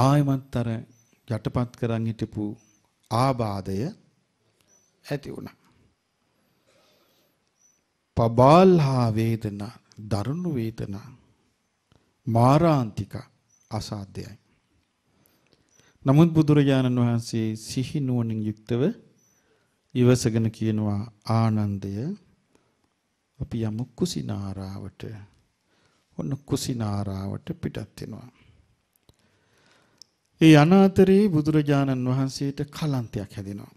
ආයමත් අර යටපත් කරන් හිටපු ආබාධය ඇති වුණා. පබාල්හා වේදනා දරුණු වේදනා මාරාන්තික අසාධ්‍යයි. නමුත් බුදුරජාණන් වහන්සේ සිහි නුවණින් යුක්තව ඉවසගෙන කියනවා ආනන්දය අපි යමු කුසිනාරාවට ඔන්න කුසිනාරාවට පිටත් වෙනවා. ඒ අනාතරේ බුදුරජාණන් වහන්සේට කලන්තයක් හැදෙනවා.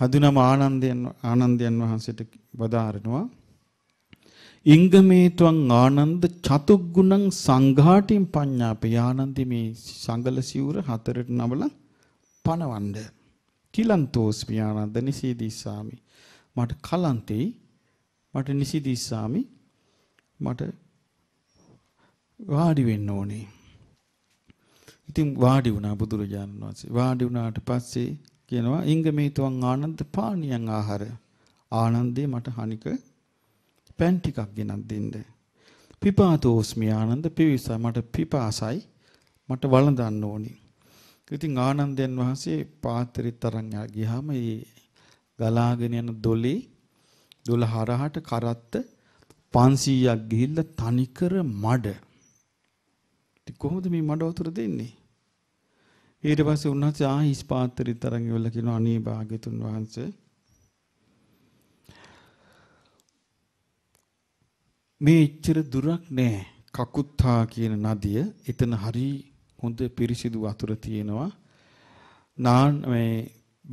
හඳුනම ආනන්දයන් ආනන්දයන් වහන්සේට වදාරනවා ඉංගමේත්වං ආනන්ද චතුග්ගුණං සංඝාටින් පඤ්ඤාපේ ආනන්දි මේ සංගල සිවුර හතරට නමලා පනවන්න කිලන්තෝස්මි ආනන්ද නිසීදීසාමි මට කලන්තේ මට නිසීදීසාමි මට වාඩි වෙන්න ඕනේ ඉතින් වාඩි වුණා බුදුරජාණන් වහන්සේ වාඩි වුණාට පස්සේ කියනවා ඉංගමේතුවන් ආනන්ද පානියන් ආහාර ආනන්දේ මට හනික පෑන් ටිකක් ගෙනත් දෙන්න පිපාතෝස්මි ආනන්ද පිවිසයි මට පිපාසයි මට වළඳන්න ඕනි ඉතින් ආනන්දයන් වහන්සේ පාත්‍රය තරන් ගියාම ඒ ගලාගෙන යන දොලේ දොළ හරහට කරත්ත 500ක් ගිහිල්ලා තනිකර මඩ ඉතින් කොහොමද මේ මඩ වතුර දෙන්නේ ඊට පස්සේ උන්වහන්සේ ආ හිස් පාත්‍රය තරන් ඉවල කියන අනේ භාග්‍යතුන් වහන්සේ මේ ඉච්චර දුරක් නෑ කකුත්තා කියන නදිය එතන හරි හොඳ පිරිසිදු වතුර තියෙනවා නාන මේ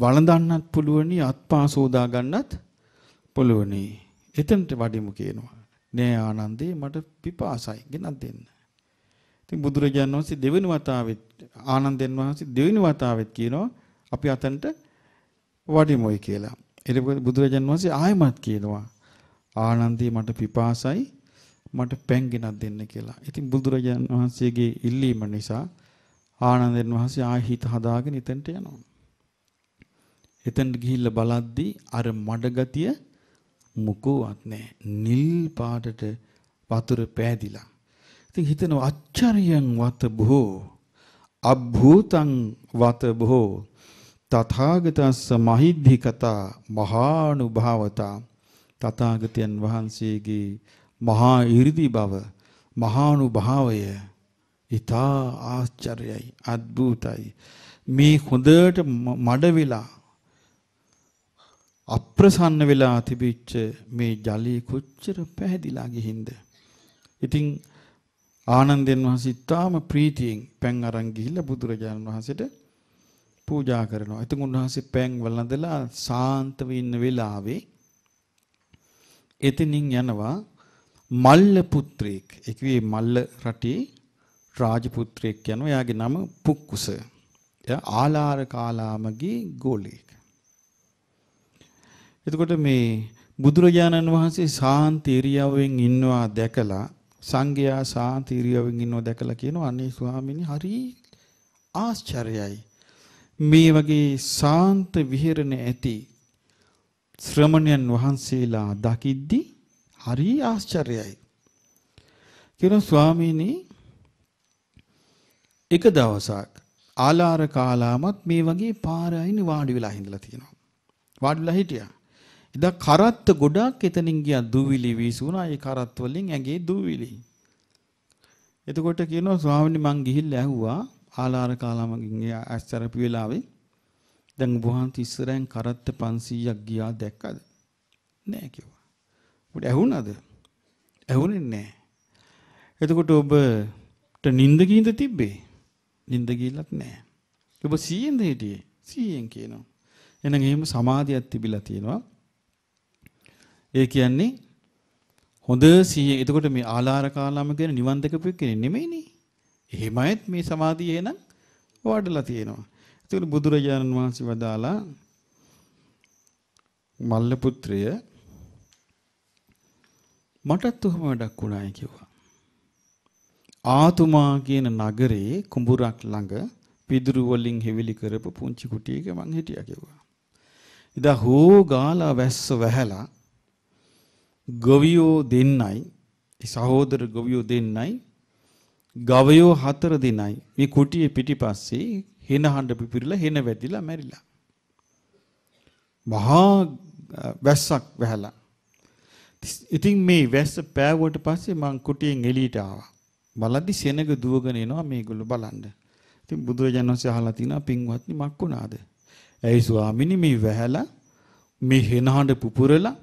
වළඳන්නත් පුළුවනි අත්පා සෝදා ගන්නත් පුළුවනි එතනට වඩිමු කියනවා නෑ ආනන්දේ මට පිපාසයි ගෙනත් දෙන්න ඉතින් බුදුරජාණන් වහන්සේ දෙවෙනි වතාවෙත් ආනන්දයන් වහන්සේ දෙවෙනි වතාවෙත් කියනවා අපි අතන්ට වඩිමොයි කියලා. ඊට බුදුරජාණන් වහන්සේ ආයමත් කියනවා ආනන්දේ මට පිපාසයි මට පැන් ගෙනත් දෙන්න කියලා. ඉතින් බුදුරජාණන් වහන්සේගේ ඉල්ලීම නිසා ආනන්දයන් වහන්සේ ආයි හිත හදාගෙන එතනට යනවා. එතනට ගිහිල්ලා බලද්දී අර මඩගතිය මුකුවත් නැහැ. නිල් පාටට වතුර පෑදිලා ඉතින් හිතනවා අච්චරියං වත බොහෝ අභූතං වත බොහෝ තථාගතස්ස මහිද්ධිකතා මහානුභාවතා තථාගතයන් වහන්සේගේ මහා 이르දි බව මහානුභාවය ඊතා ආශ්චර්යයි අද්භූතයි මේ හොඳට මඩ වෙලා අප්‍රසන්න වෙලා තිබිච්ච මේ ජලයේ කොච්චර පැහැදිලා ගිහින්ද ඉතින් ආනන්දයන් වහන්සේ ඉතාම ප්‍රීතියෙන් පැන් අරන් ගිහිල්ලා බුදුරජාණන් වහන්සේට පූජා කරනවා. ඉතින් උන්වහන්සේ පැන් වළඳලා සාන්තව ඉන්න වෙලාවේ එතනින් යනවා මල්ල පුත්‍රයෙක්. ඒ කියේ මල්ල රටේ රාජපුත්‍රයෙක් යනවා. එයාගේ නම පුක්කුස. එයා ආලාර කාලාමගේ ගෝලෙක්. එතකොට මේ බුදුරජාණන් වහන්සේ සාන්ති ඉරියව්වෙන් ඉන්නවා දැකලා සංඝයා සාන්ති ඉරියව්වෙන් ඉන්නව දැකලා කියනවා අනේ ස්වාමීනි හරි ආශ්චර්යයි. මේ වගේ සාන්ත විහෙරණ ඇති ශ්‍රමණයන් වහන්සේලා දකිද්දි හරි ආශ්චර්යයි. කියන ස්වාමීනි එක දවසක් ආලාර කාලාමත් මේ වගේ පාර අයින වාඩි වෙලා හිඳලා තියෙනවා. වාඩිලා හිටියා. එදා කරත්ත ගොඩක් එතනින් ගියා දුවිලි වීසුණා. ඒ කරත් වලින් ඇඟේ දුවිලි. එතකොට කියනවා ස්වාමීනි මං ගිහිල්ලා ඇහුවා ආලාර කාලාමගෙන් ඇස්තරපි වෙලාවේ දැන් වහන්ති ඉස්සරහින් කරත්ත 500ක් ගියා දැක්කද? නෑ කිව්වා. උඹට ඇහුණාද? ඇහුනේ නෑ. එතකොට ඔබට නිින්ද ගින්ද තිබ්බේ? නිින්ද ගිහිල්ලත් නෑ. ඔබ 100ෙන්ද හිටියේ? 100ෙන් කියනවා. එහෙනම් එහෙම සමාධියක් තිබිලා තියෙනවා. ඒ කියන්නේ හොඳ සිහිය. එතකොට මේ ආලාර කාලාම කියන නිවන් දකපු කෙනෙක් නෙමෙයිනේ. එහෙමයිත් මේ සමාධිය එහෙනම් වඩලා තියෙනවා. එතකොට බුදුරජාණන් වහන්සේ වදාලා මල්ල පුත්‍රය මටත් උහම වැඩක් වුණායි කිව්වා. ආතුමා කියන නගරේ කුඹුරක් ළඟ පිදුරු වලින් හෙවිලි කරපු පුංචි කුටියක මං හිටියා කිව්වා. ඉදා හෝ ගාලා වැස්ස වැහැලා ගොවියෝ දෙන්නයි සහෝදර ගොවියෝ දෙන්නයි ගවයෝ හතර දෙනයි මේ කුටියේ පිටිපස්සේ හෙන හඬ පිපිරිලා හෙන වැදිලා මැරිලා මහා වැස්සක් වැහැලා ඉතින් මේ වැස්ස පෑවුවට පස්සේ මං කුටියෙන් එළියට ආවා බලද්දි සෙනග දුවගෙන එනවා මේගොල්ලෝ බලන්න ඉතින් බුදුරජාණන් වහන්සේ අහලා තිනා පින්වත්නි මක් වුණාද ඇයි ස්වාමිනී මේ වැහැලා මේ හෙන හඬ පුපුරලා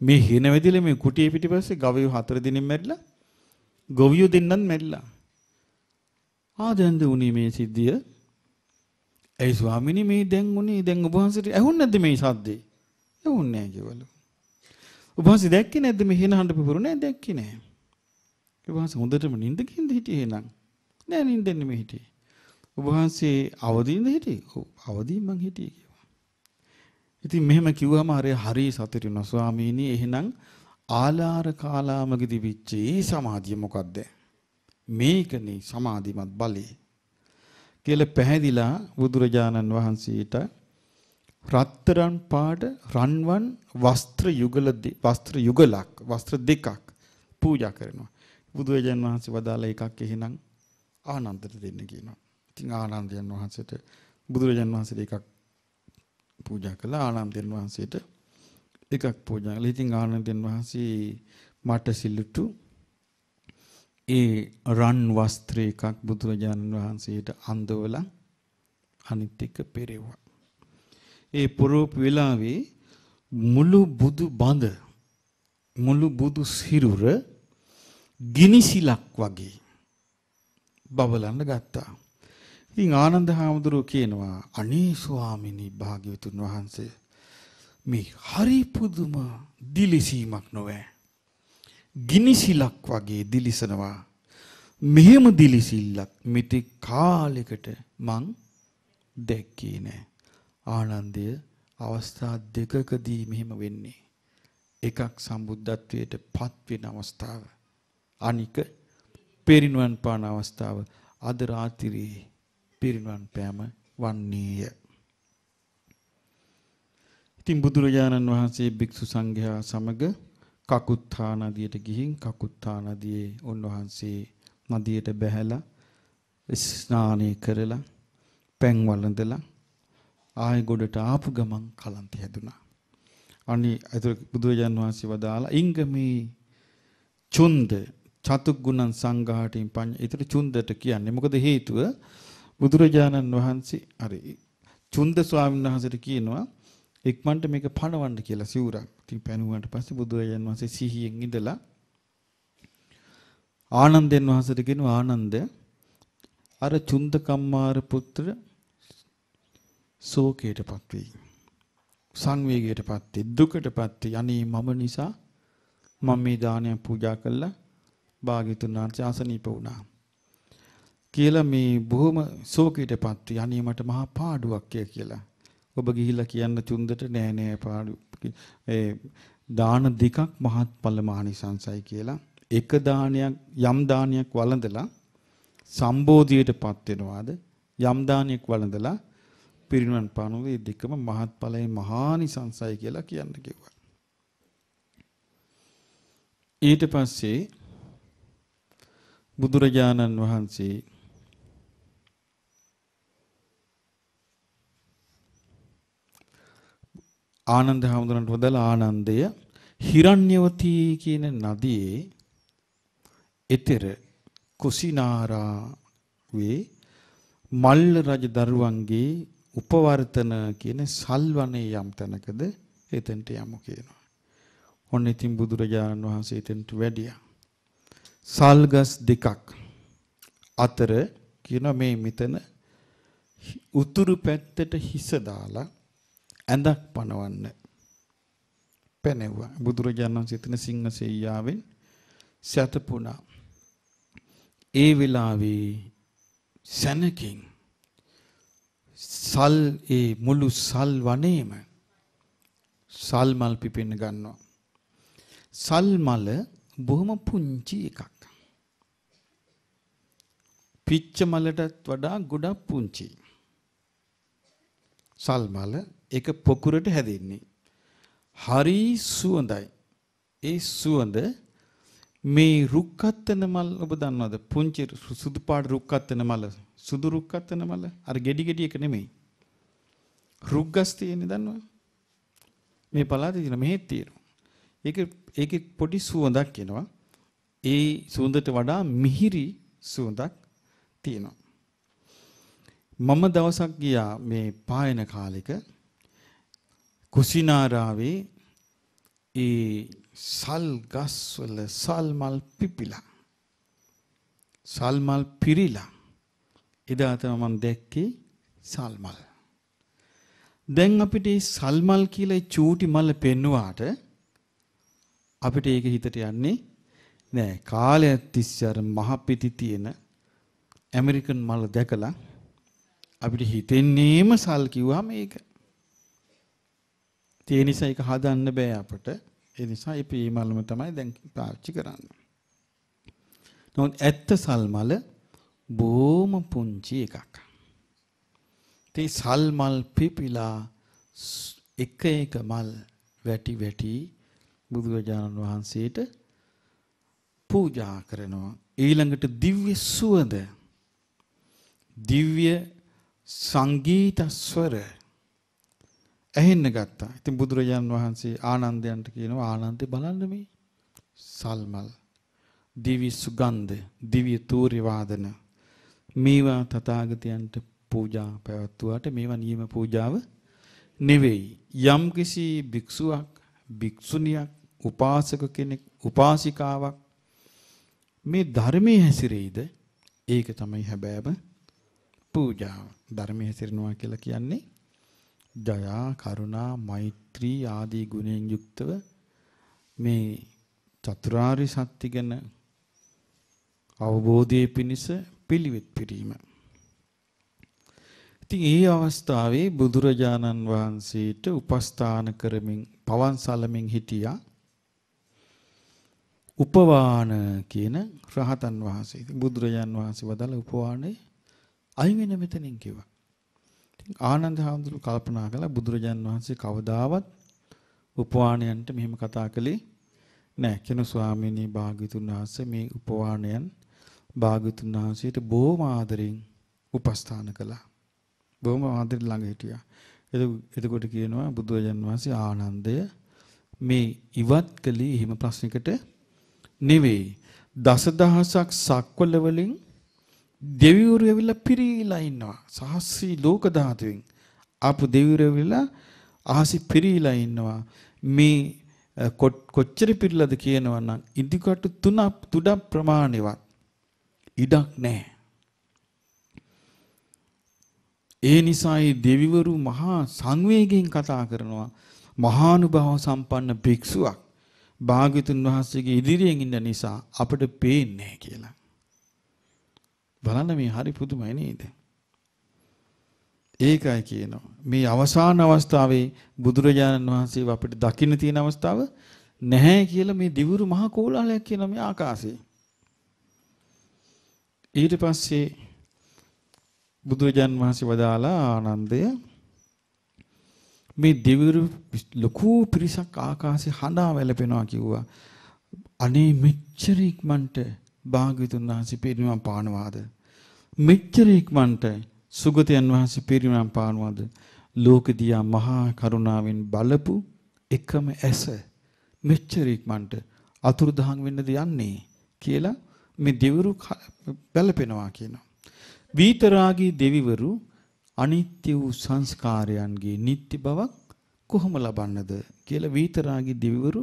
මේ හින වෙදිල මේ කුටිය පිටිපස්සේ ගවයෝ හතර දිනින් මැරිලා ගොවියෝ දෙන්නත් මැරිලා. ආදෙන්ද උනේ මේ සිද්ධිය. ඇයි ස්වාමිනී මේ දැන් උනේ දැන් ඔබ වහන්සේට ඇහුන්නේ නැද්ද මේ සද්දේ? ඇහුන්නේ නැහැ කිවලු. ඔබ වහන්සේ දැක්කේ නැද්ද මේ හින හඬ පිපුරු නැහැ දැක්කේ නැහැ. ඔබ වහන්සේ හොඳටම නිින්ද කින්ද හිටියේ නං. නෑ නිින්දෙන්නේ මේ හිටියේ. ඔබ වහන්සේ අවදිින්ද හිටියේ? අවදි මං හිටියේ. ඉතින් මෙහෙම කිව්වම හරි හරි සතුටු වෙනවා ස්වාමීනි එහෙනම් ආලාර කාලාමගදී විච්චි සමාධිය මොකද්ද මේකනේ සමාධිමත් බලය කියලා පැහැදිලා බුදුරජාණන් වහන්සේට රත්තරන් පාට රන්වන් වස්ත්‍ර යුගල වස්ත්‍ර යුගලක් වස්ත්‍ර දෙකක් පූජා කරනවා බුදුරජාණන් වහන්සේ වදාලා එකක් එහෙනම් ආනන්දට දෙන්න කියනවා ඉතින් ආනන්දයන් වහන්සේට බුදුරජාණන් වහන්සේට එකක් පූජා කළා ආනන්දයන් වහන්සේට එකක් පූජා කළා. ඉතින් ආනන්දයන් වහන්සේ මට සිල්ලුටු ඒ රන් වස්ත්‍ර එකක් බුදුරජාණන් වහන්සේට අඳවලා අනිත් එක පෙරෙව්වා. ඒ පොරෝප වෙලාවේ මුළු බුදු බඳ මුළු බුදු සිරුර ගිනි සිලක් වගේ බබලන්න ගත්තා. ඉතින් ආනන්ද හාමුදුරුව කියනවා අනේ ස්වාමිනී භාග්‍යවතුන් වහන්සේ මේ හරි පුදුම දිලිසීමක් නොවේ. ගිනිසිලක් වගේ දිලිසනවා. මෙහෙම දිලිසිල්ලක් මෙතෙක් කාලෙකට මං දැක්කේ නෑ. ආනන්දය අවස්ථා දෙකකදී මෙහෙම වෙන්නේ. එකක් සම්බුද්ධත්වයට පත්වෙන අවස්ථාව. අනික පෙරිනුවන් පාන අවස්ථාව අද රාතිරයේ පිරිනුවන් පෑම වන්නේය. ඉතින් බුදුරජාණන් වහන්සේ භික්ෂු සංඝයා සමග කකුත්තා නදියට ගිහින් කකුත්තා නදියේ උන්වහන්සේ නදියට බැහැලා ස්නානය කරලා පැන් වළඳලා ආයෙ ගොඩට ආපු ගමන් කලන්ත හැදුනා. අනේ අතර බුදුරජාණන් වහන්සේ වදාලා ඉංගමී චුන්ද චතුග්ගුණන් සංඝාටින් පඤ්ඤා. ඒතර චුන්දට කියන්නේ මොකද හේතුව? බුදුරජාණන් වහන්සේ හරි චුන්ද ස්වාමීන් වහන්සේට කියනවා ඉක්මනට මේක පණවන්න කියලා සිවුරක්. ඉතින් පැනුවාට පස්සේ බුදුරජාණන් වහන්සේ සිහියෙන් ඉඳලා ආනන්දයන් වහන්සේට කියනවා ආනන්ද අර චුන්ද කම්මාර පුත්‍ර ශෝකයටපත් වෙයි. සංවේගයටපත් වෙයි. දුකටපත් වෙයි. අනේ මම නිසා මම මේ දානය පූජා කළා භාග්‍යතුන් වහන්සේ ආසනීප වුණා. කියලා මේ බොහොම ශෝකයටපත් යන්නීමට මහා පාඩුවක් කියලා. ඔබ ගිහිල්ලා කියන්න චුන්දට නෑ නෑ පාඩු ඒ දාන දෙකක් මහත්ඵල මහනිසංසයි කියලා. එක දානයක් යම් දානයක් වළඳලා සම්බෝධියටපත් වෙනවාද යම් දානයක් වළඳලා පිරිනුවන් පානෝ මේ දෙකම මහත්ඵලයි මහානිසංසයි කියලා කියන්න කිව්වා. ඊට පස්සේ බුදුරජාණන් වහන්සේ ආනන්ද හැමදුරන්ට වදලා ආනන්දය හිරණ්‍යවතී කියන නදියේ එතෙර කුසිනාරා වේ මල්ල රජ දරුවන්ගේ උපවර්තන කියන සල්වනේ යම් තැනකද එතෙන්ට යමු කියනවා. ඔන්න ඉතින් බුදුරජාණන් වහන්සේ එතෙන්ට වැඩියා. සල්ගස් දෙකක් අතර කියන මේ මෙතන උතුරු පැත්තට හිස දාලා ඇඳක් පනවන්න පැනෙව්වා. බුදුරජාණන් වහන්සේ එතන සිංහ සෙයියාවෙන් සැතපුණා. ඒ වෙලාවේ සැනකින් සල් ඒ මුළු සල් වනේම සල් මල් පිපෙන්න ගන්නවා. සල් මල බොහොම පුංචි එකක්. පිච්ච මලටත් වඩා ගොඩක් පුංචි. සල් මල ඒක පොකුරට හැදෙන්නේ. හරි සුවඳයි. ඒ සුවඳ මේ රුක්කත්තන මල් ඔබ දන්නවද? පුංචි සුදු පාට රුක්කත්තන මල. සුදු රුක්කත්තන මල. අර ගෙඩි ගෙඩි එක නෙමෙයි. රුක්ගස් තියෙන්නේ දන්නවද? මේ පළාතේ තියෙන මෙහෙත් තියෙනවා. ඒක ඒකේ පොඩි සුවඳක් එනවා. ඒ සුවඳට වඩා මිහිරි සුවඳක් තියෙනවා. මම දවසක් ගියා මේ පායන කාලෙක කුසිනාරාවේ ඒ සල් ගස්වල සල් මල් පිපිලා සල් මල් පිරිලා එදා තමයි මම දැක්කේ සල් මල් දැන් අපිට මේ සල් මල් කියලා චූටි මල් පෙන්නුවාට අපිට ඒක හිතට යන්නේ නෑ කාලයක් තිස්සේ අර මහ පිටි තියෙන ඇමරිකන් මල් දැකලා අපිට හිතෙන්නේම සල් කිව්වම ඒක ඉතින් ඒ නිසා ඒක හදන්න බෑ අපට. ඒ නිසා මේ පී මලම තමයි දැන් පාවිච්චි කරන්නේ. නමුත් ඇත්ත සල් මල බොහොම පුංචි එකක්. තේ සල් මල් පිපිලා එක එක මල් වැටි වැටි බුදුරජාණන් වහන්සේට පූජා කරනවා. ඊළඟට දිව්‍ය සුවඳ දිව්‍ය සංගීත ස්වර ඇහෙන්න ගත්තා. ඉතින් බුදුරජාන් වහන්සේ ආනන්දයන්ට කියනවා ආනන්දේ බලන්න මේ සල්මල් දිවි සුගන්ධ දිව්‍ය තූරි වාදන මේවා තථාගතයන්ට පූජා පැවැත්වුවාට මේවා නියම පූජාව නෙවෙයි යම් කිසි භික්ෂුවක් භික්ෂුණියක් උපාසක කෙනෙක් උපාසිකාවක් මේ ධර්මයේ හැසිරෙයිද ඒක තමයි හැබෑම පූජාව ධර්මයේ හැසිරෙනවා කියලා කියන්නේ ජයා කරුණා මෛත්‍රී ආදී ගුණෙන් යුක්තව මේ චතුරාරි සත්‍ය ගැන අවබෝධයේ පිණිස පිළිවෙත් පිරීම. ඉතින් ඒ අවස්ථාවේ බුදුරජාණන් වහන්සේට උපස්ථාන කරමින් පවන් සලමින් හිටියා උපවාන කියන රහතන් වහන්සේ. බුදුරජාන් වහන්සේ වදාළ උපවානේ අයින් වෙන මෙතනින් කිව්වා. ආනන්ද හාමුදුරු කල්පනා කළා බුදුරජාන් වහන්සේ කවදාවත් උපවාණයන්ට මෙහෙම කතා කළේ නෑ කෙනු ස්වාමීනි භාග්‍යතුන් වහන්සේ මේ උපවාණයන් භාග්‍යතුන් වහන්සේට බොහොම ආදරෙන් උපස්ථාන කළා. බොහොම ආදරෙන් ළඟ හිටියා. එතකොට කියනවා බුදුරජාන් වහන්සේ ආනන්දය මේ ඉවත් කළේ එහෙම ප්‍රශ්නයකට නෙවෙයි. දසදහසක් සක්වල වලින් දෙවිවරු ඇවිල්ලා පිරීලා ඉන්නවා. සහස්‍රී ලෝක ධාතුවෙන් ආපු දෙවිවරු ඇවිල්ලා අහසි පිරීලා ඉන්නවා. මේ කොච්චර පිරිලද කියනවා නම් ඉදිකටු තුනක් තුඩක් ප්‍රමාණවත් ඉඩක් නැහැ. ඒ නිසායි දෙවිවරු මහා සංවේගයෙන් කතා කරනවා මහානුභාව සම්පන්න භික්ෂුවක් භාග්‍යතුන් වහන්සේගේ ඉදිරියෙන් ඉන්න නිසා අපට පේන්නේ නැහැ කියලා. බලන්න මේ හරි පුදුමයි නේද? ඒකයි කියනවා. මේ අවසාන අවස්ථාවේ බුදුරජාණන් වහන්සේ අපිට දකින්න තියෙන අවස්ථාව නැහැ කියලා මේ දිවුරු මහ කෝලාලයක් කියන මේ ආකාශේ. ඊට පස්සේ බුදුරජාණන් වහන්සේ වදාලා ආනන්දය මේ දිවුරු ලොකු පිරිසක් ආකාශේ හඬා වැළපෙනවා කිව්වා. අනේ මෙච්චර ඉක්මනට භාග්‍යතුන් වහන්සේ පිරිනම් පානවාද? මෙච්චර ඉක්මනට සුගතයන් වහන්සේ පිරිනම් පානවාද? ලෝකදියා මහා කරුණාවෙන් බලපු එකම ඇස මෙච්චර ඉක්මනට අතුරුදහන් වෙන්නද යන්නේ කියලා මේ දෙවිවරු බලපෙනවා කියනවා. වීතරාගී දෙවිවරු අනිත්‍ය වූ සංස්කාරයන්ගේ නිත්‍ය බවක් කොහොම ලබන්නද කියලා වීතරාගී දෙවිවරු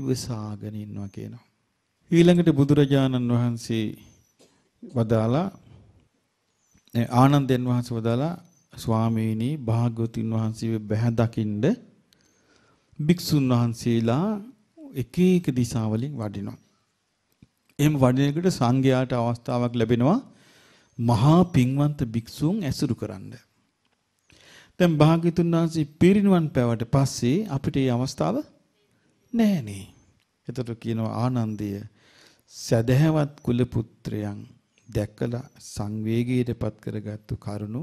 ඉවසාගෙන ඉන්නවා කියනවා. ඊළඟට බුදුරජාණන් වහන්සේ වදාලා ආනන්දයන් වහන්සේ වදාලා ස්වාමීනි භාග්‍යවතුන් වහන්සේ බැහැ දකින්ද භික්ෂුන් වහන්සේලා එක එක දිශාවලින් වඩිනවා. එහෙම වඩින එකට සංඝයාට අවස්ථාවක් ලැබෙනවා මහා පින්වන්ත භික්ෂුන් ඇසුරු කරන්න. දැන් භාග්‍යවතුන් වහන්සේ පිරිනිවන් පෑවට පස්සේ අපිට මේ අවස්ථාව නැහැනේ. එතකොට කියනවා ආනන්දය සදහැවත් කුල පුත්‍රයන් දැකලා සංවේගීටපත් කරගත්තු කරුණු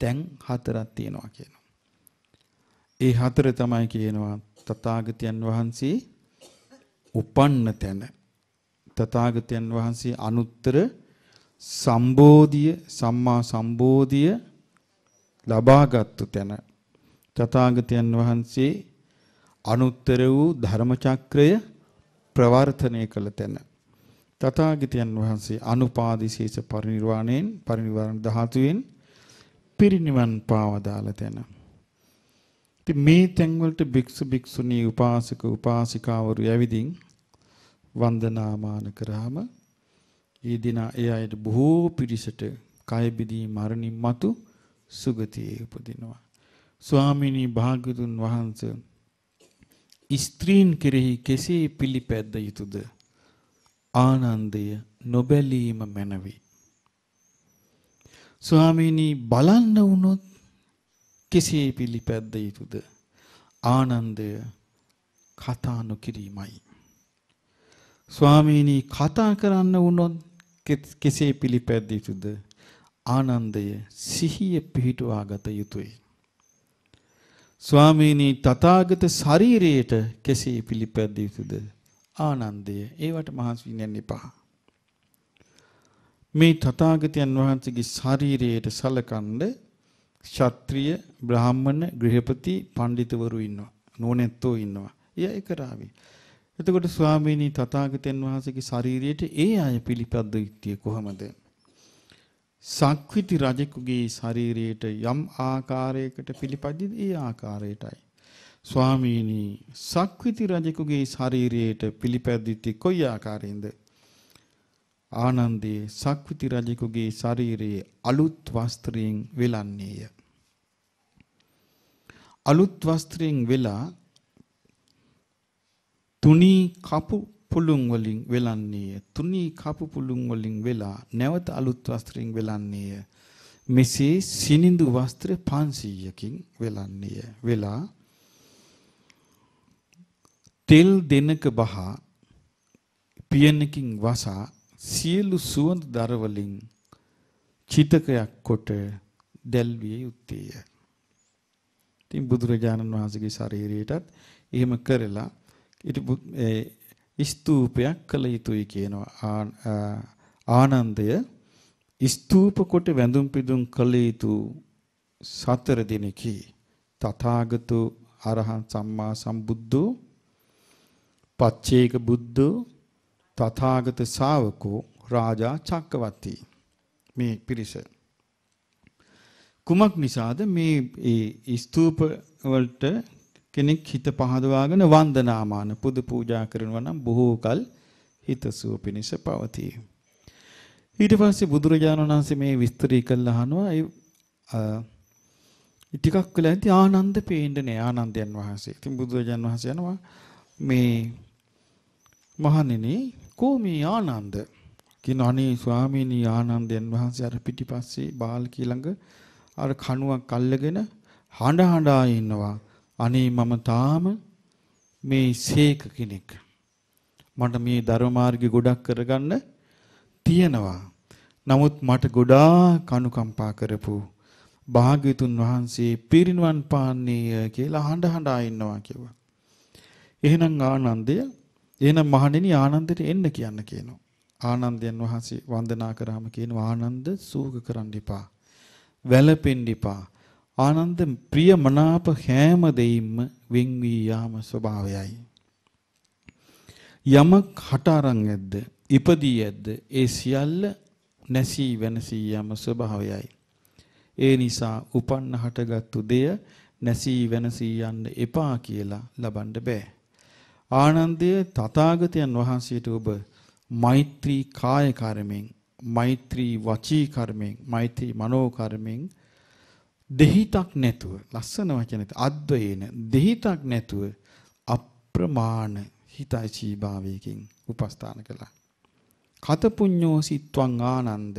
තැන් හතරක් තියෙනවා කියනවා. ඒ හතර තමයි කියනවා තථාගතයන් වහන්සේ උපන්න තැන. තථාගතයන් වහන්සේ අනුත්තර සම්බෝධිය සම්මා සම්බෝධිය ලබාගත්තු තැන. තථාගතයන් වහන්සේ අනුත්තර වූ ධර්මචක්‍රය ප්‍රවර්ධනය කළ තැන. තථාගතයන් වහන්සේ අනුපාදිශේෂ පරිනිර්වාණයෙන් පරිනිර්වාණ ධාතුවෙන් පිරිනිවන් පාවදාල තැන. ඉතින් මේ තැන්වලට භික්ෂු භික්ෂුණී උපාසක උපාසිකාවරු යැවිදින් වන්දනාමාන කරාම ඒ දින ඒ අයට බොහෝ පිරිසට කය බිදී මරණින් මතු සුගතියේ උපදිනවා. ස්වාමිනී භාග්‍යතුන් වහන්සේ ස්ත්‍රීන් කෙරෙහි කෙසේ පිළිපැද්ද යුතුද? ආනන්දය නොබැලීම මැනවි. ස්වාමීනි බලන්න වුණොත් කෙසේ පිළිපැද්ද යුතුද? ආනන්දය කතා නොකිරීමයි. ස්වාමීනි කතා කරන්න වුණොත් කෙසේ පිළිපැද්ද යුතුද? ආනන්දය සිහිය පිහිටුවා ගත යුතුය. ස්වාමීනි තථාගත ශරීරයට කෙසේ පිළිපැද්ද යුතුද? ආනන්දය. ඒවට මහන්සි වෙන්න එපා. මේ තථාගතයන් වහන්සේගේ ශරීරයට සලකනද ක්ෂත්‍රිය, බ්‍රාහ්මණ, ගෘහපති, පඬිතවරු ඉන්නවා. නෝනෙත්තෝ ඉන්නවා. එයා ඒක රාවි. එතකොට ස්වාමීනි තථාගතයන් වහන්සේගේ ශරීරයට ඒ අය පිළිපැද්ද යුත්තේ කොහොමද? සක්විති රජෙකුගේ ශරීරයට යම් ආකාරයකට පිළිපදිද ඒ ආකාරයටයි. ස්වාමීනි සක්විති රජෙකුගේ ශරීරයට පිළිපැදිති කොයි ආකාරයෙන්ද ආනන්දේ සක්විති රජෙකුගේ ශරීරයේ අලුත් වස්ත්‍රයෙන් වෙලන්නේය අලුත් වස්ත්‍රයෙන් වෙලා තුනී කපු පුළුන් වලින් වෙලන්නේය තුනී කපු පුළුන් වලින් වෙලා නැවත අලුත් වස්ත්‍රයෙන් වෙලන්නේය මෙසේ සිනිඳු වස්ත්‍ර 500කින් වෙලන්නේය වෙලා තෙල් දෙනක බහා පියනකින් වසා සියලු සුවඳ දරවලින් චිතකයක් කොට දැල්විය යුත්තේය. ඉතින් බුදුරජාණන් වහන්සේගේ ශරීරයටත් එහෙම කරලා ස්තූපයක් කළ යුතුයි කියනවා ආනන්දය ස්තූප කොට වැඳුම් පිදුම් කළ යුතු සතර දිනකී තථාගතෝ අරහං සම්මා සම්බුද්ධෝ පච්චේක බුද්ධෝ තථාගත ශාවකෝ රාජා චක්කවර්ති මේ පිරිස කුමක් නිසාද මේ ඒ ස්තූප වලට කෙනෙක් හිත පහදවාගෙන වන්දනාමාන පුදු පූජා කරනවා නම් බොහෝ කල හිතසුව පිණිස පවතී. ඊට පස්සේ බුදුරජාණන් වහන්සේ මේ විස්තරය කළා අහනවා ඒ ටිකක් වෙලා ඇති ආනන්ද පේන්නේ ආනන්දයන් වහන්සේ. ඉතින් බුදුරජාණන් වහන්සේ යනවා මේ මහණෙනි කෝ මේ ආනන්ද කියන අනේ ස්වාමීනි ආනන්දයන් වහන්සේ අර පිටිපස්සේ බාල්කී ළඟ අර කණුවක් අල්ලගෙන හඬ හඬා ඉන්නවා අනේ මම තාම මේ සීක කෙනෙක් මට මේ ධර්ම මාර්ගේ ගොඩක් කරගන්න තියෙනවා නමුත් මට ගොඩාක් අනුකම්පා කරපු භාග්‍යතුන් වහන්සේ පිරිනුවන් පාන්නේ කියලා හඬ හඬා ඉන්නවා කිව්වා එහෙනම් ආනන්දය එහෙනම් මහණෙනි ආනන්දට එන්න කියන්න කියනවා. ආනන්දයන් වහන්සේ වන්දනා කරාම කියනවා ආනන්ද සූග කරන්න එපා. වැළපෙන්න එපා. ආනන්ද ප්‍රිය මනාප හැම දෙයින්ම වෙන් වී යාම ස්වභාවයයි. යමක් හට අරන් ඇද්ද, ඉපදී ඇද්ද, ඒ සියල්ල නැසී වෙනසී යාම ස්වභාවයයි. ඒ නිසා උපන්න හටගත්තු දෙය නැසී වෙනසී යන්න එපා කියලා ලබන්න බෑ. ආනන්දය තථාගතයන් වහන්සේට ඔබ මෛත්‍රී කාය කර්මෙන් මෛත්‍රී වචී කර්මෙන් මෛත්‍රී මනෝ කර්මෙන් දෙහිතක් නැතුව ලස්සන වචනෙත් අද්වේන දෙහිතක් නැතුව අප්‍රමාණ හිතයිචී භාවයකින් උපස්ථාන කළා. කතපුඤ්ඤෝ සිත්වං ආනන්ද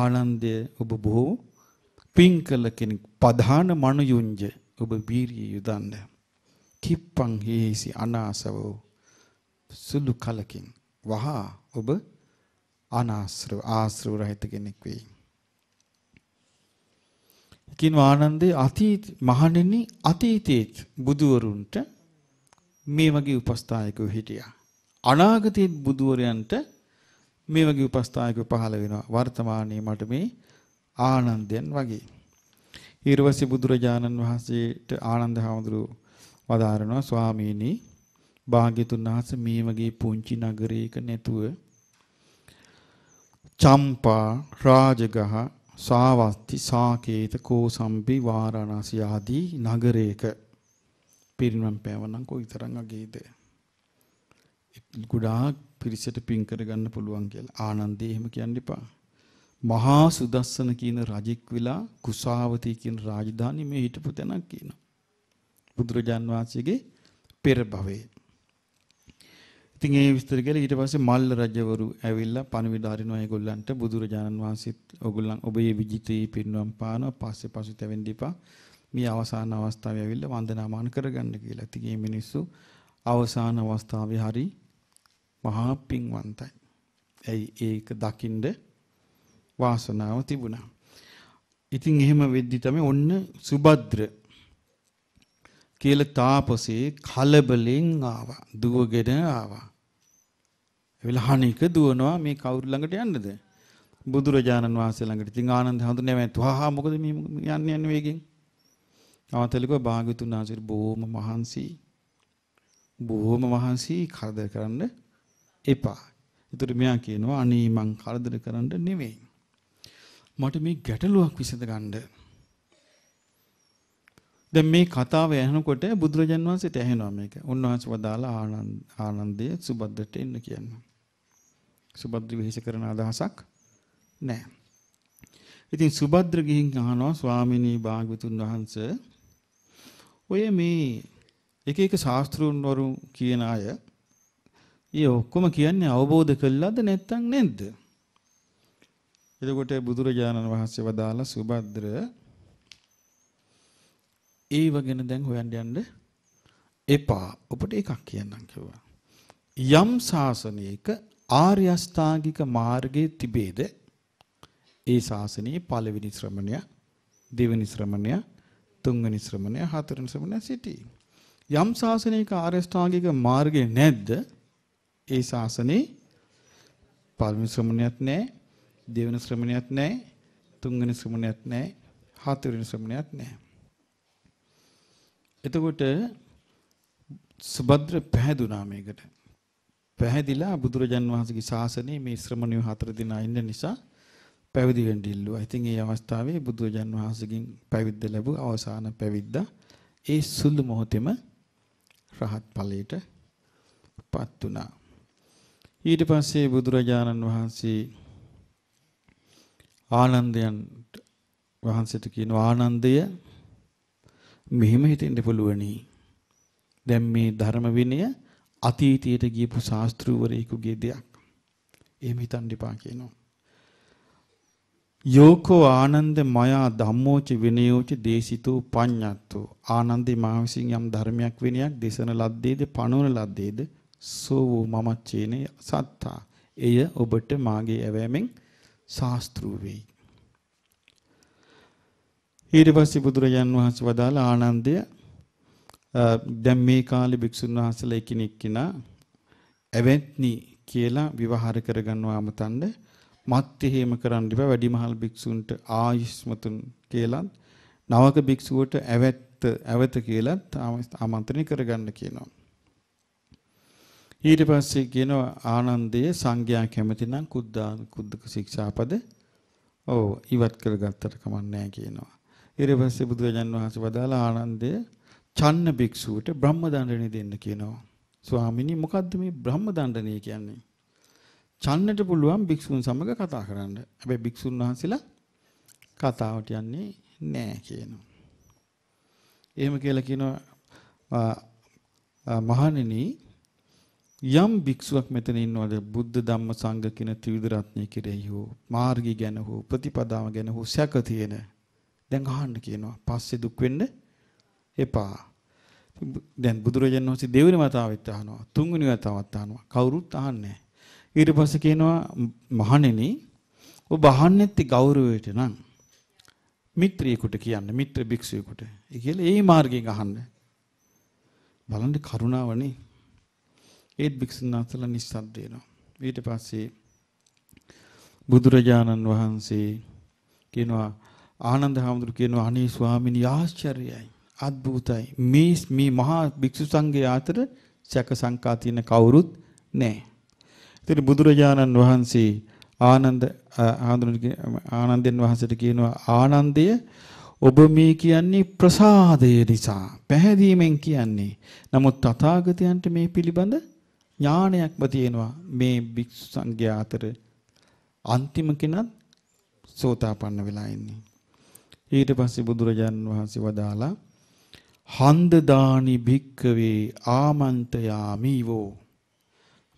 ආනන්දය ඔබ බොහෝ පින් කළ කෙනෙක් පධාන මනුයුංජ ඔබ වීරිය යොදන්නේ කිප්පං හේහිසි අනාසවෝ සුළු කලකින් වහා ඔබ අනාශ්‍රව ආශ්‍රව රහිත කෙනෙක් වෙයි. කින් ආනන්දේ අතීත මහණෙනි අතීතයේ බුදුවරුන්ට මේ වගේ උපස්ථායකව හිටියා. අනාගතයේ බුදුවරයන්ට මේ වගේ උපස්ථායකව පහළ වෙනවා. වර්තමානයේ මට මේ ආනන්දයන් වගේ. ඊර්වසි බුදුරජාණන් වහන්සේට ආනන්ද හාමුදුරුවෝ වදාරනවා ස්වාමීනි භාග්‍යතුන් වහන්සේ මේ වගේ පුංචි නගරයක නැතුව චම්පා රාජගහ සාවස්ති සාකේත කෝසම්බි වාරාණසී ආදී නගරයක පිරිනම් පෑවනම් කොයිතරම් අගේද ගොඩාක් පිරිසට පින් කරගන්න පුළුවන් කියලා ආනන්දේ එහෙම කියන්න එපා මහා සුදස්සන කියන රජෙක් වෙලා කුසාවතී කියන රාජධානි මේ හිටපු තැනක් කියනවා බුදුරජාන් වහන්සේගේ පෙර භවයේ. ඉතින් ඒ විස්තර කියලා ඊට පස්සේ මල්ල රජවරු ඇවිල්ලා පණිවිඩ අරිනවා ඒගොල්ලන්ට බුදුරජාණන් වහන්සේත් ඔගොල්ලන් ඔබේ විජිතී පිරිනවම් පානවා පස්සේ පසුත වෙන්න දීපා මේ අවසාන අවස්ථාවේ ඇවිල්ලා වන්දනාමාන කරගන්න කියලා. ඉතින් මේ මිනිස්සු අවසාන අවස්ථාවේ හරි මහා පිංවන්තයි. ඇයි ඒක දකින්ද වාසනාව තිබුණා. ඉතින් එහෙම වෙද්දි තමයි ඔන්න සුබද්‍ර කියලා තාපසේ කලබලෙන් ආවා. දුවගෙන ආවා. විලහණික දුවනවා මේ කවුරු ළඟට යන්නද? බුදුරජාණන් වහන්සේ ළඟට. ඉතින් ආනන්ද හඳුනේ වැටුවා. මොකද මේ යන්නේ යන්නේ වේගෙන්? අවතලක භාග්‍යතුන් වහන්සේ බොහොම මහන්සි. බොහොම මහන්සි කරදර කරන්න එපා. ඒතර මෙයා කියනවා අනේ මං කරදර කරන්න නෙමෙයි. මට මේ ගැටලුවක් විසඳ ගන්න දැන් මේ කතාව ඇහෙනකොට බුදුරජාන් වහන්සේට ඇහෙනවා මේක. උන්වහන්සේ වදාලා ආනන්ද ආනන්දයේ සුබද්දට එන්න කියනවා. සුබද්ද විහිස කරන අදහසක් නැහැ. ඉතින් සුබද්ද ගිහින් අහනවා ස්වාමිනී භාග්‍යතුන් වහන්සේ ඔය මේ එක එක ශාස්ත්‍රූන් වරු කියන අය ඊ ඔක්කොම කියන්නේ අවබෝධ කළාද නැත්නම් නැද්ද? එතකොට බුදුරජාණන් වහන්සේ වදාලා සුබද්ද්‍ර ඒව ගැන දැන් හොයන්න යන්න එපා. ඔබට එකක් කියන්නම් කිව්වා. යම් ශාසනයක ආර්ය අෂ්ටාංගික මාර්ගයේ තිබේද ඒ ශාසනයේ පළවෙනි ශ්‍රමණය, දෙවෙනි ශ්‍රමණය, තුන්වෙනි ශ්‍රමණය, හතරවෙනි ශ්‍රමණය සිටී. යම් ශාසනයක ආර්ය අෂ්ටාංගික මාර්ගය නැද්ද ඒ ශාසනයේ පළවෙනි ශ්‍රමණයත් නැහැ, දෙවෙනි ශ්‍රමණයත් නැහැ, තුන්වෙනි ශ්‍රමණයත් නැහැ, හතරවෙනි ශ්‍රමණයත් නැහැ. එතකොට සුබද්‍ර පැහැදුනා මේකට. පැහැදිලා බුදුරජාන් වහන්සේගේ ශාසනයේ මේ ශ්‍රමණයෝ හතර දෙනා ඉන්න නිසා පැවිදි වෙන්න ඉල්ලුවා. ඉතින් ඒ අවස්ථාවේ බුදුරජාන් වහන්සේගෙන් පැවිද්ද ලැබු අවසාන පැවිද්දා ඒ සුළු මොහොතේම රහත් ඵලයට පත් වුණා. ඊට පස්සේ බුදුරජාණන් වහන්සේ ආනන්දයන් වහන්සේට කියන ආනන්දය මෙහෙම හිතෙන්න පුළුවනි. දැන් මේ ධර්ම විනය අතීතයට ගියපු ශාස්ත්‍රූවරයෙකුගේ දෙයක්. එහෙම හිතන්න එපා කියනවා. යෝකෝ ආනන්ද මයා ධම්මෝච විනයෝච දේශිතෝ පඤ්ඤත්තෝ ආනන්දේ මා විසින් යම් ධර්මයක් විනයක් දේශන ලද්දේද පණවන ලද්දේද සෝ වූ මමච්චේනේ සත්තා එය ඔබට මාගේ ඇවෑමෙන් ශාස්ත්‍රූ වෙයි ඊට පස්සේ බුදුරජාන් වහන්සේ වදාළ ආනන්දය දැන් මේ කාලේ භික්ෂුන් වහන්සේලා එකිනෙක කිනා ඇවැත්නි කියලා විවහාර කරගන්නවා අමතන්ඩ මත්ති හේම කරන්න ඉබ වැඩිමහල් භික්ෂුන්ට ආයුෂ්මතුන් කියලා නවක භික්ෂුවට ඇවැත්ත ඇවත කියලා ආමන්ත්‍රණය කරගන්න කියනවා. ඊට පස්සේ කියනවා ආනන්දයේ සංඝයා කැමති නම් කුද්දා කුද්දක ශික්ෂාපද ඔව් ඉවත් කරගත්තට කමක් නැහැ කියනවා. ඊට පස්සේ බුදුරජාන් වහන්සේ වදාලා ආනන්දේ චන්න භික්ෂුවට බ්‍රහ්ම දණ්ඩනය දෙන්න කියනවා. ස්වාමිනී මොකද්ද මේ බ්‍රහ්ම දණ්ඩනය කියන්නේ? චන්නට පුළුවන් භික්ෂුන් සමග කතා කරන්න. හැබැයි භික්ෂුන් වහන්සේලා කතාවට යන්නේ නැහැ කියනවා. එහෙම කියලා කියනවා මහණෙනි යම් භික්ෂුවක් මෙතන ඉන්නවද බුද්ධ ධම්ම සංඝ කියන ත්‍රිවිධ රත්නය කෙරෙහි හෝ මාර්ගය ගැන හෝ ප්‍රතිපදාව ගැන හෝ සැක තියෙන දැන් අහන්න කියනවා. පස්සේ දුක් වෙන්න එපා. දැන් බුදුරජාණන් වහන්සේ දෙවෙනි වතාවෙත් අහනවා. තුන්වෙනි වතාවත් අහනවා. කවුරුත් අහන්නේ නැහැ. ඊට පස්සේ කියනවා මහණෙනි ඔබ අහන්නේ ගෞරවයට නම් මිත්‍රියෙකුට කියන්න මිත්‍ර භික්ෂුවෙකුට. ඒ කියලා ඒ මාර්ගයෙන් අහන්න. බලන්න කරුණාවනේ. ඒත් භික්ෂුන්වහන්සේලා නිස්සද්ද වෙනවා. ඊට පස්සේ බුදුරජාණන් වහන්සේ කියනවා ආනන්ද හාමුදුරු කියනවා අනේ ස්වාමීනි ආශ්චර්යයි අද්භූතයි මේ මේ මහා භික්ෂු සංඝය අතර සැක සංකා තියෙන කවුරුත් නැහැ. ඉතින් බුදුරජාණන් වහන්සේ ආනන්ද ආනන්දෙන් වහන්සේට කියනවා ආනන්දය ඔබ මේ කියන්නේ ප්‍රසාදය නිසා පැහැදීමෙන් කියන්නේ. නමුත් තථාගතයන්ට මේ පිළිබඳ ඥානයක්ම තියෙනවා මේ භික්ෂු සංඝයා අතර අන්තිම කෙනත් සෝතාපන්න වෙලා ඉන්නේ. ඊට පස්සේ බුදුරජාන් වහන්සේ වදාලා හන්ද දානි භික්කවේ ආමන්තයාමීවෝ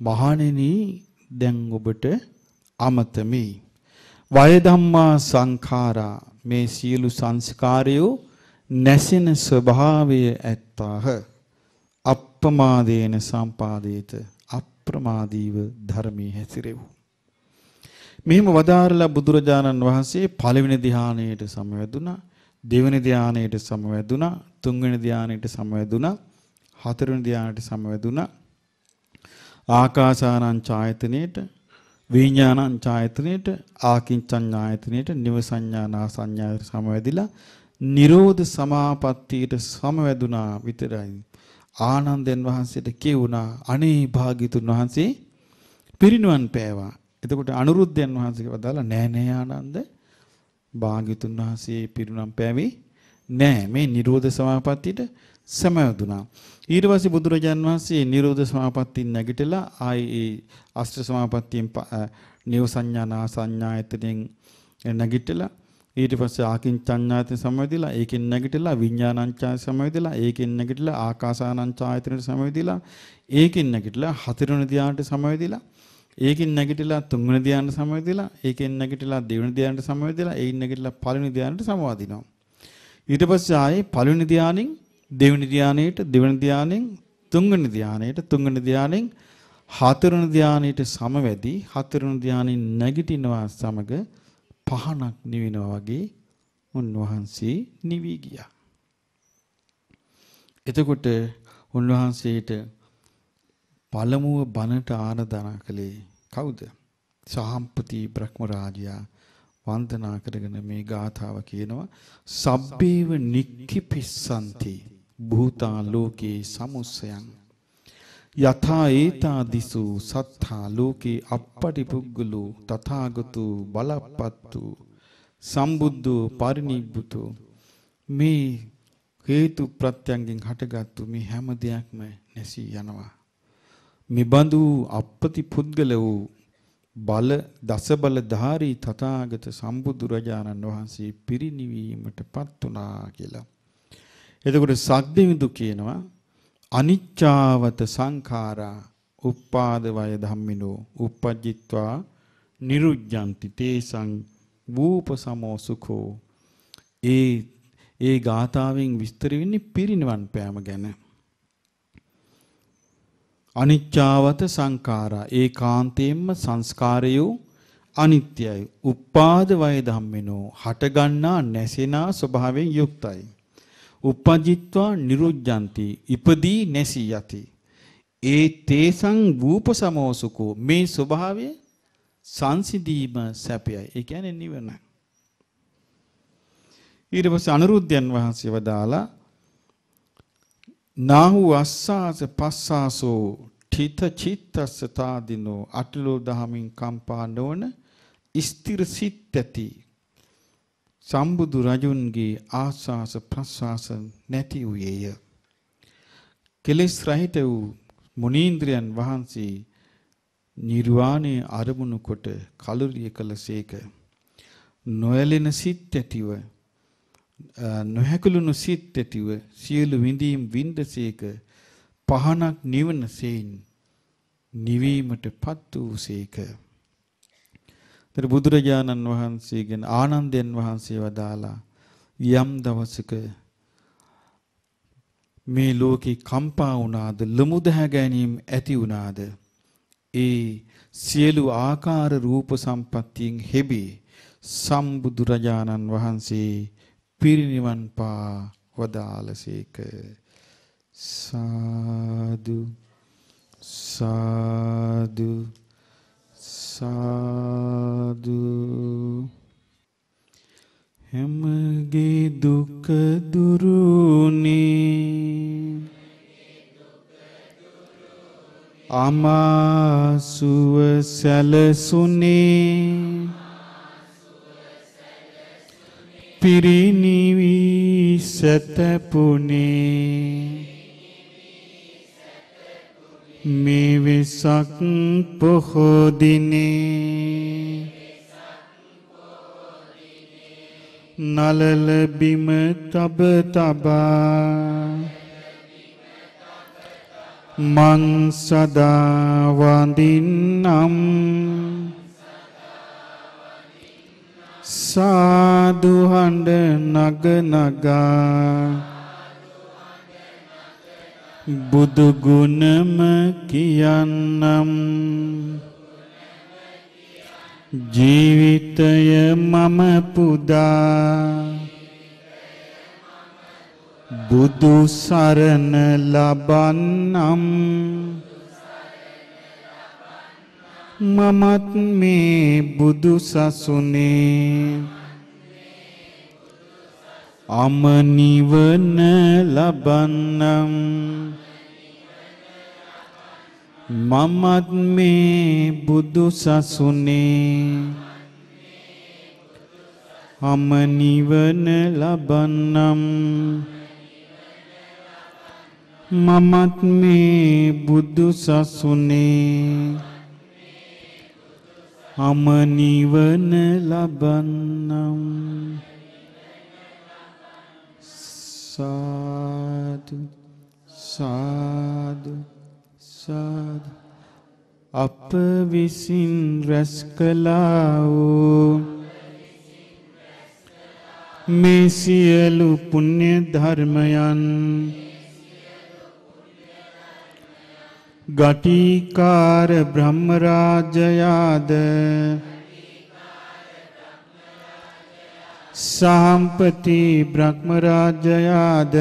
මහණෙනි දැන් ඔබට අමතමි වය ධම්මා සංඛාරා මේ සියලු සංස්කාරයෝ නැසෙන ස්වභාවය ඇත්තාහ අප්පමාදේන සම්පාදේත අප්‍රමාදීව ධර්මී හැසිරෙව් මෙහිම වදාරලා බුදුරජාණන් වහන්සේ පළවෙනි ධානයේට සමවැදුණා, දෙවෙනි ධානයේට සමවැදුණා, තුන්වෙනි ධානයේට සමවැදුණා, හතරවෙනි ධානයේට සමවැදුණා. ආකාසානං ඡායතනෙට, විඥානං ඡායතනෙට, ආකින්චඤ්ඤ ඡායතනෙට, නිවසඤ්ඤානා සංඥායට සමවැදිලා නිරෝධ සමාපත්තියට සමවැදුණා විතරයි. ආනන්දයන් වහන්සේට කියුණා අනේ භාග්‍යතුන් වහන්සේ පිරිනුවන් පෑවා. එතකොට අනුරුද්ධයන් වහන්සේ වදාලා නෑ නෑ ආනන්ද භාග්‍යතුන් වහන්සේ පිරුණම් පෑවේ නෑ මේ නිරෝධ සමාපත්තියට සමවදුනා. ඊට පස්සේ බුදුරජාන් වහන්සේ නිරෝධ සමාපත්තියෙන් නැගිටලා ආයේ ඒ අෂ්ට සමාපත්තියෙන් නියෝ සංඥානා සංඥායතනෙන් නැගිටලා ඊට පස්සේ ආකින් චඤ්ඤායතන සමවැදිලා ඒකෙන් නැගිටලා විඥානංචාය සමවැදිලා ඒකෙන් නැගිටලා ආකාසානංචායතනට සමවැදිලා ඒකෙන් නැගිටලා හතරවෙනි ධ්‍යානට සමවැදිලා ඒකෙන් නැගිටලා තුන්වෙනි ධ්‍යානට සමවැදෙලා ඒකෙන් නැගිටලා දෙවෙනි ධ්‍යානට සමවැදෙලා ඒකෙන් නැගිටලා පළවෙනි ධ්‍යානට සමවදිනවා. ඊට පස්සේ ආයේ පළවෙනි ධ්‍යානෙන් දෙවෙනි ධ්‍යානෙට දෙවෙනි ධ්‍යානෙන් තුන්වෙනි ධ්‍යානෙට තුන්වෙනි ධ්‍යානෙන් හතරවෙනි ධ්‍යානෙට සමවැදී හතරවෙනි ධ්‍යානෙන් නැගිටිනවා සමග පහනක් නිවෙනවා වගේ උන්වහන්සේ නිවි ගියා. එතකොට උන්වහන්සේට පළමුව බණට ආරාධනා කළේ කවුද? සාම්පති බ්‍රහ්මරාජයා වන්දනා කරගෙන මේ ගාථාව කියනවා සබ්බේව නික්ඛි පිස්සන්ති භූතා ලෝකේ සමුස්සයන් යථා ඒතා දිසු සත්තා ලෝකේ අපපටි පුග්ගලෝ තථාගතු බලප්පත්තු සම්බුද්ධෝ පරිනිබ්බුතෝ මේ හේතු ප්‍රත්‍යයෙන් හටගත්තු මේ හැම දෙයක්ම නැසී යනවා මෙබඳු අපති පුද්ගල වූ බල දස බලධාරී තථාගත සම්බුදුරජාණන් වහන්සේ පිරිණිවීමටපත් වුණා කියලා. එතකොට සක්දෙවිඳු කියනවා අනිච්චාවත සංඛාරා උප්පාද වය ධම්මිනෝ uppajjitva niruddhanti tesan වූපසමෝ සුඛෝ ඒ ඒ ගාතාවෙන් විස්තර වෙන්නේ පිරිනිවන් පෑම ගැන. අනිච්චාවත සංඛාරා ඒකාන්තයෙන්ම සංස්කාරයෝ අනිත්‍යයි. උපාද වය ධම්මිනෝ හටගන්නා නැසෙනා ස්වභාවයෙන් යුක්තයි. උපජිත්වා නිරුජ්ජಂತಿ ඉපදී නැසී යති. ඒ තේසං වූප සමෝසුකෝ මේ ස්වභාවය සංසිඳීම සැපයයි. ඒ කියන්නේ නිවන. ඊට පස්සේ අනුරුද්ධයන් වහන්සේ වදාලා නාහු අස්සාස පස්සාසෝ ඨිත චිත්තස්සතාදිනෝ අටලෝ දහමින් කම්පා නොවන ස්ථිර සිත් ඇති සම්බුදු රජුන්ගේ ආස්වාස ප්‍රස්වාස නැති වූයේය කෙලෙස් රහිත වූ මුනීන්ද්‍රයන් වහන්සේ නිර්වාණය අරමුණු කොට කලුරිය කළසේක නොයලෙන සිත් ඇතිව නොහැකලුණු සිත් ඇතිව සියලු විඳීම් විඳසේක පහනක් නිවනසෙයින් නිවීමටපත් වූසේක. දර බුදුරජාණන් වහන්සේගෙන් ආනන්දයන් වහන්සේ වදාලා යම් දවසක මේ ලෝකේ කම්පා වුණාද ලමුදහ ගැනීම ඇති වුණාද ඒ සියලු ආකාර රූප සම්පත්තියෙන් හෙබි සම්බුදුරජාණන් වහන්සේ පිරිනිවන් පා වදාළසේක සාදු සාදු සාදු හැමගේ දුක දුරුනේ අමාසුව සැලසුනේ පිරිනිවී සැතපුනේ මේ වෙසක් පොහෝදිනේ නලල බිම තබ තබා මං සදා වඳින්නම් සාදු හඬ නග නගා බුදු ගුණම කියන්නම් ජීවිතය මම පුදා බුදු සරණ ලබන්නම් මමත් මේ බුදු සසුනේ අමනිවන ලබන්නම් මමත් මේ බුදු සසුනේ අමනිවන ලබන්නම් මමත් මේ බුදු සසුනේ මම නිවන ලබන්නම් සාදු සාදු සාදු අප විසින් රැස් කළා වූ මේ සියලු පුණ්‍ය ධර්මයන් ගටිකාර බ්‍රහ්මරාජයාද සාම්පති බ්‍රහ්මරාජයාද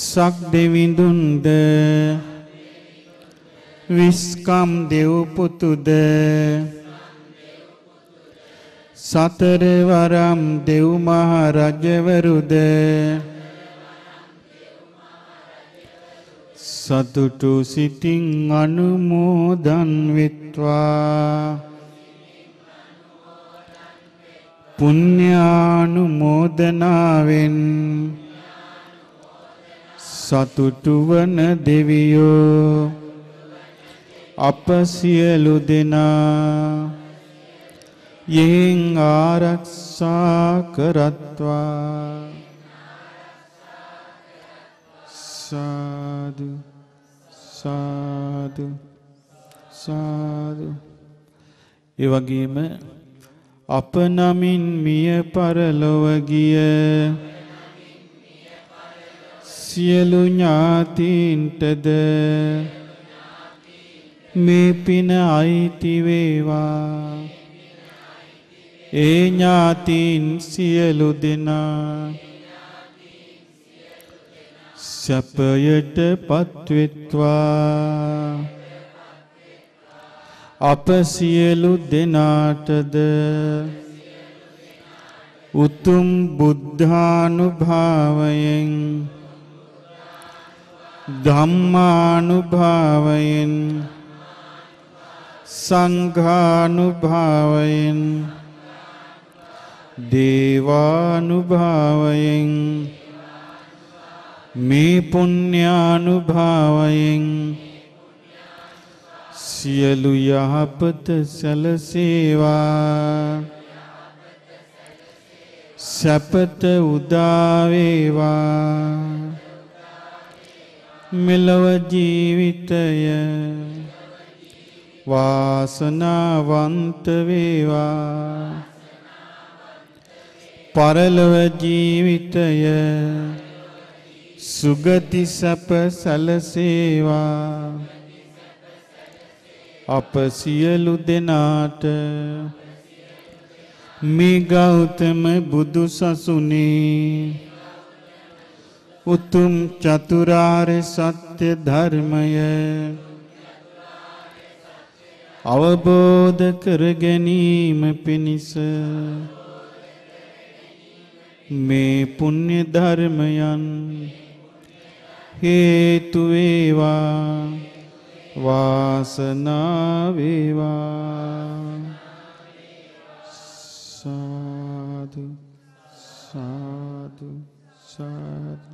සක් දෙවිඳුන්ද විස්කම් දෙව්පුතුද සතරවරම් දෙව්මහා රජවරුද සතුටු සිතින් අනුමෝදන් විත්වා පුුණ්‍යානුමෝදනාවෙන් සතුටුවන දෙවියෝ අප සියලු දෙනා යෙන් ආරක්ෂා කරත්වා සාදු සාදු සාදු ඒ වගේම අප නමින් මිය පරලොව ගිය සියලු ඥාතීන්ටද මේ පින අයිති වේවා ඒ ඥාතීන් සියලු දෙනා සැපයට පත්වෙත්වා අප සියලු දෙනාටද උතුම් බුද්ධානුභාවයෙන් ධම්මානුභාවයෙන් සංඝානුභාවයෙන් දේවානුභාවයෙන් මේ පුණ්‍යානුභාවයෙන් සියලු යහපත සැලසේවා සැපත උදා වේවා මෙලව ජීවිතය වාසනාවන්ත වේවා පරලොව ජීවිතය සුගති සැප සැලසේවා අප සියලු දෙනාට මේ ගෞතම බුදු සසුනේ උතුම් චතුරාර්ය සත්‍ය ධර්මය අවබෝධ කර ගැනීම පිණිස මේ පුණ්‍ය ධර්මයන් හේතු වේවා වාසනාව වේවා සාදු සාදු සාදු